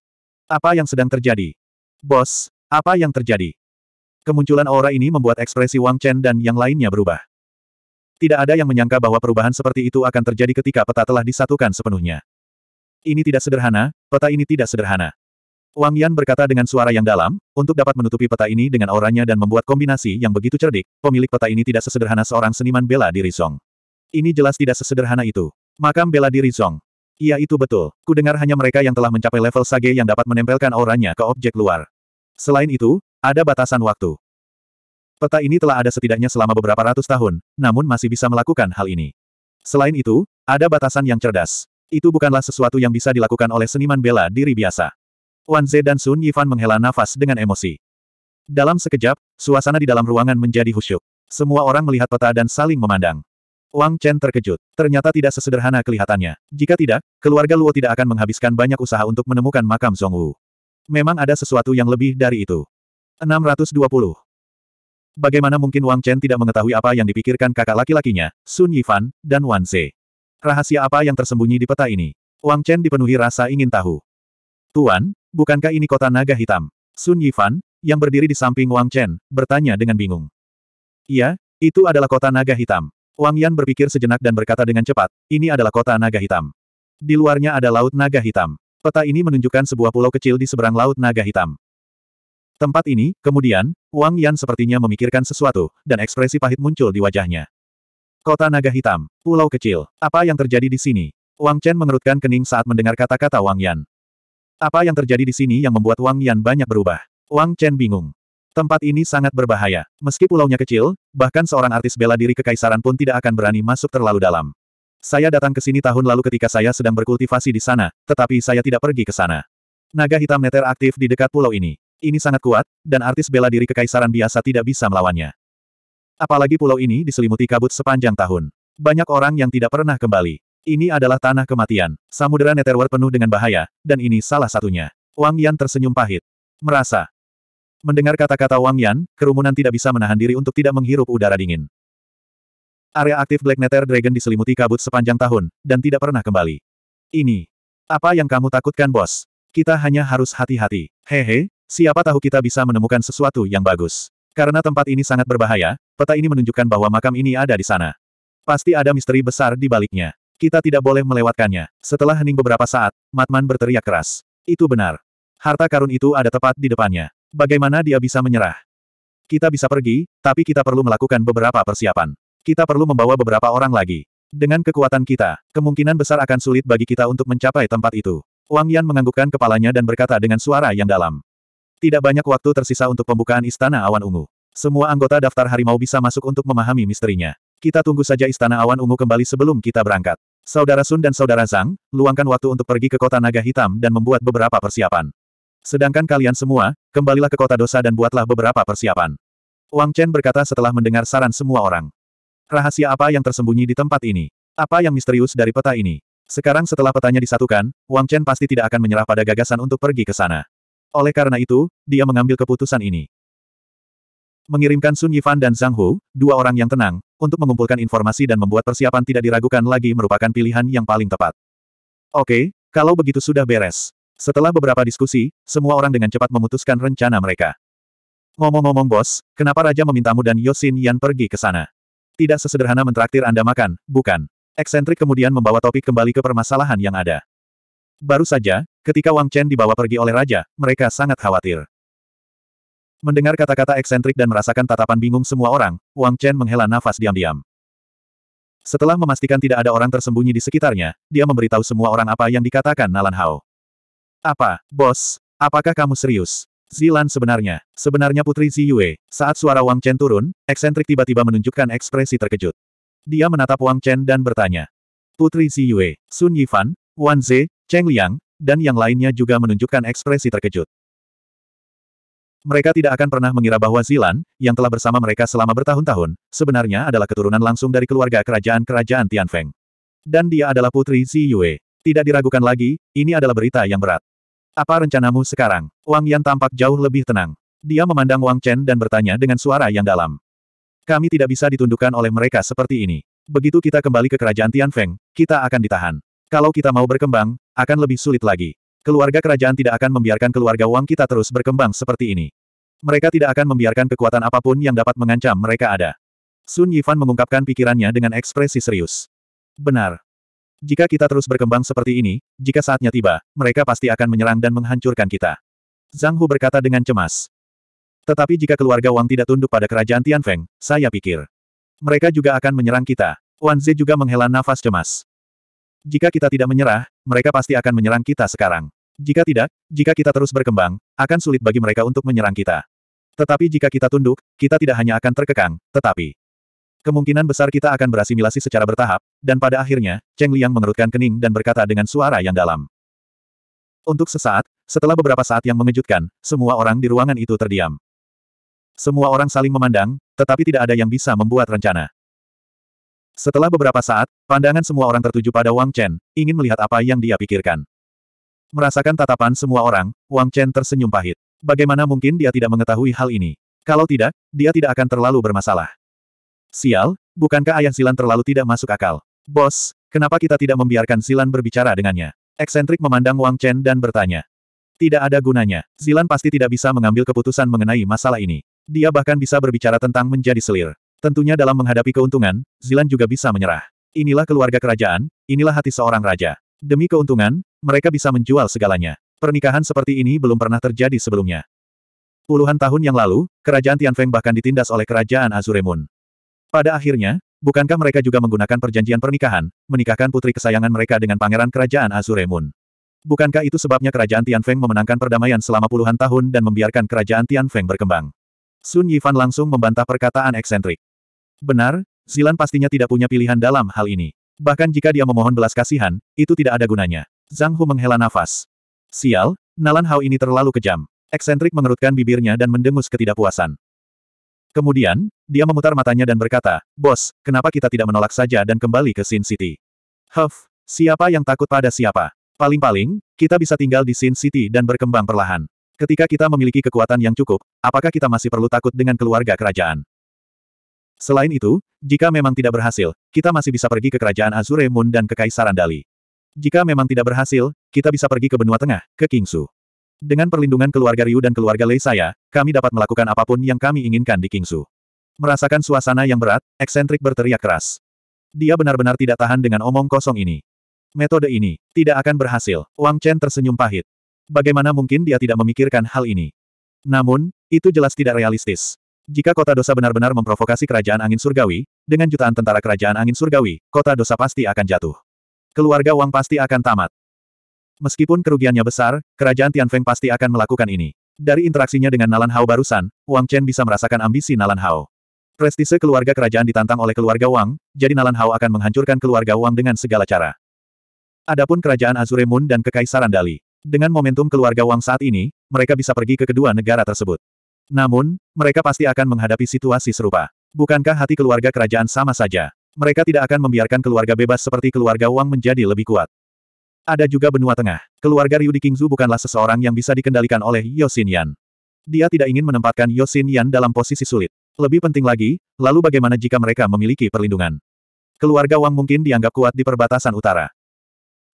Apa yang sedang terjadi? Bos, apa yang terjadi? Kemunculan aura ini membuat ekspresi Wang Chen dan yang lainnya berubah. Tidak ada yang menyangka bahwa perubahan seperti itu akan terjadi ketika peta telah disatukan sepenuhnya. Ini tidak sederhana, peta ini tidak sederhana. Wang Yan berkata dengan suara yang dalam, untuk dapat menutupi peta ini dengan auranya dan membuat kombinasi yang begitu cerdik, pemilik peta ini tidak sesederhana seorang seniman bela diri Song. Ini jelas tidak sesederhana itu. Makam bela diri Song. Iya itu betul, ku dengar hanya mereka yang telah mencapai level sage yang dapat menempelkan auranya ke objek luar. Selain itu, ada batasan waktu. Peta ini telah ada setidaknya selama beberapa ratus tahun, namun masih bisa melakukan hal ini. Selain itu, ada batasan yang cerdas. Itu bukanlah sesuatu yang bisa dilakukan oleh seniman bela diri biasa. Wan Ze dan Sun Yifan menghela nafas dengan emosi. Dalam sekejap, suasana di dalam ruangan menjadi khusyuk. Semua orang melihat peta dan saling memandang. Wang Chen terkejut. Ternyata tidak sesederhana kelihatannya. Jika tidak, keluarga Luo tidak akan menghabiskan banyak usaha untuk menemukan makam Zhong Wu. Memang ada sesuatu yang lebih dari itu. 620. Bagaimana mungkin Wang Chen tidak mengetahui apa yang dipikirkan kakak laki-lakinya, Sun Yifan, dan Wan Ze? Rahasia apa yang tersembunyi di peta ini? Wang Chen dipenuhi rasa ingin tahu. Tuan, Bukankah ini kota naga hitam? Sun Yifan, yang berdiri di samping Wang Chen, bertanya dengan bingung. Iya, itu adalah kota naga hitam. Wang Yan berpikir sejenak dan berkata dengan cepat, ini adalah kota naga hitam. Di luarnya ada laut naga hitam. Peta ini menunjukkan sebuah pulau kecil di seberang laut naga hitam. Tempat ini, kemudian, Wang Yan sepertinya memikirkan sesuatu, dan ekspresi pahit muncul di wajahnya. Kota naga hitam, pulau kecil, apa yang terjadi di sini? Wang Chen mengerutkan kening saat mendengar kata-kata Wang Yan. Apa yang terjadi di sini yang membuat Wang Yan banyak berubah? Wang Chen bingung. Tempat ini sangat berbahaya. Meski pulaunya kecil, bahkan seorang artis bela diri kekaisaran pun tidak akan berani masuk terlalu dalam. Saya datang ke sini tahun lalu ketika saya sedang berkultivasi di sana, tetapi saya tidak pergi ke sana. Naga hitam neter aktif di dekat pulau ini. Ini sangat kuat, dan artis bela diri kekaisaran biasa tidak bisa melawannya. Apalagi pulau ini diselimuti kabut sepanjang tahun. Banyak orang yang tidak pernah kembali. Ini adalah tanah kematian. Samudera Netterwar penuh dengan bahaya, dan ini salah satunya. Wang Yan tersenyum pahit. Merasa. Mendengar kata-kata Wang Yan, kerumunan tidak bisa menahan diri untuk tidak menghirup udara dingin. Area aktif Black Nether Dragon diselimuti kabut sepanjang tahun, dan tidak pernah kembali. Ini. Apa yang kamu takutkan, bos? Kita hanya harus hati-hati. Hehe, siapa tahu kita bisa menemukan sesuatu yang bagus. Karena tempat ini sangat berbahaya, peta ini menunjukkan bahwa makam ini ada di sana. Pasti ada misteri besar di baliknya. Kita tidak boleh melewatkannya. Setelah hening beberapa saat, Matman berteriak keras. Itu benar. Harta karun itu ada tepat di depannya. Bagaimana dia bisa menyerah? Kita bisa pergi, tapi kita perlu melakukan beberapa persiapan. Kita perlu membawa beberapa orang lagi. Dengan kekuatan kita, kemungkinan besar akan sulit bagi kita untuk mencapai tempat itu. Wang Yan menganggukkan kepalanya dan berkata dengan suara yang dalam. Tidak banyak waktu tersisa untuk pembukaan Istana Awan Ungu. Semua anggota daftar harimau bisa masuk untuk memahami misterinya. Kita tunggu saja Istana Awan Ungu kembali sebelum kita berangkat. Saudara Sun dan Saudara Zhang, luangkan waktu untuk pergi ke kota naga hitam dan membuat beberapa persiapan. Sedangkan kalian semua, kembalilah ke kota dosa dan buatlah beberapa persiapan. Wang Chen berkata setelah mendengar saran semua orang. Rahasia apa yang tersembunyi di tempat ini? Apa yang misterius dari peta ini? Sekarang setelah petanya disatukan, Wang Chen pasti tidak akan menyerah pada gagasan untuk pergi ke sana. Oleh karena itu, dia mengambil keputusan ini mengirimkan Sun Yifan dan Zhang Hu, dua orang yang tenang, untuk mengumpulkan informasi dan membuat persiapan tidak diragukan lagi merupakan pilihan yang paling tepat. Oke, kalau begitu sudah beres. Setelah beberapa diskusi, semua orang dengan cepat memutuskan rencana mereka. Ngomong-ngomong bos, kenapa Raja memintamu dan Yosin Yan pergi ke sana? Tidak sesederhana mentraktir Anda makan, bukan? Eksentrik kemudian membawa topik kembali ke permasalahan yang ada. Baru saja, ketika Wang Chen dibawa pergi oleh Raja, mereka sangat khawatir. Mendengar kata-kata eksentrik dan merasakan tatapan bingung semua orang, Wang Chen menghela nafas diam-diam. Setelah memastikan tidak ada orang tersembunyi di sekitarnya, dia memberitahu semua orang apa yang dikatakan Nalan Hao. Apa, bos? Apakah kamu serius? Zilan sebenarnya, sebenarnya Putri Ziyue, saat suara Wang Chen turun, eksentrik tiba-tiba menunjukkan ekspresi terkejut. Dia menatap Wang Chen dan bertanya. Putri Ziyue, Sun Yifan, Wan Ze, Cheng Liang, dan yang lainnya juga menunjukkan ekspresi terkejut. Mereka tidak akan pernah mengira bahwa Zilan, yang telah bersama mereka selama bertahun-tahun, sebenarnya adalah keturunan langsung dari keluarga kerajaan-kerajaan Tianfeng. Dan dia adalah putri Zi Yue. Tidak diragukan lagi, ini adalah berita yang berat. Apa rencanamu sekarang? Wang Yan tampak jauh lebih tenang. Dia memandang Wang Chen dan bertanya dengan suara yang dalam. Kami tidak bisa ditundukkan oleh mereka seperti ini. Begitu kita kembali ke kerajaan Tianfeng, kita akan ditahan. Kalau kita mau berkembang, akan lebih sulit lagi. Keluarga kerajaan tidak akan membiarkan keluarga Wang kita terus berkembang seperti ini. Mereka tidak akan membiarkan kekuatan apapun yang dapat mengancam mereka ada. Sun Yifan mengungkapkan pikirannya dengan ekspresi serius. Benar. Jika kita terus berkembang seperti ini, jika saatnya tiba, mereka pasti akan menyerang dan menghancurkan kita. Zhang Hu berkata dengan cemas. Tetapi jika keluarga Wang tidak tunduk pada kerajaan Tianfeng, saya pikir. Mereka juga akan menyerang kita. Wan Zhe juga menghela nafas cemas. Jika kita tidak menyerah, mereka pasti akan menyerang kita sekarang. Jika tidak, jika kita terus berkembang, akan sulit bagi mereka untuk menyerang kita. Tetapi jika kita tunduk, kita tidak hanya akan terkekang, tetapi kemungkinan besar kita akan berasimilasi secara bertahap, dan pada akhirnya, Cheng Liang mengerutkan kening dan berkata dengan suara yang dalam. Untuk sesaat, setelah beberapa saat yang mengejutkan, semua orang di ruangan itu terdiam. Semua orang saling memandang, tetapi tidak ada yang bisa membuat rencana. Setelah beberapa saat, pandangan semua orang tertuju pada Wang Chen, ingin melihat apa yang dia pikirkan. Merasakan tatapan semua orang, Wang Chen tersenyum pahit. Bagaimana mungkin dia tidak mengetahui hal ini? Kalau tidak, dia tidak akan terlalu bermasalah. Sial, bukankah ayah Silan terlalu tidak masuk akal? Bos, kenapa kita tidak membiarkan Silan berbicara dengannya? Eksentrik memandang Wang Chen dan bertanya. Tidak ada gunanya, Silan pasti tidak bisa mengambil keputusan mengenai masalah ini. Dia bahkan bisa berbicara tentang menjadi selir. Tentunya dalam menghadapi keuntungan, Zilan juga bisa menyerah. Inilah keluarga kerajaan, inilah hati seorang raja. Demi keuntungan, mereka bisa menjual segalanya. Pernikahan seperti ini belum pernah terjadi sebelumnya. Puluhan tahun yang lalu, kerajaan Tianfeng bahkan ditindas oleh kerajaan Azuremun. Pada akhirnya, bukankah mereka juga menggunakan perjanjian pernikahan, menikahkan putri kesayangan mereka dengan pangeran kerajaan Azuremun? Bukankah itu sebabnya kerajaan Tianfeng memenangkan perdamaian selama puluhan tahun dan membiarkan kerajaan Tianfeng berkembang? Sun Yifan langsung membantah perkataan eksentrik. Benar, Zilan pastinya tidak punya pilihan dalam hal ini. Bahkan jika dia memohon belas kasihan, itu tidak ada gunanya. Zhang Hu menghela nafas. Sial, Nalan Hao ini terlalu kejam. Eksentrik mengerutkan bibirnya dan mendengus ketidakpuasan. Kemudian, dia memutar matanya dan berkata, Bos, kenapa kita tidak menolak saja dan kembali ke Sin City? Huff, siapa yang takut pada siapa? Paling-paling, kita bisa tinggal di Sin City dan berkembang perlahan. Ketika kita memiliki kekuatan yang cukup, apakah kita masih perlu takut dengan keluarga kerajaan? Selain itu, jika memang tidak berhasil, kita masih bisa pergi ke kerajaan Azure Moon dan ke Kaisaran Dali. Jika memang tidak berhasil, kita bisa pergi ke benua tengah, ke Kingsu. Dengan perlindungan keluarga Ryu dan keluarga Lei saya, kami dapat melakukan apapun yang kami inginkan di Kingsu. Merasakan suasana yang berat, eksentrik berteriak keras. Dia benar-benar tidak tahan dengan omong kosong ini. Metode ini tidak akan berhasil. Wang Chen tersenyum pahit. Bagaimana mungkin dia tidak memikirkan hal ini? Namun, itu jelas tidak realistis. Jika kota dosa benar-benar memprovokasi kerajaan angin surgawi, dengan jutaan tentara kerajaan angin surgawi, kota dosa pasti akan jatuh. Keluarga Wang pasti akan tamat. Meskipun kerugiannya besar, kerajaan Tian Feng pasti akan melakukan ini. Dari interaksinya dengan Nalan Hao barusan, Wang Chen bisa merasakan ambisi Nalan Hao. Prestise keluarga kerajaan ditantang oleh keluarga Wang, jadi Nalan Hao akan menghancurkan keluarga Wang dengan segala cara. Adapun kerajaan Azure Moon dan Kekaisaran Dali. Dengan momentum keluarga Wang saat ini, mereka bisa pergi ke kedua negara tersebut. Namun, mereka pasti akan menghadapi situasi serupa. Bukankah hati keluarga kerajaan sama saja? Mereka tidak akan membiarkan keluarga bebas seperti keluarga Wang menjadi lebih kuat. Ada juga benua tengah. Keluarga Ryu di Kingzu bukanlah seseorang yang bisa dikendalikan oleh Yosin Yan. Dia tidak ingin menempatkan Yosin Yan dalam posisi sulit. Lebih penting lagi, lalu bagaimana jika mereka memiliki perlindungan? Keluarga Wang mungkin dianggap kuat di perbatasan utara.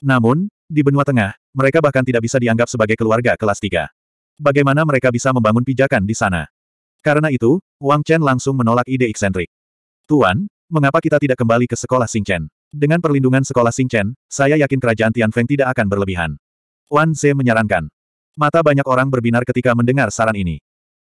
Namun, di benua tengah, mereka bahkan tidak bisa dianggap sebagai keluarga kelas 3. Bagaimana mereka bisa membangun pijakan di sana? Karena itu, Wang Chen langsung menolak ide eksentrik. Tuan, mengapa kita tidak kembali ke sekolah Chen? Dengan perlindungan sekolah Chen, saya yakin kerajaan Tian Feng tidak akan berlebihan. Wan Ze menyarankan. Mata banyak orang berbinar ketika mendengar saran ini.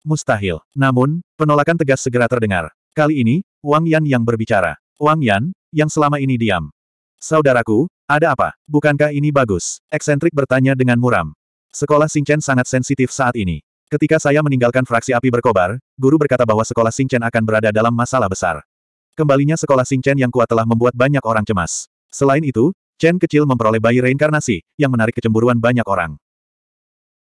Mustahil. Namun, penolakan tegas segera terdengar. Kali ini, Wang Yan yang berbicara. Wang Yan, yang selama ini diam. Saudaraku, ada apa? Bukankah ini bagus? Eksentrik bertanya dengan muram. Sekolah Chen sangat sensitif saat ini. Ketika saya meninggalkan fraksi api berkobar, guru berkata bahwa sekolah Chen akan berada dalam masalah besar. Kembalinya sekolah Chen yang kuat telah membuat banyak orang cemas. Selain itu, Chen kecil memperoleh bayi reinkarnasi, yang menarik kecemburuan banyak orang.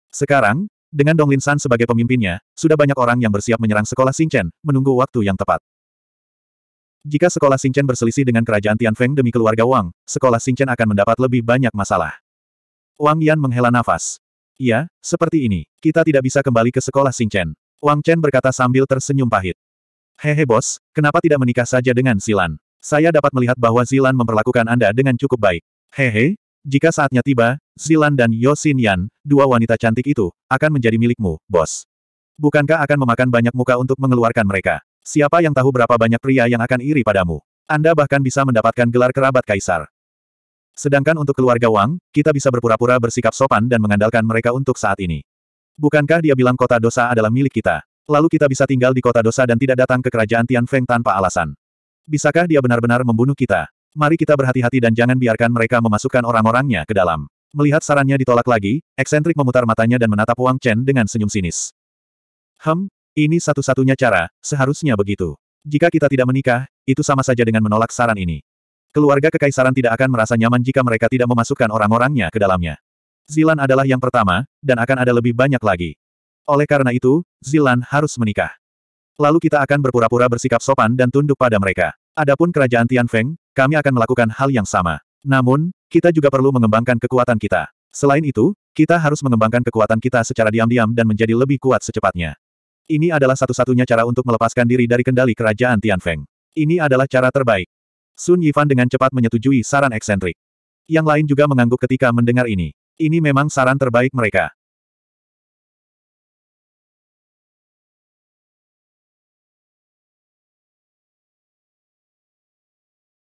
Sekarang, dengan Dong Lin San sebagai pemimpinnya, sudah banyak orang yang bersiap menyerang sekolah Chen, menunggu waktu yang tepat. Jika sekolah Chen berselisih dengan kerajaan Tian Feng demi keluarga Wang, sekolah Chen akan mendapat lebih banyak masalah. Wang Yan menghela nafas. Iya, seperti ini. Kita tidak bisa kembali ke sekolah Sing Chen. Wang Chen berkata sambil tersenyum pahit. Hehe bos, kenapa tidak menikah saja dengan Silan? Saya dapat melihat bahwa Zilan memperlakukan Anda dengan cukup baik. Hehe, jika saatnya tiba, Zilan dan Yosin Yan, dua wanita cantik itu, akan menjadi milikmu, bos. Bukankah akan memakan banyak muka untuk mengeluarkan mereka? Siapa yang tahu berapa banyak pria yang akan iri padamu? Anda bahkan bisa mendapatkan gelar kerabat kaisar. Sedangkan untuk keluarga Wang, kita bisa berpura-pura bersikap sopan dan mengandalkan mereka untuk saat ini. Bukankah dia bilang kota dosa adalah milik kita? Lalu kita bisa tinggal di kota dosa dan tidak datang ke kerajaan Tian Feng tanpa alasan. Bisakah dia benar-benar membunuh kita? Mari kita berhati-hati dan jangan biarkan mereka memasukkan orang-orangnya ke dalam. Melihat sarannya ditolak lagi, eksentrik memutar matanya dan menatap Wang Chen dengan senyum sinis. Hem, ini satu-satunya cara, seharusnya begitu. Jika kita tidak menikah, itu sama saja dengan menolak saran ini. Keluarga kekaisaran tidak akan merasa nyaman jika mereka tidak memasukkan orang-orangnya ke dalamnya. Zilan adalah yang pertama, dan akan ada lebih banyak lagi. Oleh karena itu, Zilan harus menikah. Lalu kita akan berpura-pura bersikap sopan dan tunduk pada mereka. Adapun kerajaan Tianfeng, kami akan melakukan hal yang sama. Namun, kita juga perlu mengembangkan kekuatan kita. Selain itu, kita harus mengembangkan kekuatan kita secara diam-diam dan menjadi lebih kuat secepatnya. Ini adalah satu-satunya cara untuk melepaskan diri dari kendali kerajaan Tianfeng. Ini adalah cara terbaik. Sun Yifan dengan cepat menyetujui saran eksentrik. Yang lain juga mengangguk ketika mendengar ini. Ini memang saran terbaik mereka.